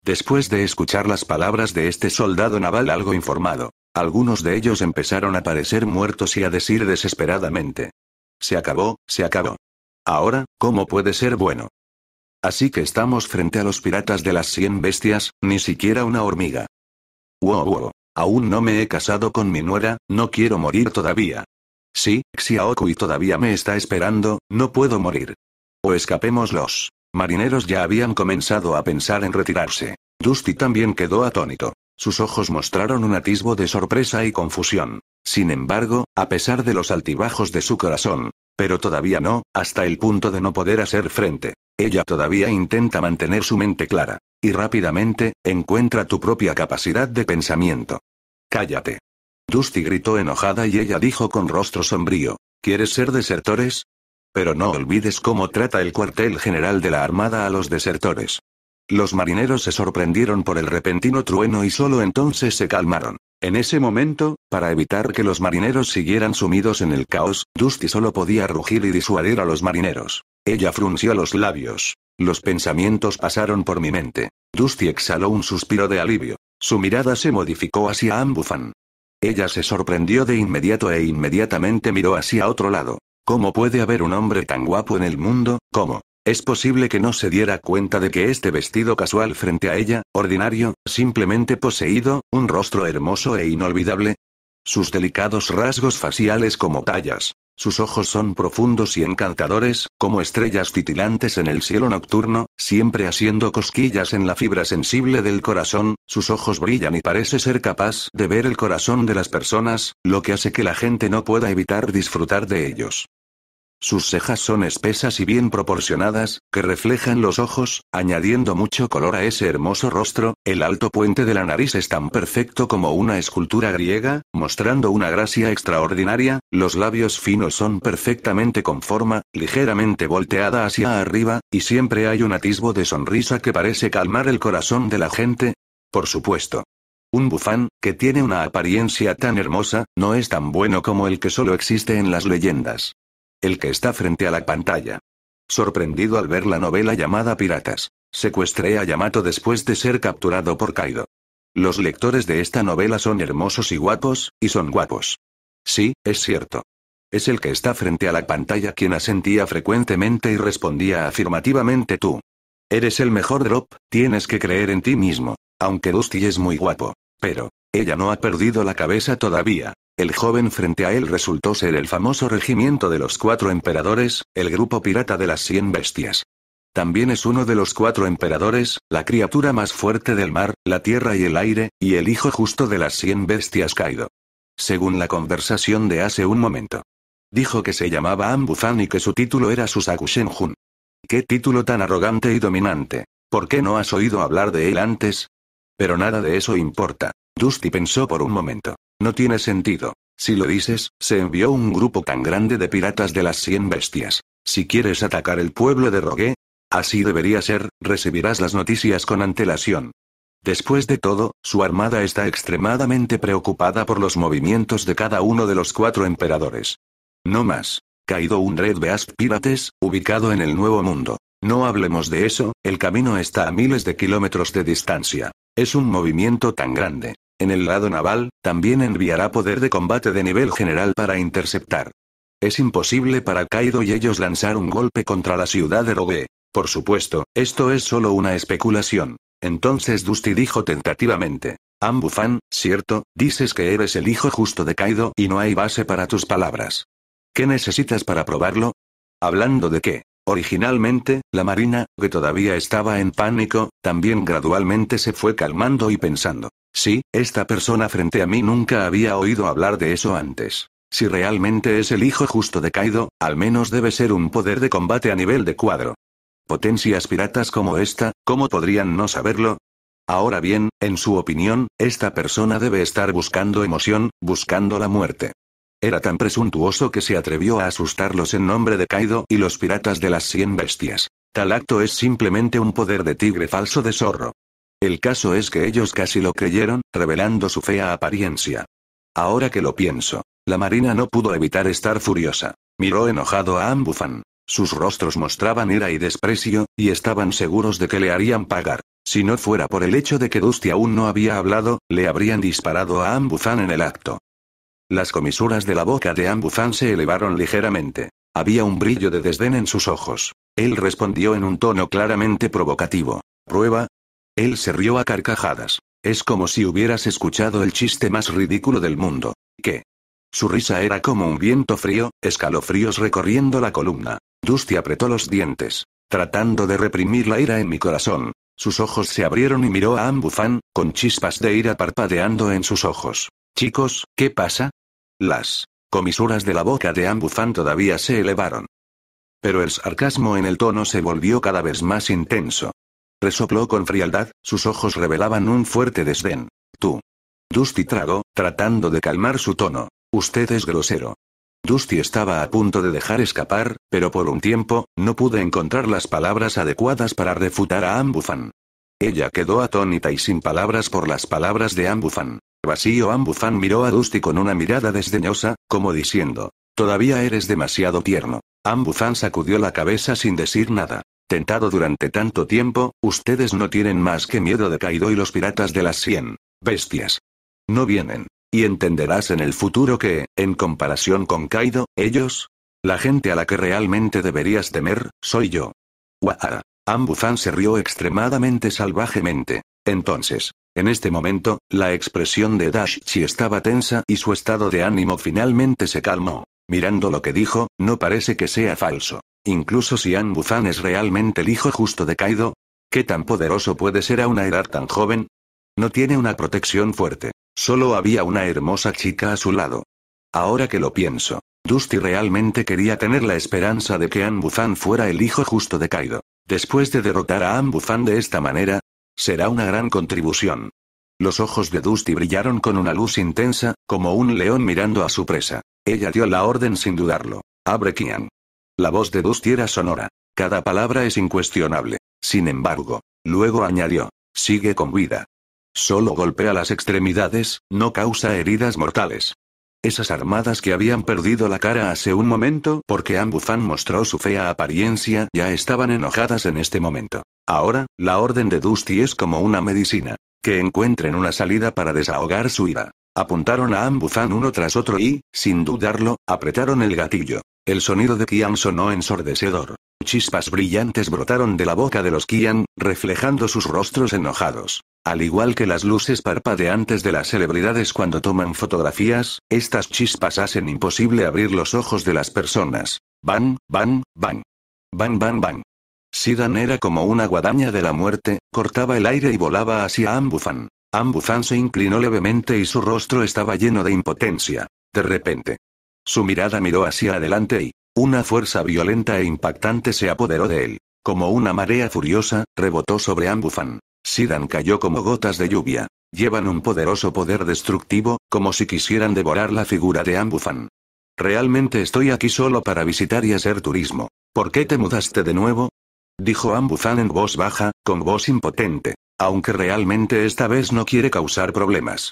Después de escuchar las palabras de este soldado naval algo informado, algunos de ellos empezaron a parecer muertos y a decir desesperadamente. Se acabó, se acabó. Ahora, ¿cómo puede ser bueno? Así que estamos frente a los piratas de las 100 bestias, ni siquiera una hormiga. Wow, wow. Aún no me he casado con mi nuera, no quiero morir todavía. Sí, y todavía me está esperando, no puedo morir. O escapémoslos marineros ya habían comenzado a pensar en retirarse. Dusty también quedó atónito. Sus ojos mostraron un atisbo de sorpresa y confusión. Sin embargo, a pesar de los altibajos de su corazón, pero todavía no, hasta el punto de no poder hacer frente. Ella todavía intenta mantener su mente clara. Y rápidamente, encuentra tu propia capacidad de pensamiento. Cállate. Dusty gritó enojada y ella dijo con rostro sombrío. ¿Quieres ser desertores? Pero no olvides cómo trata el cuartel general de la Armada a los desertores. Los marineros se sorprendieron por el repentino trueno y solo entonces se calmaron. En ese momento, para evitar que los marineros siguieran sumidos en el caos, Dusty solo podía rugir y disuadir a los marineros. Ella frunció los labios. Los pensamientos pasaron por mi mente. Dusty exhaló un suspiro de alivio. Su mirada se modificó hacia Ambufan. Ella se sorprendió de inmediato e inmediatamente miró hacia otro lado. ¿Cómo puede haber un hombre tan guapo en el mundo? ¿Cómo? Es posible que no se diera cuenta de que este vestido casual frente a ella, ordinario, simplemente poseído, un rostro hermoso e inolvidable. Sus delicados rasgos faciales como tallas, sus ojos son profundos y encantadores, como estrellas titilantes en el cielo nocturno, siempre haciendo cosquillas en la fibra sensible del corazón, sus ojos brillan y parece ser capaz de ver el corazón de las personas, lo que hace que la gente no pueda evitar disfrutar de ellos. Sus cejas son espesas y bien proporcionadas, que reflejan los ojos, añadiendo mucho color a ese hermoso rostro, el alto puente de la nariz es tan perfecto como una escultura griega, mostrando una gracia extraordinaria, los labios finos son perfectamente con forma, ligeramente volteada hacia arriba, y siempre hay un atisbo de sonrisa que parece calmar el corazón de la gente. Por supuesto, un bufán, que tiene una apariencia tan hermosa, no es tan bueno como el que solo existe en las leyendas el que está frente a la pantalla. Sorprendido al ver la novela llamada Piratas, secuestré a Yamato después de ser capturado por Kaido. Los lectores de esta novela son hermosos y guapos, y son guapos. Sí, es cierto. Es el que está frente a la pantalla quien asentía frecuentemente y respondía afirmativamente tú. Eres el mejor drop, tienes que creer en ti mismo, aunque Dusty es muy guapo. Pero, ella no ha perdido la cabeza todavía. El joven frente a él resultó ser el famoso regimiento de los cuatro emperadores, el grupo pirata de las cien bestias. También es uno de los cuatro emperadores, la criatura más fuerte del mar, la tierra y el aire, y el hijo justo de las cien bestias Kaido. Según la conversación de hace un momento. Dijo que se llamaba Ambuzan y que su título era Susaku Shenjun. Qué título tan arrogante y dominante. ¿Por qué no has oído hablar de él antes? Pero nada de eso importa. Dusty pensó por un momento. No tiene sentido. Si lo dices, se envió un grupo tan grande de piratas de las 100 bestias. Si quieres atacar el pueblo de Rogué, así debería ser, recibirás las noticias con antelación. Después de todo, su armada está extremadamente preocupada por los movimientos de cada uno de los cuatro emperadores. No más. Caído un Red Beast Pirates, ubicado en el Nuevo Mundo. No hablemos de eso, el camino está a miles de kilómetros de distancia. Es un movimiento tan grande. En el lado naval, también enviará poder de combate de nivel general para interceptar. Es imposible para Kaido y ellos lanzar un golpe contra la ciudad de Rogue. Por supuesto, esto es solo una especulación. Entonces Dusty dijo tentativamente. Ambufan, cierto, dices que eres el hijo justo de Kaido y no hay base para tus palabras. ¿Qué necesitas para probarlo? Hablando de que, Originalmente, la Marina, que todavía estaba en pánico, también gradualmente se fue calmando y pensando. Sí, esta persona frente a mí nunca había oído hablar de eso antes. Si realmente es el hijo justo de Kaido, al menos debe ser un poder de combate a nivel de cuadro. Potencias piratas como esta, ¿cómo podrían no saberlo? Ahora bien, en su opinión, esta persona debe estar buscando emoción, buscando la muerte. Era tan presuntuoso que se atrevió a asustarlos en nombre de Kaido y los piratas de las 100 bestias. Tal acto es simplemente un poder de tigre falso de zorro. El caso es que ellos casi lo creyeron, revelando su fea apariencia. Ahora que lo pienso, la marina no pudo evitar estar furiosa. Miró enojado a Ambufan. Sus rostros mostraban ira y desprecio, y estaban seguros de que le harían pagar. Si no fuera por el hecho de que Dusty aún no había hablado, le habrían disparado a Ambuzan en el acto. Las comisuras de la boca de Ambuzan se elevaron ligeramente. Había un brillo de desdén en sus ojos. Él respondió en un tono claramente provocativo. Prueba, él se rió a carcajadas. Es como si hubieras escuchado el chiste más ridículo del mundo. ¿Qué? Su risa era como un viento frío, escalofríos recorriendo la columna. Dusty apretó los dientes, tratando de reprimir la ira en mi corazón. Sus ojos se abrieron y miró a Ambufan, con chispas de ira parpadeando en sus ojos. Chicos, ¿qué pasa? Las comisuras de la boca de Ambufan todavía se elevaron. Pero el sarcasmo en el tono se volvió cada vez más intenso resopló con frialdad, sus ojos revelaban un fuerte desdén. Tú. Dusty tragó, tratando de calmar su tono. Usted es grosero. Dusty estaba a punto de dejar escapar, pero por un tiempo, no pude encontrar las palabras adecuadas para refutar a Ambufan. Ella quedó atónita y sin palabras por las palabras de Ambufan. Vacío Ambufan miró a Dusty con una mirada desdeñosa, como diciendo, Todavía eres demasiado tierno. Ambufan sacudió la cabeza sin decir nada tentado durante tanto tiempo, ustedes no tienen más que miedo de Kaido y los piratas de las 100 bestias. No vienen. Y entenderás en el futuro que, en comparación con Kaido, ellos, la gente a la que realmente deberías temer, soy yo. Waha. Ambuzan se rió extremadamente salvajemente. Entonces, en este momento, la expresión de Dashichi estaba tensa y su estado de ánimo finalmente se calmó. Mirando lo que dijo, no parece que sea falso. Incluso si An es realmente el hijo justo de Kaido. ¿Qué tan poderoso puede ser a una edad tan joven? No tiene una protección fuerte. Solo había una hermosa chica a su lado. Ahora que lo pienso, Dusty realmente quería tener la esperanza de que An fuera el hijo justo de Kaido. Después de derrotar a An de esta manera, será una gran contribución. Los ojos de Dusty brillaron con una luz intensa, como un león mirando a su presa. Ella dio la orden sin dudarlo. Abre Kian. La voz de Dusty era sonora. Cada palabra es incuestionable. Sin embargo, luego añadió, sigue con vida. Solo golpea las extremidades, no causa heridas mortales. Esas armadas que habían perdido la cara hace un momento porque Ambufan mostró su fea apariencia ya estaban enojadas en este momento. Ahora, la orden de Dusty es como una medicina. Que encuentren una salida para desahogar su ira. Apuntaron a Ambuzan uno tras otro y, sin dudarlo, apretaron el gatillo. El sonido de Kian sonó ensordecedor. Chispas brillantes brotaron de la boca de los Kian, reflejando sus rostros enojados. Al igual que las luces parpadeantes de las celebridades cuando toman fotografías, estas chispas hacen imposible abrir los ojos de las personas. Van, van, van. Van, van, van. Sidan era como una guadaña de la muerte, cortaba el aire y volaba hacia Ambufan. Ambufan se inclinó levemente y su rostro estaba lleno de impotencia. De repente. Su mirada miró hacia adelante y, una fuerza violenta e impactante se apoderó de él. Como una marea furiosa, rebotó sobre Ambufan. Sidan cayó como gotas de lluvia. Llevan un poderoso poder destructivo, como si quisieran devorar la figura de Ambufan. Realmente estoy aquí solo para visitar y hacer turismo. ¿Por qué te mudaste de nuevo? Dijo Ambufan en voz baja, con voz impotente aunque realmente esta vez no quiere causar problemas.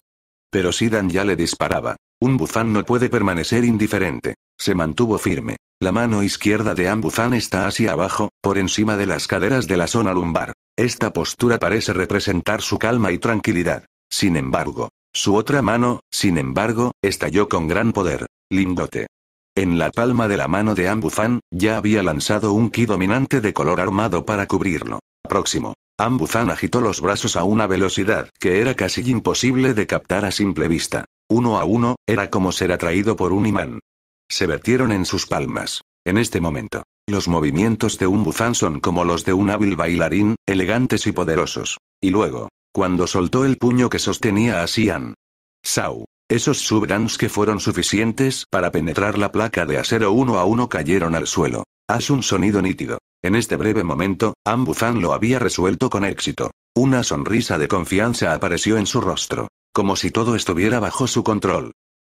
Pero Sidan ya le disparaba. Un Bufán no puede permanecer indiferente. Se mantuvo firme. La mano izquierda de Ambuzán está hacia abajo, por encima de las caderas de la zona lumbar. Esta postura parece representar su calma y tranquilidad. Sin embargo, su otra mano, sin embargo, estalló con gran poder. Lingote. En la palma de la mano de Ambuzán, ya había lanzado un ki dominante de color armado para cubrirlo. Próximo. Ambuzan agitó los brazos a una velocidad que era casi imposible de captar a simple vista. Uno a uno, era como ser atraído por un imán. Se vertieron en sus palmas. En este momento, los movimientos de un son como los de un hábil bailarín, elegantes y poderosos. Y luego, cuando soltó el puño que sostenía a Sian. Sau. Esos subrans que fueron suficientes para penetrar la placa de acero uno a uno cayeron al suelo. Haz un sonido nítido. En este breve momento, Ambuzan lo había resuelto con éxito. Una sonrisa de confianza apareció en su rostro, como si todo estuviera bajo su control.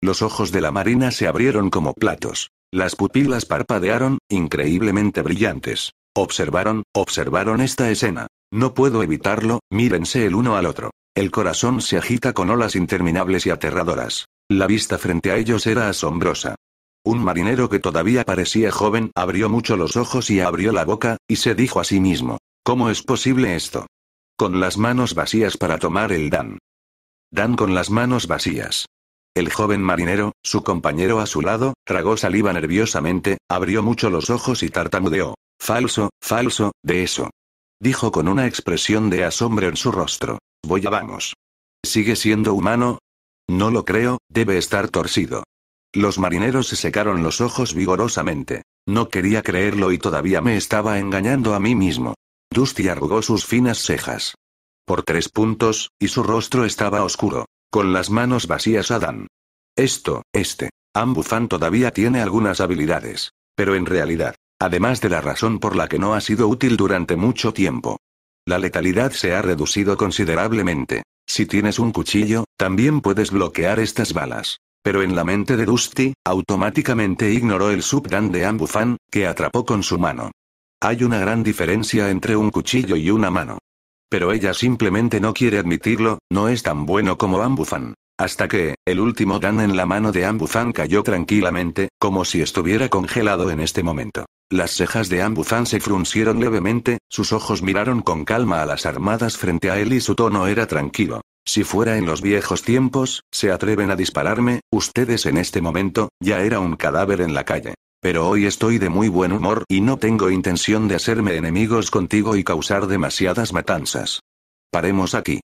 Los ojos de la marina se abrieron como platos. Las pupilas parpadearon, increíblemente brillantes. Observaron, observaron esta escena. No puedo evitarlo, mírense el uno al otro. El corazón se agita con olas interminables y aterradoras. La vista frente a ellos era asombrosa. Un marinero que todavía parecía joven abrió mucho los ojos y abrió la boca, y se dijo a sí mismo, ¿cómo es posible esto? Con las manos vacías para tomar el Dan. Dan con las manos vacías. El joven marinero, su compañero a su lado, tragó saliva nerviosamente, abrió mucho los ojos y tartamudeó. Falso, falso, de eso. Dijo con una expresión de asombro en su rostro. Voy a vamos. ¿Sigue siendo humano? No lo creo, debe estar torcido. Los marineros se secaron los ojos vigorosamente. No quería creerlo y todavía me estaba engañando a mí mismo. Dusty arrugó sus finas cejas. Por tres puntos, y su rostro estaba oscuro. Con las manos vacías Adán. Esto, este. Ambufan todavía tiene algunas habilidades. Pero en realidad, además de la razón por la que no ha sido útil durante mucho tiempo. La letalidad se ha reducido considerablemente. Si tienes un cuchillo, también puedes bloquear estas balas. Pero en la mente de Dusty, automáticamente ignoró el subdan de Ambufan, que atrapó con su mano. Hay una gran diferencia entre un cuchillo y una mano. Pero ella simplemente no quiere admitirlo, no es tan bueno como Ambufan. Hasta que, el último dan en la mano de Ambufan cayó tranquilamente, como si estuviera congelado en este momento. Las cejas de Ambufan se fruncieron levemente, sus ojos miraron con calma a las armadas frente a él y su tono era tranquilo. Si fuera en los viejos tiempos, se atreven a dispararme, ustedes en este momento, ya era un cadáver en la calle. Pero hoy estoy de muy buen humor y no tengo intención de hacerme enemigos contigo y causar demasiadas matanzas. Paremos aquí.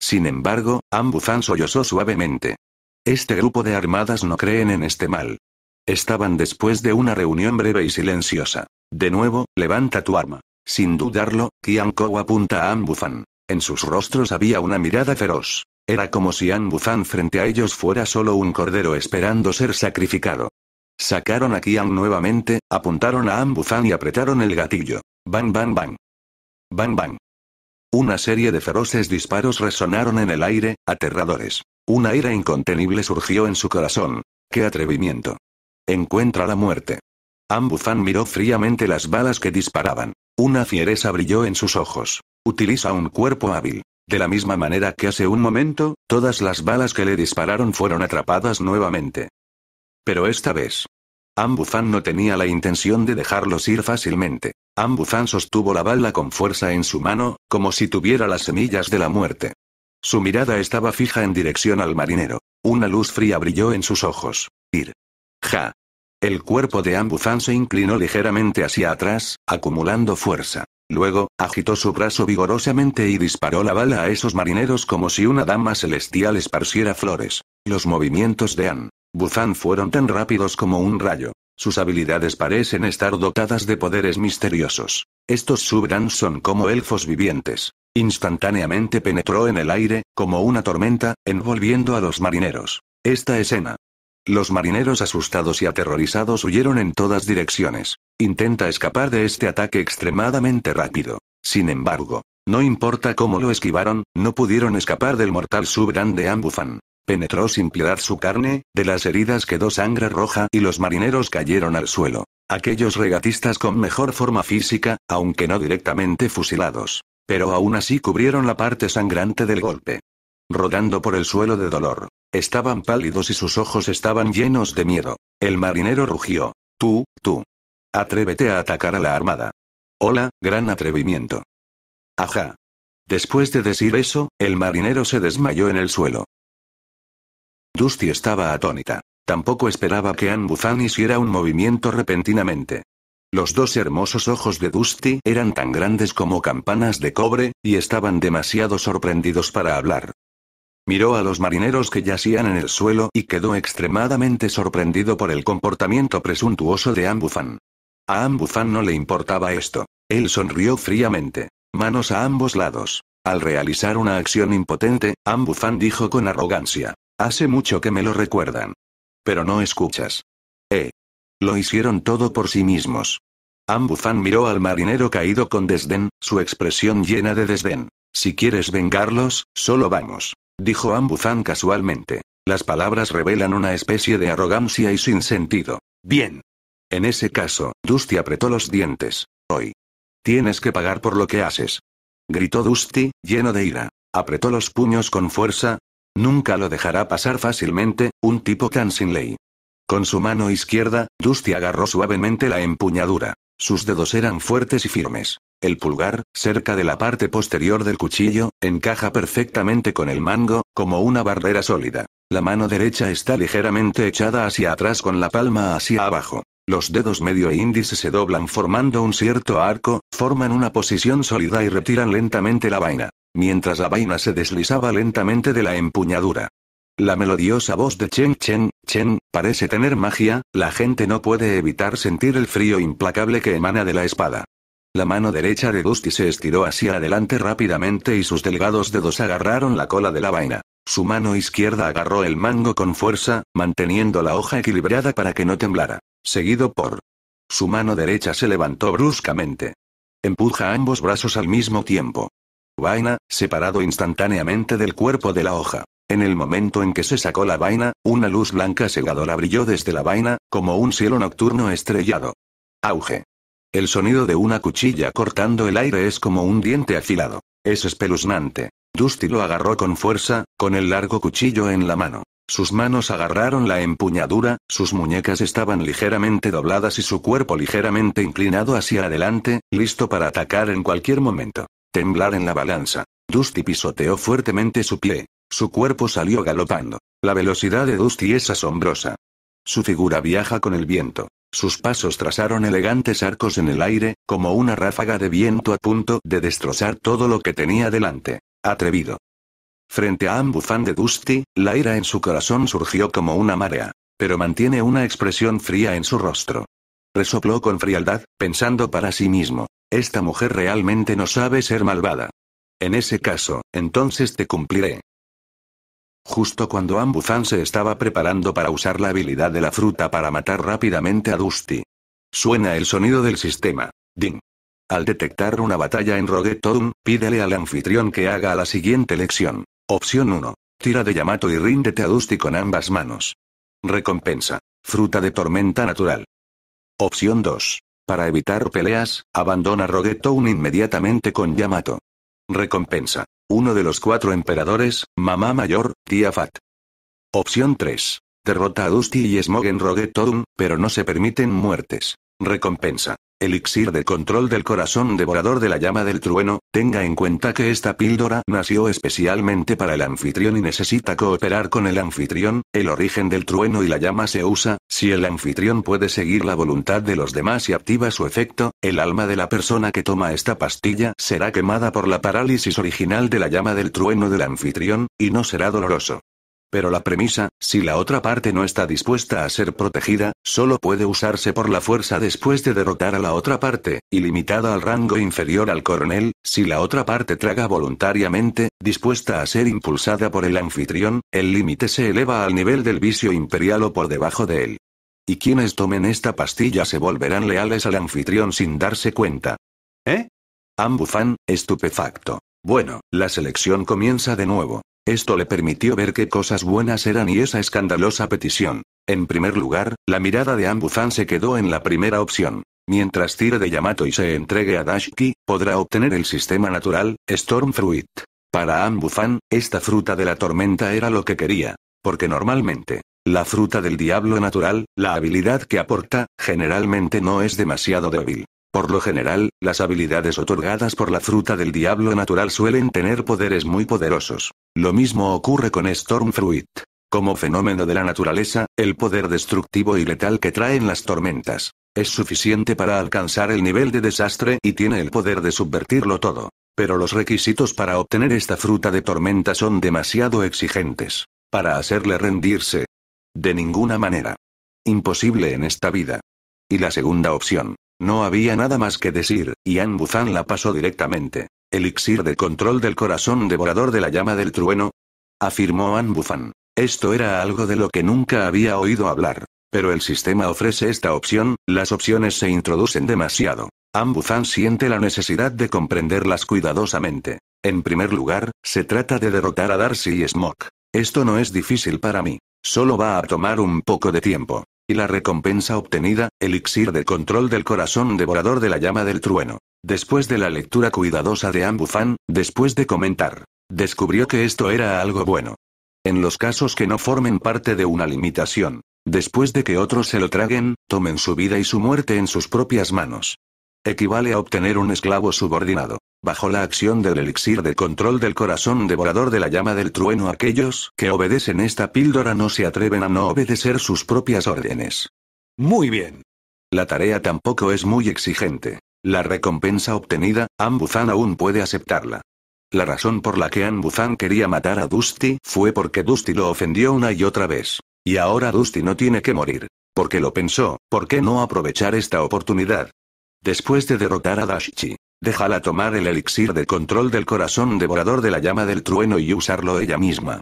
Sin embargo, Ambuzan sollozó suavemente. Este grupo de armadas no creen en este mal. Estaban después de una reunión breve y silenciosa. De nuevo, levanta tu arma. Sin dudarlo, Kianko apunta a Ambuzan. En sus rostros había una mirada feroz. Era como si Ambuzan frente a ellos fuera solo un cordero esperando ser sacrificado. Sacaron a Kian nuevamente, apuntaron a Ambuzan y apretaron el gatillo. Bang, bang, bang. Bang, bang. Una serie de feroces disparos resonaron en el aire, aterradores. Una ira incontenible surgió en su corazón. ¡Qué atrevimiento! Encuentra la muerte. Ambuzan miró fríamente las balas que disparaban. Una fiereza brilló en sus ojos. Utiliza un cuerpo hábil. De la misma manera que hace un momento, todas las balas que le dispararon fueron atrapadas nuevamente. Pero esta vez. Ambufan no tenía la intención de dejarlos ir fácilmente. Ambufan sostuvo la bala con fuerza en su mano, como si tuviera las semillas de la muerte. Su mirada estaba fija en dirección al marinero. Una luz fría brilló en sus ojos. Ir. Ja. El cuerpo de Ambufan se inclinó ligeramente hacia atrás, acumulando fuerza. Luego, agitó su brazo vigorosamente y disparó la bala a esos marineros como si una dama celestial esparciera flores. Los movimientos de Ann buzan, fueron tan rápidos como un rayo. Sus habilidades parecen estar dotadas de poderes misteriosos. Estos subrán son como elfos vivientes. Instantáneamente penetró en el aire, como una tormenta, envolviendo a los marineros. Esta escena, los marineros asustados y aterrorizados huyeron en todas direcciones. Intenta escapar de este ataque extremadamente rápido. Sin embargo, no importa cómo lo esquivaron, no pudieron escapar del mortal subran de Ambufan. Penetró sin piedad su carne, de las heridas quedó sangre roja y los marineros cayeron al suelo. Aquellos regatistas con mejor forma física, aunque no directamente fusilados. Pero aún así cubrieron la parte sangrante del golpe rodando por el suelo de dolor. Estaban pálidos y sus ojos estaban llenos de miedo. El marinero rugió. Tú, tú. Atrévete a atacar a la armada. Hola, gran atrevimiento. Ajá. Después de decir eso, el marinero se desmayó en el suelo. Dusty estaba atónita. Tampoco esperaba que Ann hiciera un movimiento repentinamente. Los dos hermosos ojos de Dusty eran tan grandes como campanas de cobre, y estaban demasiado sorprendidos para hablar. Miró a los marineros que yacían en el suelo y quedó extremadamente sorprendido por el comportamiento presuntuoso de Ambufan. A Ambufan no le importaba esto. Él sonrió fríamente. Manos a ambos lados. Al realizar una acción impotente, Ambufan dijo con arrogancia. Hace mucho que me lo recuerdan. Pero no escuchas. Eh. Lo hicieron todo por sí mismos. Ambufan miró al marinero caído con desdén, su expresión llena de desdén. Si quieres vengarlos, solo vamos dijo Ambuzan casualmente. Las palabras revelan una especie de arrogancia y sin sentido. Bien. En ese caso, Dusty apretó los dientes. Hoy. Tienes que pagar por lo que haces. Gritó Dusty, lleno de ira. Apretó los puños con fuerza. Nunca lo dejará pasar fácilmente, un tipo tan sin ley. Con su mano izquierda, Dusty agarró suavemente la empuñadura. Sus dedos eran fuertes y firmes. El pulgar, cerca de la parte posterior del cuchillo, encaja perfectamente con el mango, como una barrera sólida. La mano derecha está ligeramente echada hacia atrás con la palma hacia abajo. Los dedos medio e índice se doblan formando un cierto arco, forman una posición sólida y retiran lentamente la vaina, mientras la vaina se deslizaba lentamente de la empuñadura. La melodiosa voz de Chen Chen, Chen, parece tener magia, la gente no puede evitar sentir el frío implacable que emana de la espada. La mano derecha de Dusty se estiró hacia adelante rápidamente y sus delgados dedos agarraron la cola de la vaina. Su mano izquierda agarró el mango con fuerza, manteniendo la hoja equilibrada para que no temblara, seguido por... Su mano derecha se levantó bruscamente. Empuja ambos brazos al mismo tiempo. Vaina, separado instantáneamente del cuerpo de la hoja. En el momento en que se sacó la vaina, una luz blanca cegadora brilló desde la vaina, como un cielo nocturno estrellado. Auge. El sonido de una cuchilla cortando el aire es como un diente afilado. Es espeluznante. Dusty lo agarró con fuerza, con el largo cuchillo en la mano. Sus manos agarraron la empuñadura, sus muñecas estaban ligeramente dobladas y su cuerpo ligeramente inclinado hacia adelante, listo para atacar en cualquier momento. Temblar en la balanza. Dusty pisoteó fuertemente su pie. Su cuerpo salió galopando. La velocidad de Dusty es asombrosa. Su figura viaja con el viento. Sus pasos trazaron elegantes arcos en el aire, como una ráfaga de viento a punto de destrozar todo lo que tenía delante. Atrevido. Frente a Ambufan de Dusty, la ira en su corazón surgió como una marea, pero mantiene una expresión fría en su rostro. Resopló con frialdad, pensando para sí mismo, esta mujer realmente no sabe ser malvada. En ese caso, entonces te cumpliré. Justo cuando Ambuzan se estaba preparando para usar la habilidad de la fruta para matar rápidamente a Dusty. Suena el sonido del sistema. Ding. Al detectar una batalla en Roguetown, pídele al anfitrión que haga la siguiente lección. Opción 1. Tira de Yamato y ríndete a Dusty con ambas manos. Recompensa. Fruta de tormenta natural. Opción 2. Para evitar peleas, abandona Roguetown inmediatamente con Yamato. Recompensa. Uno de los cuatro emperadores, Mamá Mayor, Tía Fat. Opción 3. Derrota a Dusty y Smogen Rogue Torum, pero no se permiten muertes. Recompensa. Elixir de control del corazón devorador de la llama del trueno, tenga en cuenta que esta píldora nació especialmente para el anfitrión y necesita cooperar con el anfitrión, el origen del trueno y la llama se usa, si el anfitrión puede seguir la voluntad de los demás y activa su efecto, el alma de la persona que toma esta pastilla será quemada por la parálisis original de la llama del trueno del anfitrión, y no será doloroso. Pero la premisa, si la otra parte no está dispuesta a ser protegida, solo puede usarse por la fuerza después de derrotar a la otra parte, y limitada al rango inferior al coronel, si la otra parte traga voluntariamente, dispuesta a ser impulsada por el anfitrión, el límite se eleva al nivel del vicio imperial o por debajo de él. Y quienes tomen esta pastilla se volverán leales al anfitrión sin darse cuenta. ¿Eh? Ambufan, estupefacto. Bueno, la selección comienza de nuevo. Esto le permitió ver qué cosas buenas eran y esa escandalosa petición. En primer lugar, la mirada de Ambuzan se quedó en la primera opción. Mientras tire de Yamato y se entregue a Dashki, podrá obtener el sistema natural, Storm Fruit. Para Ambuzan, esta fruta de la tormenta era lo que quería. Porque normalmente, la fruta del diablo natural, la habilidad que aporta, generalmente no es demasiado débil. Por lo general, las habilidades otorgadas por la fruta del diablo natural suelen tener poderes muy poderosos. Lo mismo ocurre con Stormfruit. Como fenómeno de la naturaleza, el poder destructivo y letal que traen las tormentas. Es suficiente para alcanzar el nivel de desastre y tiene el poder de subvertirlo todo. Pero los requisitos para obtener esta fruta de tormenta son demasiado exigentes. Para hacerle rendirse. De ninguna manera. Imposible en esta vida. Y la segunda opción. No había nada más que decir, y Anne la pasó directamente. Elixir de control del corazón devorador de la llama del trueno. Afirmó Anne Esto era algo de lo que nunca había oído hablar. Pero el sistema ofrece esta opción, las opciones se introducen demasiado. Anne siente la necesidad de comprenderlas cuidadosamente. En primer lugar, se trata de derrotar a Darcy y Smoke. Esto no es difícil para mí. Solo va a tomar un poco de tiempo. Y la recompensa obtenida, elixir de control del corazón devorador de la llama del trueno. Después de la lectura cuidadosa de Ambufan, después de comentar, descubrió que esto era algo bueno. En los casos que no formen parte de una limitación, después de que otros se lo traguen, tomen su vida y su muerte en sus propias manos. Equivale a obtener un esclavo subordinado bajo la acción del elixir de control del corazón devorador de la llama del trueno aquellos que obedecen esta píldora no se atreven a no obedecer sus propias órdenes. Muy bien. La tarea tampoco es muy exigente. La recompensa obtenida, Ambuzan aún puede aceptarla. La razón por la que Ambuzan quería matar a Dusty fue porque Dusty lo ofendió una y otra vez. Y ahora Dusty no tiene que morir. Porque lo pensó, ¿por qué no aprovechar esta oportunidad? Después de derrotar a Dashichi Déjala tomar el elixir de control del corazón devorador de la llama del trueno y usarlo ella misma.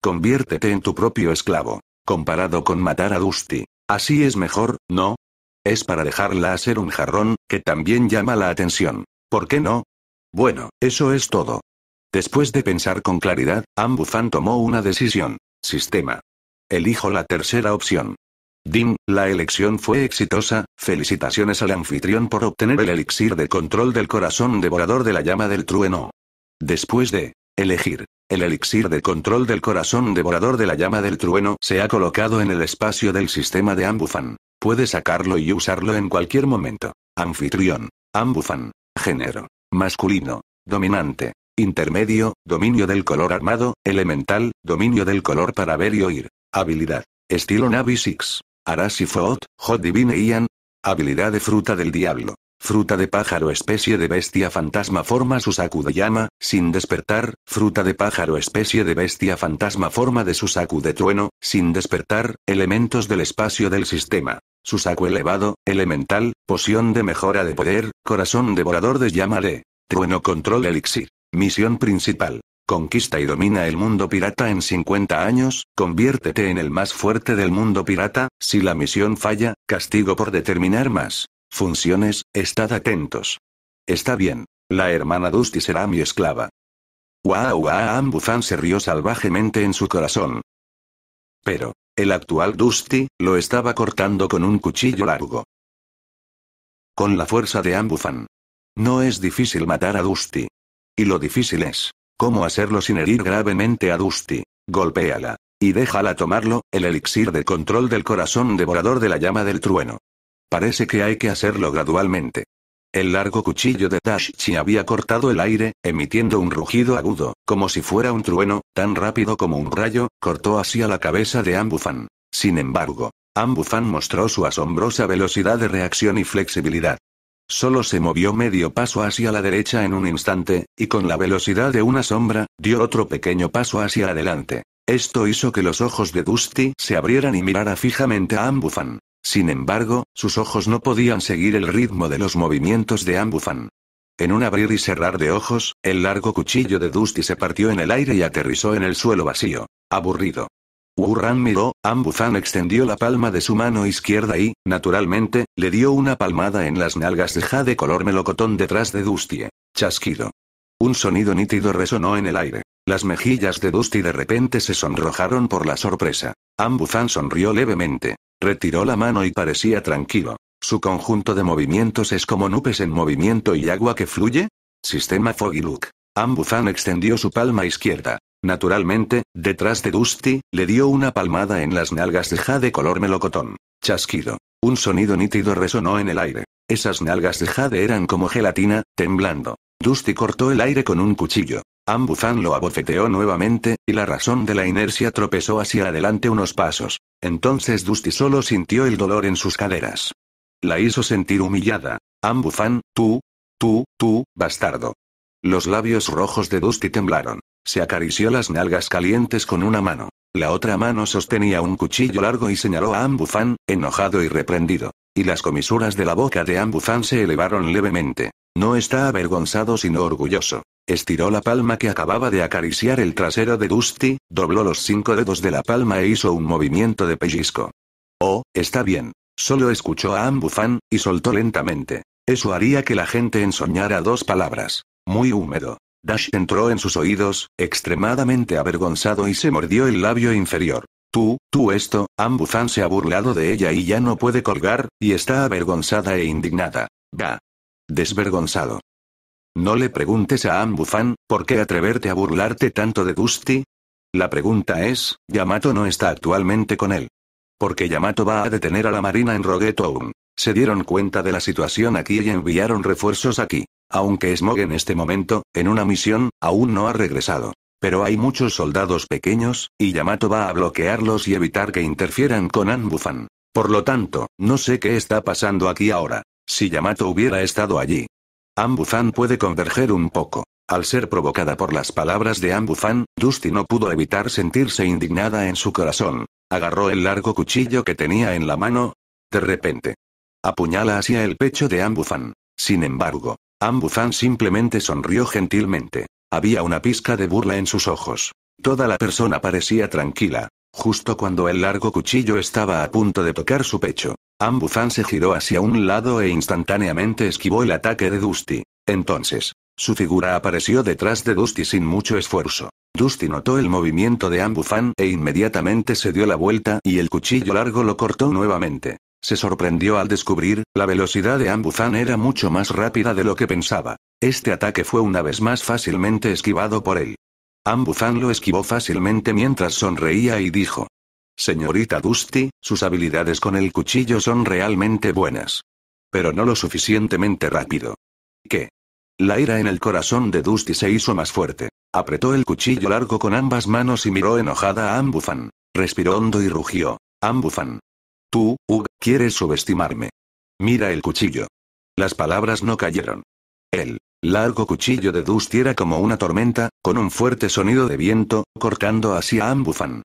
Conviértete en tu propio esclavo. Comparado con matar a Dusty. Así es mejor, ¿no? Es para dejarla hacer un jarrón, que también llama la atención. ¿Por qué no? Bueno, eso es todo. Después de pensar con claridad, Ambufan tomó una decisión. Sistema. Elijo la tercera opción. Dim, la elección fue exitosa, felicitaciones al anfitrión por obtener el elixir de control del corazón devorador de la llama del trueno. Después de elegir el elixir de control del corazón devorador de la llama del trueno se ha colocado en el espacio del sistema de Ambufan. Puede sacarlo y usarlo en cualquier momento. Anfitrión. Ambufan. Género. Masculino. Dominante. Intermedio. Dominio del color armado. Elemental. Dominio del color para ver y oír. Habilidad. Estilo Navi Arasifoot, Hot Divine Ian. Habilidad de fruta del diablo. Fruta de pájaro especie de bestia fantasma forma saco de llama, sin despertar, fruta de pájaro especie de bestia fantasma forma de saco de trueno, sin despertar, elementos del espacio del sistema. saco elevado, elemental, poción de mejora de poder, corazón devorador de llama de trueno control elixir. Misión principal. Conquista y domina el mundo pirata en 50 años, conviértete en el más fuerte del mundo pirata, si la misión falla, castigo por determinar más. Funciones, estad atentos. Está bien. La hermana Dusty será mi esclava. Guau guau Ambufan se rió salvajemente en su corazón. Pero, el actual Dusty, lo estaba cortando con un cuchillo largo. Con la fuerza de Ambufan. No es difícil matar a Dusty. Y lo difícil es ¿Cómo hacerlo sin herir gravemente a Dusty? Golpéala. Y déjala tomarlo, el elixir de control del corazón devorador de la llama del trueno. Parece que hay que hacerlo gradualmente. El largo cuchillo de Dashchi había cortado el aire, emitiendo un rugido agudo, como si fuera un trueno, tan rápido como un rayo, cortó hacia la cabeza de Ambufan. Sin embargo, Ambufan mostró su asombrosa velocidad de reacción y flexibilidad. Solo se movió medio paso hacia la derecha en un instante, y con la velocidad de una sombra, dio otro pequeño paso hacia adelante. Esto hizo que los ojos de Dusty se abrieran y mirara fijamente a Ambufan. Sin embargo, sus ojos no podían seguir el ritmo de los movimientos de Ambufan. En un abrir y cerrar de ojos, el largo cuchillo de Dusty se partió en el aire y aterrizó en el suelo vacío. Aburrido. Wurran miró, Ambuzan extendió la palma de su mano izquierda y, naturalmente, le dio una palmada en las nalgas de jade color melocotón detrás de Dustie. Chasquido. Un sonido nítido resonó en el aire. Las mejillas de Dusty de repente se sonrojaron por la sorpresa. Ambuzan sonrió levemente. Retiró la mano y parecía tranquilo. Su conjunto de movimientos es como nubes en movimiento y agua que fluye. Sistema Foggy Look. Ambuzan extendió su palma izquierda. Naturalmente, detrás de Dusty, le dio una palmada en las nalgas de Jade color melocotón. Chasquido. Un sonido nítido resonó en el aire. Esas nalgas de Jade eran como gelatina, temblando. Dusty cortó el aire con un cuchillo. Ambufan lo abofeteó nuevamente, y la razón de la inercia tropezó hacia adelante unos pasos. Entonces Dusty solo sintió el dolor en sus caderas. La hizo sentir humillada. Ambufan, tú, tú, tú, bastardo. Los labios rojos de Dusty temblaron. Se acarició las nalgas calientes con una mano. La otra mano sostenía un cuchillo largo y señaló a Ambufan, enojado y reprendido. Y las comisuras de la boca de Ambufan se elevaron levemente. No está avergonzado sino orgulloso. Estiró la palma que acababa de acariciar el trasero de Dusty, dobló los cinco dedos de la palma e hizo un movimiento de pellizco. Oh, está bien. Solo escuchó a Ambufan, y soltó lentamente. Eso haría que la gente ensoñara dos palabras. Muy húmedo. Dash entró en sus oídos, extremadamente avergonzado y se mordió el labio inferior. Tú, tú esto, Ambufan se ha burlado de ella y ya no puede colgar, y está avergonzada e indignada. Da. Desvergonzado. No le preguntes a Ambufan, ¿por qué atreverte a burlarte tanto de Dusty? La pregunta es, Yamato no está actualmente con él. Porque Yamato va a detener a la marina en Rogue Se dieron cuenta de la situación aquí y enviaron refuerzos aquí. Aunque Smog en este momento, en una misión, aún no ha regresado. Pero hay muchos soldados pequeños, y Yamato va a bloquearlos y evitar que interfieran con Anbufan. Por lo tanto, no sé qué está pasando aquí ahora. Si Yamato hubiera estado allí. Ambufan puede converger un poco. Al ser provocada por las palabras de Ambufan, Dusty no pudo evitar sentirse indignada en su corazón. Agarró el largo cuchillo que tenía en la mano. De repente. Apuñala hacia el pecho de Ambufan. Sin embargo, Ambufan simplemente sonrió gentilmente. Había una pizca de burla en sus ojos. Toda la persona parecía tranquila. Justo cuando el largo cuchillo estaba a punto de tocar su pecho, Ambufan se giró hacia un lado e instantáneamente esquivó el ataque de Dusty. Entonces, su figura apareció detrás de Dusty sin mucho esfuerzo. Dusty notó el movimiento de Ambufan e inmediatamente se dio la vuelta y el cuchillo largo lo cortó nuevamente. Se sorprendió al descubrir, la velocidad de Ambufan era mucho más rápida de lo que pensaba. Este ataque fue una vez más fácilmente esquivado por él. Ambuzan lo esquivó fácilmente mientras sonreía y dijo. Señorita Dusty, sus habilidades con el cuchillo son realmente buenas. Pero no lo suficientemente rápido. ¿Qué? La ira en el corazón de Dusty se hizo más fuerte. Apretó el cuchillo largo con ambas manos y miró enojada a Ambufan. Respiró hondo y rugió. Ambufan. Tú, Uga. Quieres subestimarme. Mira el cuchillo. Las palabras no cayeron. El largo cuchillo de Dusty era como una tormenta, con un fuerte sonido de viento, cortando hacia a Ambufan.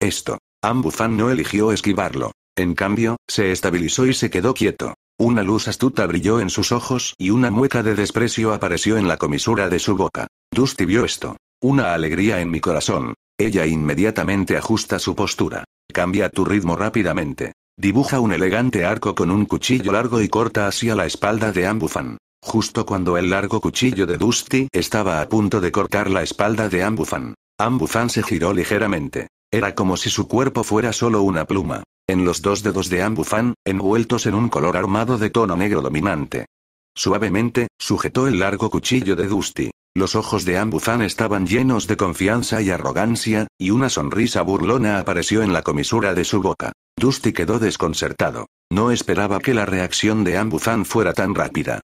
Esto. Ambufan no eligió esquivarlo. En cambio, se estabilizó y se quedó quieto. Una luz astuta brilló en sus ojos y una mueca de desprecio apareció en la comisura de su boca. Dusty vio esto. Una alegría en mi corazón. Ella inmediatamente ajusta su postura. Cambia tu ritmo rápidamente. Dibuja un elegante arco con un cuchillo largo y corta hacia la espalda de Ambufan. Justo cuando el largo cuchillo de Dusty estaba a punto de cortar la espalda de Ambufan. Ambufan se giró ligeramente. Era como si su cuerpo fuera solo una pluma. En los dos dedos de Ambufan, envueltos en un color armado de tono negro dominante. Suavemente, sujetó el largo cuchillo de Dusty. Los ojos de Ambufan estaban llenos de confianza y arrogancia, y una sonrisa burlona apareció en la comisura de su boca. Dusty quedó desconcertado. No esperaba que la reacción de Ambuzan fuera tan rápida.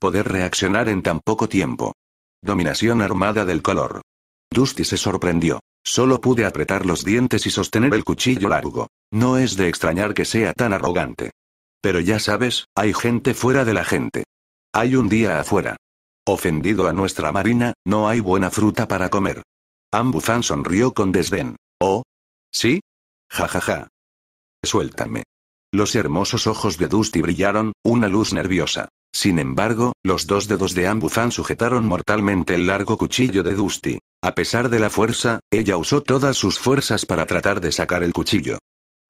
Poder reaccionar en tan poco tiempo. Dominación armada del color. Dusty se sorprendió. Solo pude apretar los dientes y sostener el cuchillo largo. No es de extrañar que sea tan arrogante. Pero ya sabes, hay gente fuera de la gente. Hay un día afuera. Ofendido a nuestra marina, no hay buena fruta para comer. Ambuzan sonrió con desdén. ¿Oh? ¿Sí? jajaja. Suéltame. Los hermosos ojos de Dusty brillaron, una luz nerviosa. Sin embargo, los dos dedos de Ambuzan sujetaron mortalmente el largo cuchillo de Dusty. A pesar de la fuerza, ella usó todas sus fuerzas para tratar de sacar el cuchillo.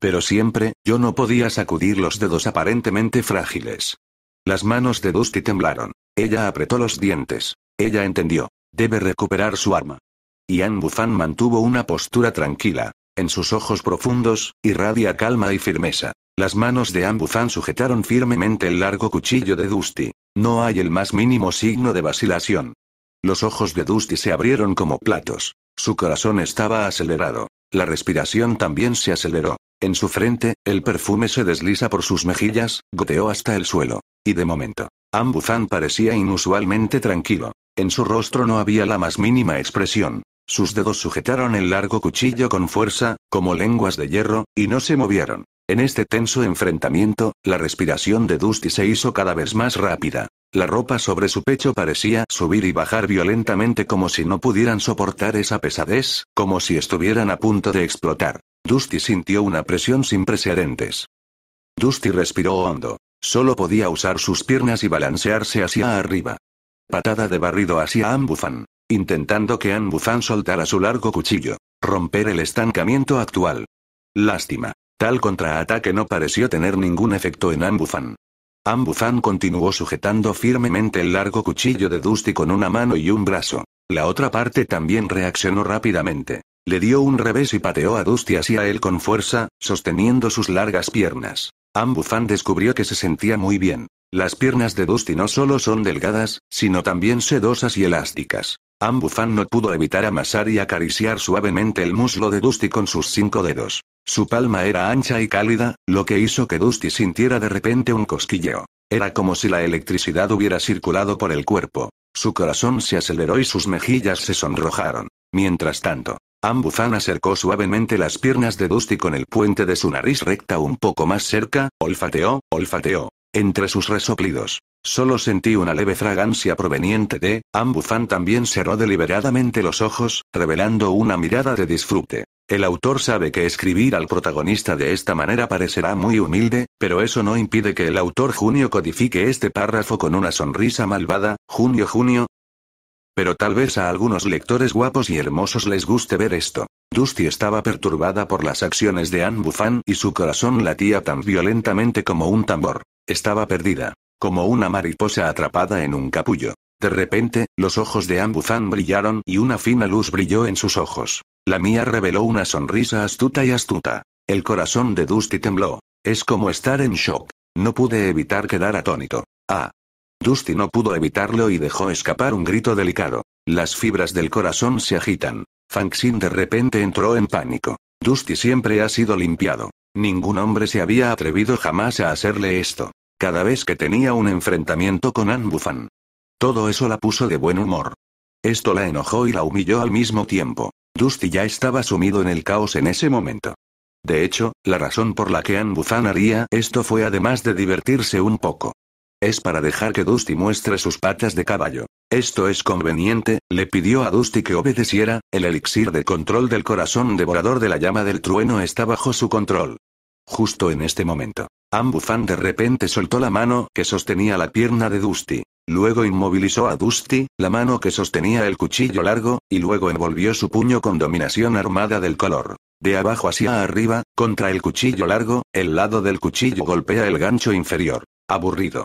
Pero siempre, yo no podía sacudir los dedos aparentemente frágiles. Las manos de Dusty temblaron. Ella apretó los dientes. Ella entendió. Debe recuperar su arma. Y Ambuzan mantuvo una postura tranquila. En sus ojos profundos, irradia calma y firmeza. Las manos de Ambuzan sujetaron firmemente el largo cuchillo de Dusty. No hay el más mínimo signo de vacilación. Los ojos de Dusty se abrieron como platos. Su corazón estaba acelerado. La respiración también se aceleró. En su frente, el perfume se desliza por sus mejillas, goteó hasta el suelo. Y de momento, Ambuzan parecía inusualmente tranquilo. En su rostro no había la más mínima expresión. Sus dedos sujetaron el largo cuchillo con fuerza, como lenguas de hierro, y no se movieron. En este tenso enfrentamiento, la respiración de Dusty se hizo cada vez más rápida. La ropa sobre su pecho parecía subir y bajar violentamente como si no pudieran soportar esa pesadez, como si estuvieran a punto de explotar. Dusty sintió una presión sin precedentes. Dusty respiró hondo. Solo podía usar sus piernas y balancearse hacia arriba. Patada de barrido hacia Ambufan intentando que Ambufan soltara su largo cuchillo. Romper el estancamiento actual. Lástima. Tal contraataque no pareció tener ningún efecto en Ambufan. Bufan. continuó sujetando firmemente el largo cuchillo de Dusty con una mano y un brazo. La otra parte también reaccionó rápidamente. Le dio un revés y pateó a Dusty hacia él con fuerza, sosteniendo sus largas piernas. Ambufan descubrió que se sentía muy bien. Las piernas de Dusty no solo son delgadas, sino también sedosas y elásticas. Ambufan no pudo evitar amasar y acariciar suavemente el muslo de Dusty con sus cinco dedos. Su palma era ancha y cálida, lo que hizo que Dusty sintiera de repente un cosquilleo. Era como si la electricidad hubiera circulado por el cuerpo. Su corazón se aceleró y sus mejillas se sonrojaron. Mientras tanto, Ambufan acercó suavemente las piernas de Dusty con el puente de su nariz recta un poco más cerca, olfateó, olfateó, entre sus resoplidos. Solo sentí una leve fragancia proveniente de, Buffan también cerró deliberadamente los ojos, revelando una mirada de disfrute. El autor sabe que escribir al protagonista de esta manera parecerá muy humilde, pero eso no impide que el autor Junio codifique este párrafo con una sonrisa malvada, Junio Junio. Pero tal vez a algunos lectores guapos y hermosos les guste ver esto. Dusty estaba perturbada por las acciones de Anne Buffan y su corazón latía tan violentamente como un tambor. Estaba perdida. Como una mariposa atrapada en un capullo. De repente, los ojos de Ambuzan brillaron y una fina luz brilló en sus ojos. La mía reveló una sonrisa astuta y astuta. El corazón de Dusty tembló. Es como estar en shock. No pude evitar quedar atónito. Ah. Dusty no pudo evitarlo y dejó escapar un grito delicado. Las fibras del corazón se agitan. Xin de repente entró en pánico. Dusty siempre ha sido limpiado. Ningún hombre se había atrevido jamás a hacerle esto. Cada vez que tenía un enfrentamiento con Ann Buffan. Todo eso la puso de buen humor. Esto la enojó y la humilló al mismo tiempo. Dusty ya estaba sumido en el caos en ese momento. De hecho, la razón por la que Ann Buffan haría esto fue además de divertirse un poco. Es para dejar que Dusty muestre sus patas de caballo. Esto es conveniente, le pidió a Dusty que obedeciera, el elixir de control del corazón devorador de la llama del trueno está bajo su control. Justo en este momento. Ambufan de repente soltó la mano que sostenía la pierna de Dusty. Luego inmovilizó a Dusty, la mano que sostenía el cuchillo largo, y luego envolvió su puño con dominación armada del color. De abajo hacia arriba, contra el cuchillo largo, el lado del cuchillo golpea el gancho inferior. Aburrido.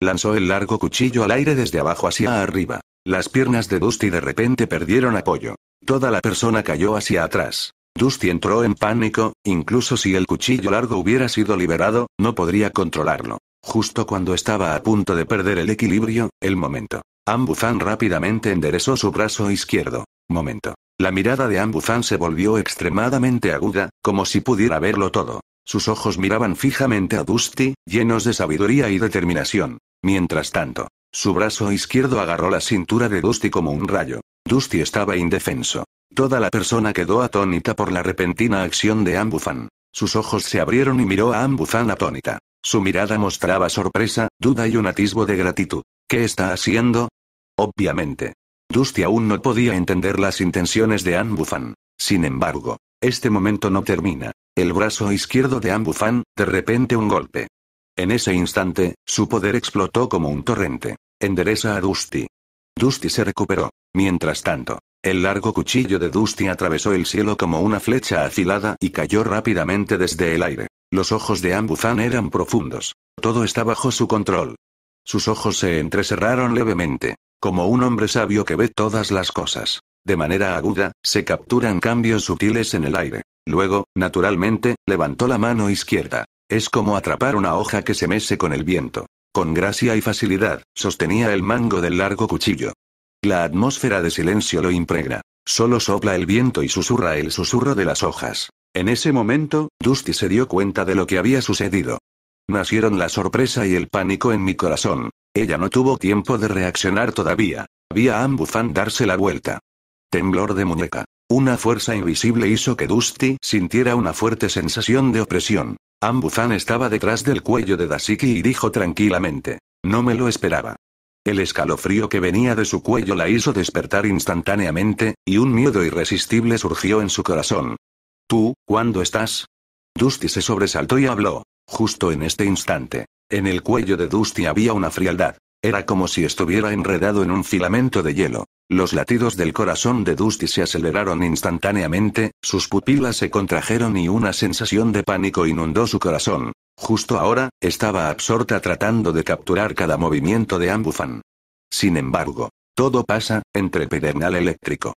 Lanzó el largo cuchillo al aire desde abajo hacia arriba. Las piernas de Dusty de repente perdieron apoyo. Toda la persona cayó hacia atrás. Dusty entró en pánico, incluso si el cuchillo largo hubiera sido liberado, no podría controlarlo. Justo cuando estaba a punto de perder el equilibrio, el momento. Ambuzan rápidamente enderezó su brazo izquierdo. Momento. La mirada de Ambuzan se volvió extremadamente aguda, como si pudiera verlo todo. Sus ojos miraban fijamente a Dusty, llenos de sabiduría y determinación. Mientras tanto, su brazo izquierdo agarró la cintura de Dusty como un rayo. Dusty estaba indefenso. Toda la persona quedó atónita por la repentina acción de Ambufan. Sus ojos se abrieron y miró a Ambufan atónita. Su mirada mostraba sorpresa, duda y un atisbo de gratitud. ¿Qué está haciendo? Obviamente. Dusty aún no podía entender las intenciones de Ambufan. Sin embargo, este momento no termina. El brazo izquierdo de Ambufan, de repente un golpe. En ese instante, su poder explotó como un torrente. Endereza a Dusty. Dusty se recuperó. Mientras tanto, el largo cuchillo de Dusty atravesó el cielo como una flecha afilada y cayó rápidamente desde el aire. Los ojos de Ambuzan eran profundos. Todo está bajo su control. Sus ojos se entreserraron levemente. Como un hombre sabio que ve todas las cosas. De manera aguda, se capturan cambios sutiles en el aire. Luego, naturalmente, levantó la mano izquierda. Es como atrapar una hoja que se mece con el viento. Con gracia y facilidad, sostenía el mango del largo cuchillo. La atmósfera de silencio lo impregna. Solo sopla el viento y susurra el susurro de las hojas. En ese momento, Dusty se dio cuenta de lo que había sucedido. Nacieron la sorpresa y el pánico en mi corazón. Ella no tuvo tiempo de reaccionar todavía. Había a Ambufan darse la vuelta. Temblor de muñeca. Una fuerza invisible hizo que Dusty sintiera una fuerte sensación de opresión. Ambuzan estaba detrás del cuello de Dasiki y dijo tranquilamente. No me lo esperaba. El escalofrío que venía de su cuello la hizo despertar instantáneamente, y un miedo irresistible surgió en su corazón. ¿Tú, cuándo estás? Dusty se sobresaltó y habló. Justo en este instante. En el cuello de Dusty había una frialdad. Era como si estuviera enredado en un filamento de hielo. Los latidos del corazón de Dusty se aceleraron instantáneamente, sus pupilas se contrajeron y una sensación de pánico inundó su corazón. Justo ahora, estaba absorta tratando de capturar cada movimiento de Ambufan. Sin embargo, todo pasa, entre pedernal eléctrico.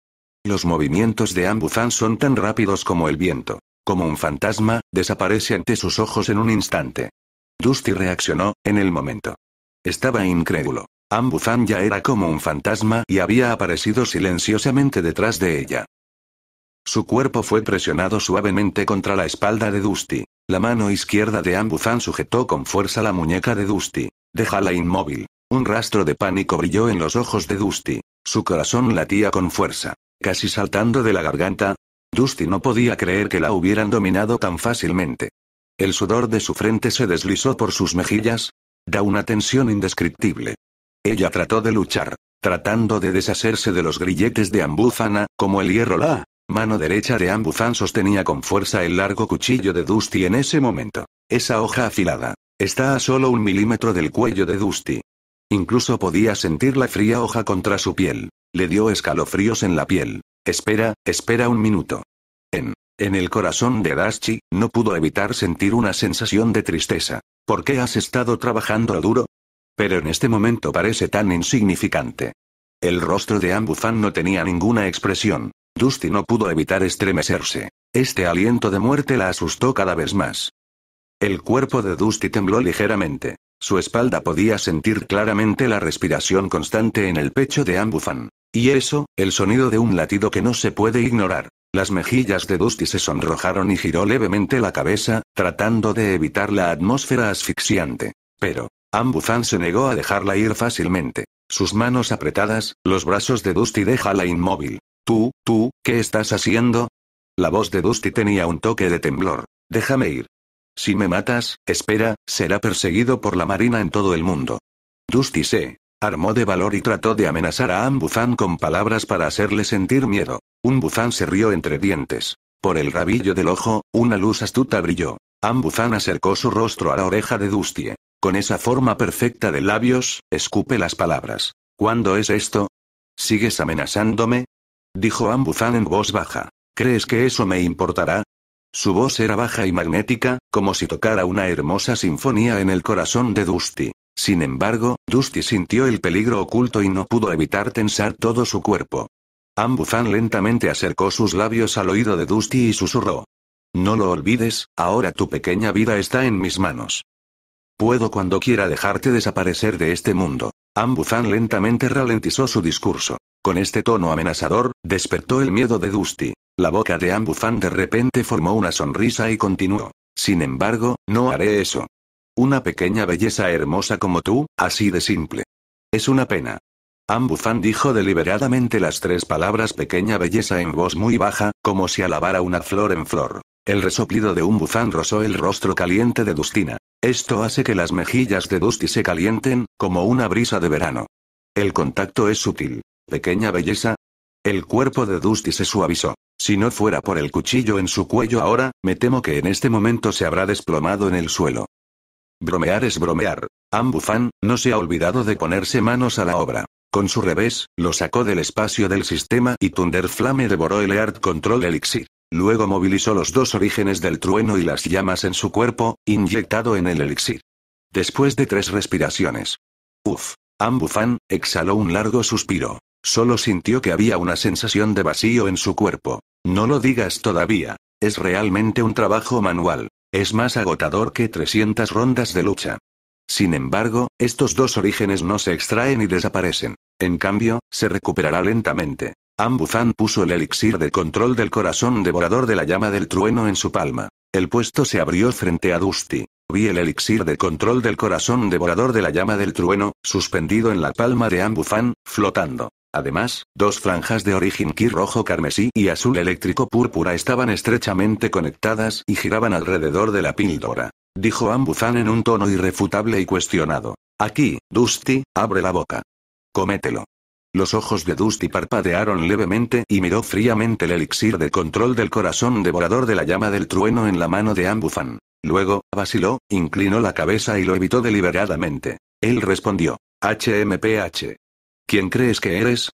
Los movimientos de Ambufan son tan rápidos como el viento. Como un fantasma, desaparece ante sus ojos en un instante. Dusty reaccionó, en el momento. Estaba incrédulo. Ambufan ya era como un fantasma y había aparecido silenciosamente detrás de ella. Su cuerpo fue presionado suavemente contra la espalda de Dusty. La mano izquierda de Ambuzan sujetó con fuerza la muñeca de Dusty. Déjala inmóvil. Un rastro de pánico brilló en los ojos de Dusty. Su corazón latía con fuerza, casi saltando de la garganta. Dusty no podía creer que la hubieran dominado tan fácilmente. El sudor de su frente se deslizó por sus mejillas. Da una tensión indescriptible. Ella trató de luchar, tratando de deshacerse de los grilletes de Ambuzana, como el hierro la Mano derecha de Ambuzan sostenía con fuerza el largo cuchillo de Dusty en ese momento. Esa hoja afilada. Está a solo un milímetro del cuello de Dusty. Incluso podía sentir la fría hoja contra su piel. Le dio escalofríos en la piel. Espera, espera un minuto. En, en el corazón de Dashi, no pudo evitar sentir una sensación de tristeza. ¿Por qué has estado trabajando duro? Pero en este momento parece tan insignificante. El rostro de Ambuzan no tenía ninguna expresión. Dusty no pudo evitar estremecerse. Este aliento de muerte la asustó cada vez más. El cuerpo de Dusty tembló ligeramente. Su espalda podía sentir claramente la respiración constante en el pecho de Ambufan. Y eso, el sonido de un latido que no se puede ignorar. Las mejillas de Dusty se sonrojaron y giró levemente la cabeza, tratando de evitar la atmósfera asfixiante. Pero, Ambufan se negó a dejarla ir fácilmente. Sus manos apretadas, los brazos de Dusty déjala inmóvil. Tú, tú, ¿qué estás haciendo? La voz de Dusty tenía un toque de temblor. Déjame ir. Si me matas, espera, será perseguido por la marina en todo el mundo. Dusty se armó de valor y trató de amenazar a Ambufan con palabras para hacerle sentir miedo. Un bufán se rió entre dientes. Por el rabillo del ojo, una luz astuta brilló. Ambufan acercó su rostro a la oreja de Dusty. Con esa forma perfecta de labios, escupe las palabras. ¿Cuándo es esto? ¿Sigues amenazándome? Dijo Ambuzan en voz baja. ¿Crees que eso me importará? Su voz era baja y magnética, como si tocara una hermosa sinfonía en el corazón de Dusty. Sin embargo, Dusty sintió el peligro oculto y no pudo evitar tensar todo su cuerpo. Ambuzan lentamente acercó sus labios al oído de Dusty y susurró. No lo olvides, ahora tu pequeña vida está en mis manos. Puedo cuando quiera dejarte desaparecer de este mundo. Ambuzan lentamente ralentizó su discurso. Con este tono amenazador, despertó el miedo de Dusty. La boca de Ambufan de repente formó una sonrisa y continuó. Sin embargo, no haré eso. Una pequeña belleza hermosa como tú, así de simple. Es una pena. Ambufan dijo deliberadamente las tres palabras pequeña belleza en voz muy baja, como si alabara una flor en flor. El resoplido de un bufán rozó el rostro caliente de Dustina. Esto hace que las mejillas de Dusty se calienten, como una brisa de verano. El contacto es sutil pequeña belleza. El cuerpo de Dusty se suavizó. Si no fuera por el cuchillo en su cuello ahora, me temo que en este momento se habrá desplomado en el suelo. Bromear es bromear. Ambufan, no se ha olvidado de ponerse manos a la obra. Con su revés, lo sacó del espacio del sistema y Thunderflame devoró el Earth Control Elixir. Luego movilizó los dos orígenes del trueno y las llamas en su cuerpo, inyectado en el elixir. Después de tres respiraciones. Uf. Ambufan, exhaló un largo suspiro. Solo sintió que había una sensación de vacío en su cuerpo. No lo digas todavía. Es realmente un trabajo manual. Es más agotador que 300 rondas de lucha. Sin embargo, estos dos orígenes no se extraen y desaparecen. En cambio, se recuperará lentamente. Ambuzan puso el elixir de control del corazón devorador de la llama del trueno en su palma. El puesto se abrió frente a Dusty. Vi el elixir de control del corazón devorador de la llama del trueno, suspendido en la palma de Ambuzan, flotando. Además, dos franjas de origen ki rojo carmesí y azul eléctrico púrpura estaban estrechamente conectadas y giraban alrededor de la píldora. Dijo Ambuzan en un tono irrefutable y cuestionado. Aquí, Dusty, abre la boca. Comételo. Los ojos de Dusty parpadearon levemente y miró fríamente el elixir de control del corazón devorador de la llama del trueno en la mano de Ambuzan. Luego, vaciló, inclinó la cabeza y lo evitó deliberadamente. Él respondió. HMPH. ¿Quién crees que eres?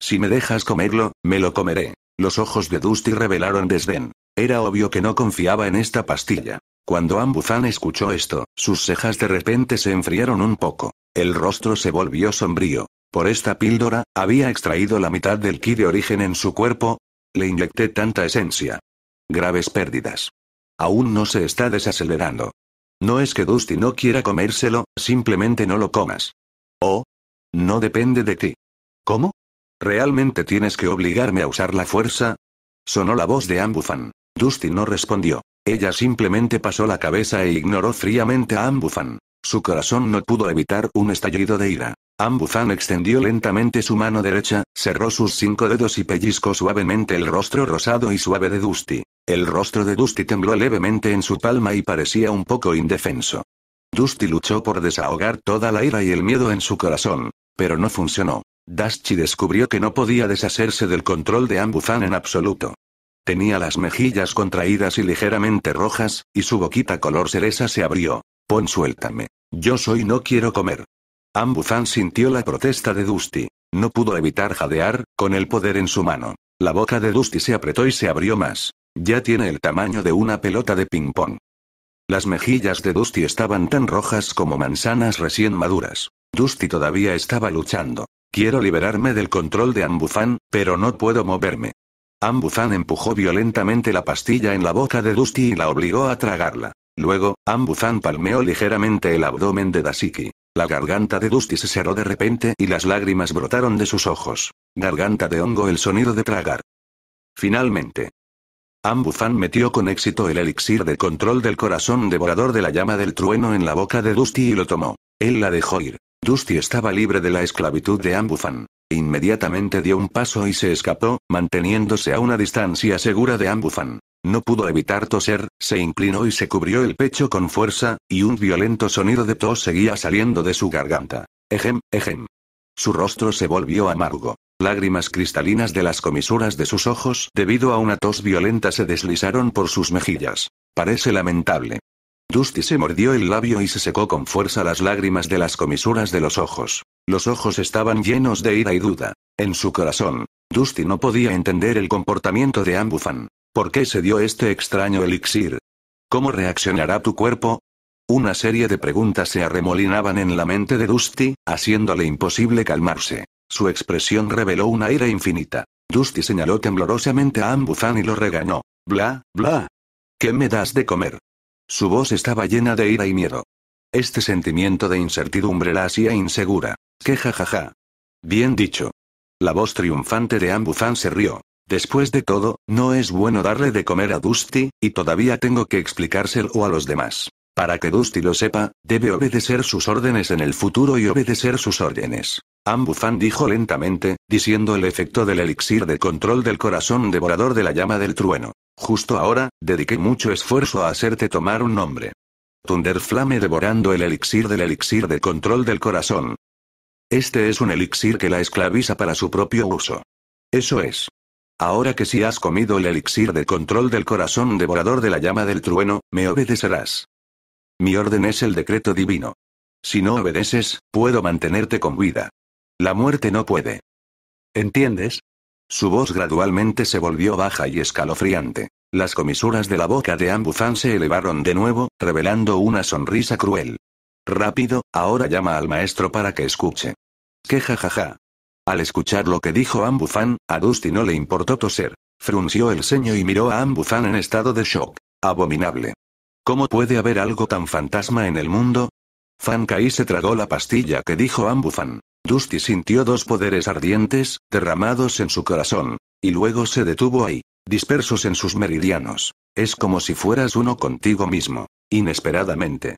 Si me dejas comerlo, me lo comeré. Los ojos de Dusty revelaron desdén. Era obvio que no confiaba en esta pastilla. Cuando Ambuzan escuchó esto, sus cejas de repente se enfriaron un poco. El rostro se volvió sombrío. Por esta píldora, había extraído la mitad del ki de origen en su cuerpo. Le inyecté tanta esencia. Graves pérdidas. Aún no se está desacelerando. No es que Dusty no quiera comérselo, simplemente no lo comas. Oh, no depende de ti. ¿Cómo? ¿Realmente tienes que obligarme a usar la fuerza? Sonó la voz de Ambufan. Dusty no respondió. Ella simplemente pasó la cabeza e ignoró fríamente a Ambufan. Su corazón no pudo evitar un estallido de ira. Ambufan extendió lentamente su mano derecha, cerró sus cinco dedos y pellizcó suavemente el rostro rosado y suave de Dusty. El rostro de Dusty tembló levemente en su palma y parecía un poco indefenso. Dusty luchó por desahogar toda la ira y el miedo en su corazón, pero no funcionó. Dusty descubrió que no podía deshacerse del control de Ambuzan en absoluto. Tenía las mejillas contraídas y ligeramente rojas, y su boquita color cereza se abrió. Pon suéltame. Yo soy no quiero comer. Ambuzan sintió la protesta de Dusty. No pudo evitar jadear, con el poder en su mano. La boca de Dusty se apretó y se abrió más. Ya tiene el tamaño de una pelota de ping-pong. Las mejillas de Dusty estaban tan rojas como manzanas recién maduras. Dusty todavía estaba luchando. Quiero liberarme del control de Ambufan, pero no puedo moverme. Ambufan empujó violentamente la pastilla en la boca de Dusty y la obligó a tragarla. Luego, Ambuzan palmeó ligeramente el abdomen de Dasiki. La garganta de Dusty se cerró de repente y las lágrimas brotaron de sus ojos. Garganta de hongo el sonido de tragar. Finalmente, Ambufan metió con éxito el elixir de control del corazón devorador de la llama del trueno en la boca de Dusty y lo tomó. Él la dejó ir. Dusty estaba libre de la esclavitud de Ambufan. Inmediatamente dio un paso y se escapó, manteniéndose a una distancia segura de Ambufan. No pudo evitar toser, se inclinó y se cubrió el pecho con fuerza, y un violento sonido de tos seguía saliendo de su garganta. Ejem, ejem. Su rostro se volvió amargo. Lágrimas cristalinas de las comisuras de sus ojos, debido a una tos violenta, se deslizaron por sus mejillas. Parece lamentable. Dusty se mordió el labio y se secó con fuerza las lágrimas de las comisuras de los ojos. Los ojos estaban llenos de ira y duda. En su corazón, Dusty no podía entender el comportamiento de Ambufan. ¿Por qué se dio este extraño elixir? ¿Cómo reaccionará tu cuerpo? Una serie de preguntas se arremolinaban en la mente de Dusty, haciéndole imposible calmarse. Su expresión reveló una ira infinita. Dusty señaló temblorosamente a Ambuzan y lo regañó. Bla, bla. ¿Qué me das de comer? Su voz estaba llena de ira y miedo. Este sentimiento de incertidumbre la hacía insegura. ¡Qué jajaja! Bien dicho. La voz triunfante de Ambuzan se rió. Después de todo, no es bueno darle de comer a Dusty, y todavía tengo que explicárselo a los demás. Para que Dusty lo sepa, debe obedecer sus órdenes en el futuro y obedecer sus órdenes. Ambufan dijo lentamente, diciendo el efecto del elixir de control del corazón devorador de la llama del trueno. Justo ahora, dediqué mucho esfuerzo a hacerte tomar un nombre. Thunderflame devorando el elixir del elixir de control del corazón. Este es un elixir que la esclaviza para su propio uso. Eso es. Ahora que si has comido el elixir de control del corazón devorador de la llama del trueno, me obedecerás. Mi orden es el decreto divino. Si no obedeces, puedo mantenerte con vida. La muerte no puede. ¿Entiendes? Su voz gradualmente se volvió baja y escalofriante. Las comisuras de la boca de Ambuzán se elevaron de nuevo, revelando una sonrisa cruel. Rápido, ahora llama al maestro para que escuche. ¡Qué jajaja! Al escuchar lo que dijo Ambuzán, a Dusty no le importó toser. Frunció el ceño y miró a Ambuzán en estado de shock. Abominable. ¿Cómo puede haber algo tan fantasma en el mundo? Fan Kai se tragó la pastilla que dijo Ambuzán. Dusty sintió dos poderes ardientes, derramados en su corazón. Y luego se detuvo ahí, dispersos en sus meridianos. Es como si fueras uno contigo mismo. Inesperadamente.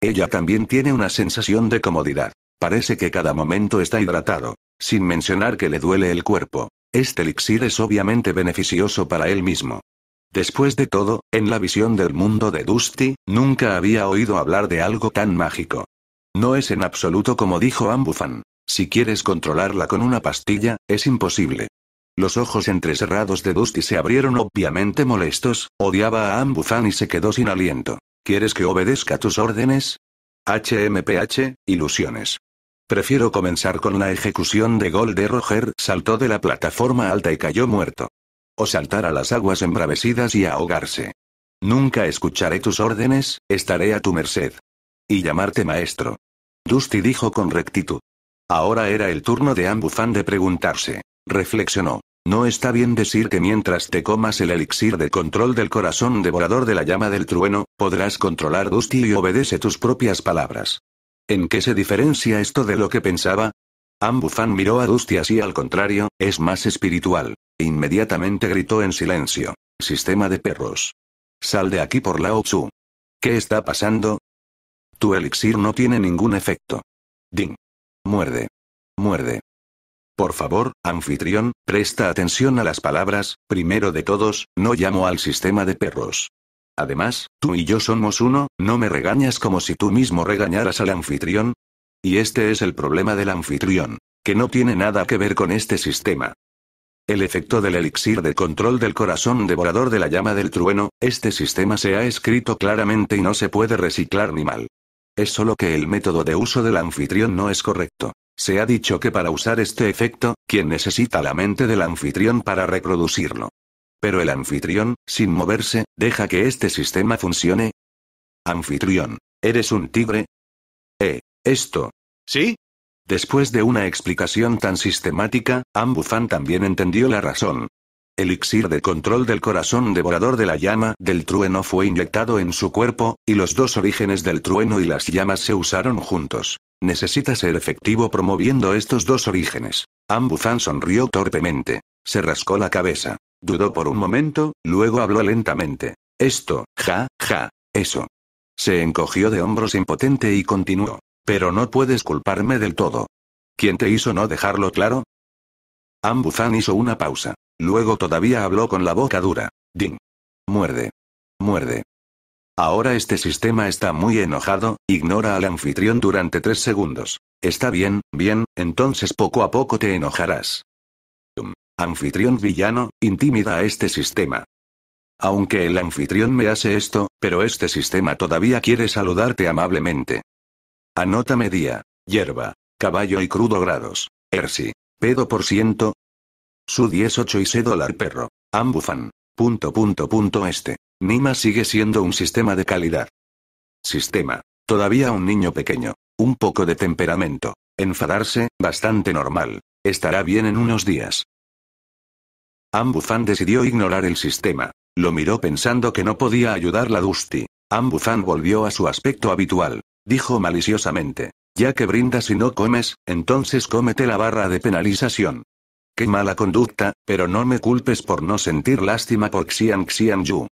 Ella también tiene una sensación de comodidad. Parece que cada momento está hidratado. Sin mencionar que le duele el cuerpo. Este elixir es obviamente beneficioso para él mismo. Después de todo, en la visión del mundo de Dusty, nunca había oído hablar de algo tan mágico. No es en absoluto como dijo Ambufan, si quieres controlarla con una pastilla, es imposible. Los ojos entrecerrados de Dusty se abrieron obviamente molestos, odiaba a Ambuzan y se quedó sin aliento. ¿Quieres que obedezca tus órdenes? HMPH, ilusiones. Prefiero comenzar con la ejecución de gol de Roger, saltó de la plataforma alta y cayó muerto. O saltar a las aguas embravecidas y ahogarse. Nunca escucharé tus órdenes, estaré a tu merced. Y llamarte maestro. Dusty dijo con rectitud. Ahora era el turno de Ambufan de preguntarse. Reflexionó. No está bien decir que mientras te comas el elixir de control del corazón devorador de la llama del trueno, podrás controlar Dusty y obedece tus propias palabras. ¿En qué se diferencia esto de lo que pensaba? Ambufan miró a Dusty así al contrario, es más espiritual. Inmediatamente gritó en silencio. Sistema de perros. Sal de aquí por Lao Tzu. ¿Qué está pasando? Tu elixir no tiene ningún efecto. Ding. Muerde. Muerde. Por favor, anfitrión, presta atención a las palabras, primero de todos, no llamo al sistema de perros. Además, tú y yo somos uno, no me regañas como si tú mismo regañaras al anfitrión. Y este es el problema del anfitrión, que no tiene nada que ver con este sistema. El efecto del elixir de control del corazón devorador de la llama del trueno, este sistema se ha escrito claramente y no se puede reciclar ni mal. Es solo que el método de uso del anfitrión no es correcto. Se ha dicho que para usar este efecto, quien necesita la mente del anfitrión para reproducirlo. Pero el anfitrión, sin moverse, deja que este sistema funcione. Anfitrión, ¿eres un tigre? Eh, esto. ¿Sí? Después de una explicación tan sistemática, Ambufan también entendió la razón. Elixir de control del corazón devorador de la llama del trueno fue inyectado en su cuerpo, y los dos orígenes del trueno y las llamas se usaron juntos. Necesita ser efectivo promoviendo estos dos orígenes. Ambuzan sonrió torpemente. Se rascó la cabeza. Dudó por un momento, luego habló lentamente. Esto, ja, ja, eso. Se encogió de hombros impotente y continuó. Pero no puedes culparme del todo. ¿Quién te hizo no dejarlo claro? Ambuzan hizo una pausa. Luego todavía habló con la boca dura. Ding. Muerde. Muerde. Ahora este sistema está muy enojado, ignora al anfitrión durante tres segundos. Está bien, bien, entonces poco a poco te enojarás. anfitrión villano, intimida a este sistema. Aunque el anfitrión me hace esto, pero este sistema todavía quiere saludarte amablemente. Anótame día. Hierba. Caballo y crudo grados. Ersi. Pedo por ciento, su 18 y se dólar perro. Ambufan. Punto punto punto este. Nima sigue siendo un sistema de calidad. Sistema. Todavía un niño pequeño. Un poco de temperamento. Enfadarse, bastante normal. Estará bien en unos días. Ambufan decidió ignorar el sistema. Lo miró pensando que no podía ayudar la Dusty. Ambufan volvió a su aspecto habitual. Dijo maliciosamente. Ya que brindas y no comes, entonces cómete la barra de penalización. Qué mala conducta, pero no me culpes por no sentir lástima por Xian Xian Yu.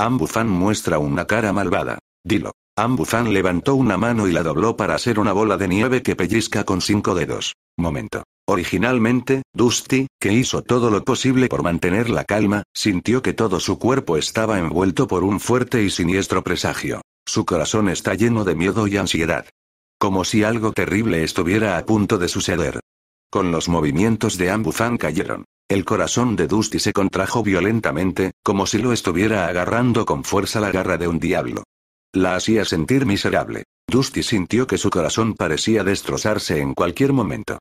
Ambufan muestra una cara malvada. Dilo. Ambufan levantó una mano y la dobló para hacer una bola de nieve que pellizca con cinco dedos. Momento. Originalmente, Dusty, que hizo todo lo posible por mantener la calma, sintió que todo su cuerpo estaba envuelto por un fuerte y siniestro presagio. Su corazón está lleno de miedo y ansiedad. Como si algo terrible estuviera a punto de suceder. Con los movimientos de Ambuzan cayeron. El corazón de Dusty se contrajo violentamente, como si lo estuviera agarrando con fuerza la garra de un diablo. La hacía sentir miserable. Dusty sintió que su corazón parecía destrozarse en cualquier momento.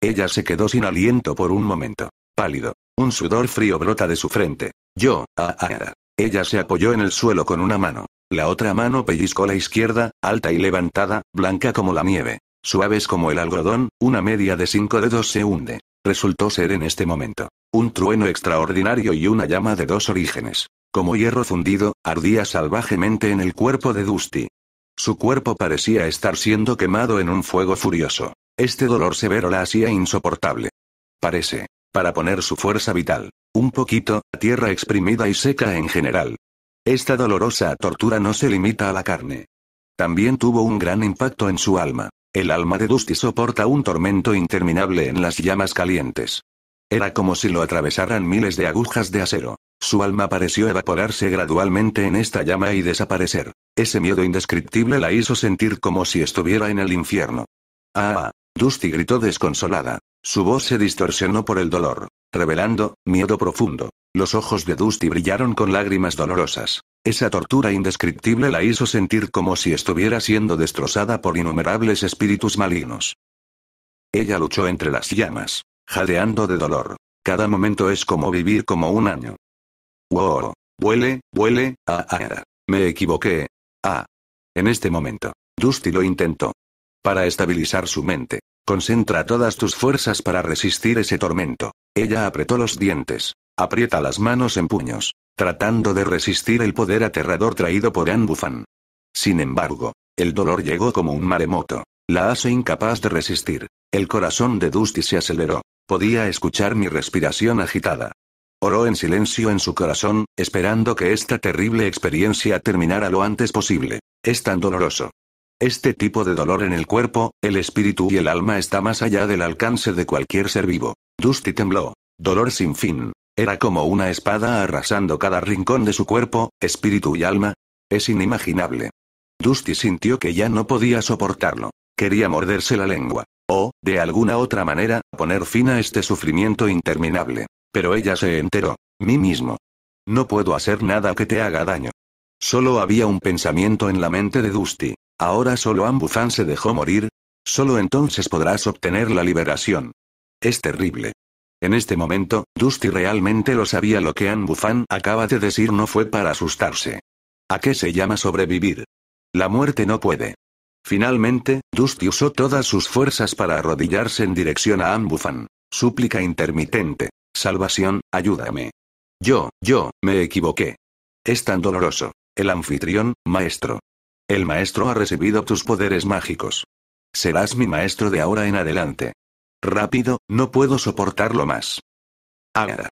Ella se quedó sin aliento por un momento. Pálido. Un sudor frío brota de su frente. Yo, ah, ah. Ella se apoyó en el suelo con una mano. La otra mano pellizcó la izquierda, alta y levantada, blanca como la nieve suaves como el algodón, una media de cinco dedos se hunde. Resultó ser en este momento. Un trueno extraordinario y una llama de dos orígenes. Como hierro fundido, ardía salvajemente en el cuerpo de Dusty. Su cuerpo parecía estar siendo quemado en un fuego furioso. Este dolor severo la hacía insoportable. Parece. Para poner su fuerza vital. Un poquito, a tierra exprimida y seca en general. Esta dolorosa tortura no se limita a la carne. También tuvo un gran impacto en su alma. El alma de Dusty soporta un tormento interminable en las llamas calientes. Era como si lo atravesaran miles de agujas de acero. Su alma pareció evaporarse gradualmente en esta llama y desaparecer. Ese miedo indescriptible la hizo sentir como si estuviera en el infierno. ¡Ah! ah Dusty gritó desconsolada. Su voz se distorsionó por el dolor, revelando miedo profundo. Los ojos de Dusty brillaron con lágrimas dolorosas. Esa tortura indescriptible la hizo sentir como si estuviera siendo destrozada por innumerables espíritus malignos. Ella luchó entre las llamas, jadeando de dolor. Cada momento es como vivir como un año. Wow, huele! ¡Ah, ah. me equivoqué. Ah. En este momento, Dusty lo intentó. Para estabilizar su mente, concentra todas tus fuerzas para resistir ese tormento. Ella apretó los dientes, Aprieta las manos en puños, tratando de resistir el poder aterrador traído por Anne Sin embargo, el dolor llegó como un maremoto. La hace incapaz de resistir. El corazón de Dusty se aceleró. Podía escuchar mi respiración agitada. Oró en silencio en su corazón, esperando que esta terrible experiencia terminara lo antes posible. Es tan doloroso. Este tipo de dolor en el cuerpo, el espíritu y el alma está más allá del alcance de cualquier ser vivo. Dusty tembló. Dolor sin fin. Era como una espada arrasando cada rincón de su cuerpo, espíritu y alma. Es inimaginable. Dusty sintió que ya no podía soportarlo. Quería morderse la lengua. O, de alguna otra manera, poner fin a este sufrimiento interminable. Pero ella se enteró. Mí mismo. No puedo hacer nada que te haga daño. Solo había un pensamiento en la mente de Dusty. Ahora solo Ambuzan se dejó morir. Solo entonces podrás obtener la liberación. Es terrible. En este momento, Dusty realmente lo sabía lo que Anbufan acaba de decir no fue para asustarse. ¿A qué se llama sobrevivir? La muerte no puede. Finalmente, Dusty usó todas sus fuerzas para arrodillarse en dirección a ann Súplica intermitente. Salvación, ayúdame. Yo, yo, me equivoqué. Es tan doloroso. El anfitrión, maestro. El maestro ha recibido tus poderes mágicos. Serás mi maestro de ahora en adelante. Rápido, no puedo soportarlo más. Ahora.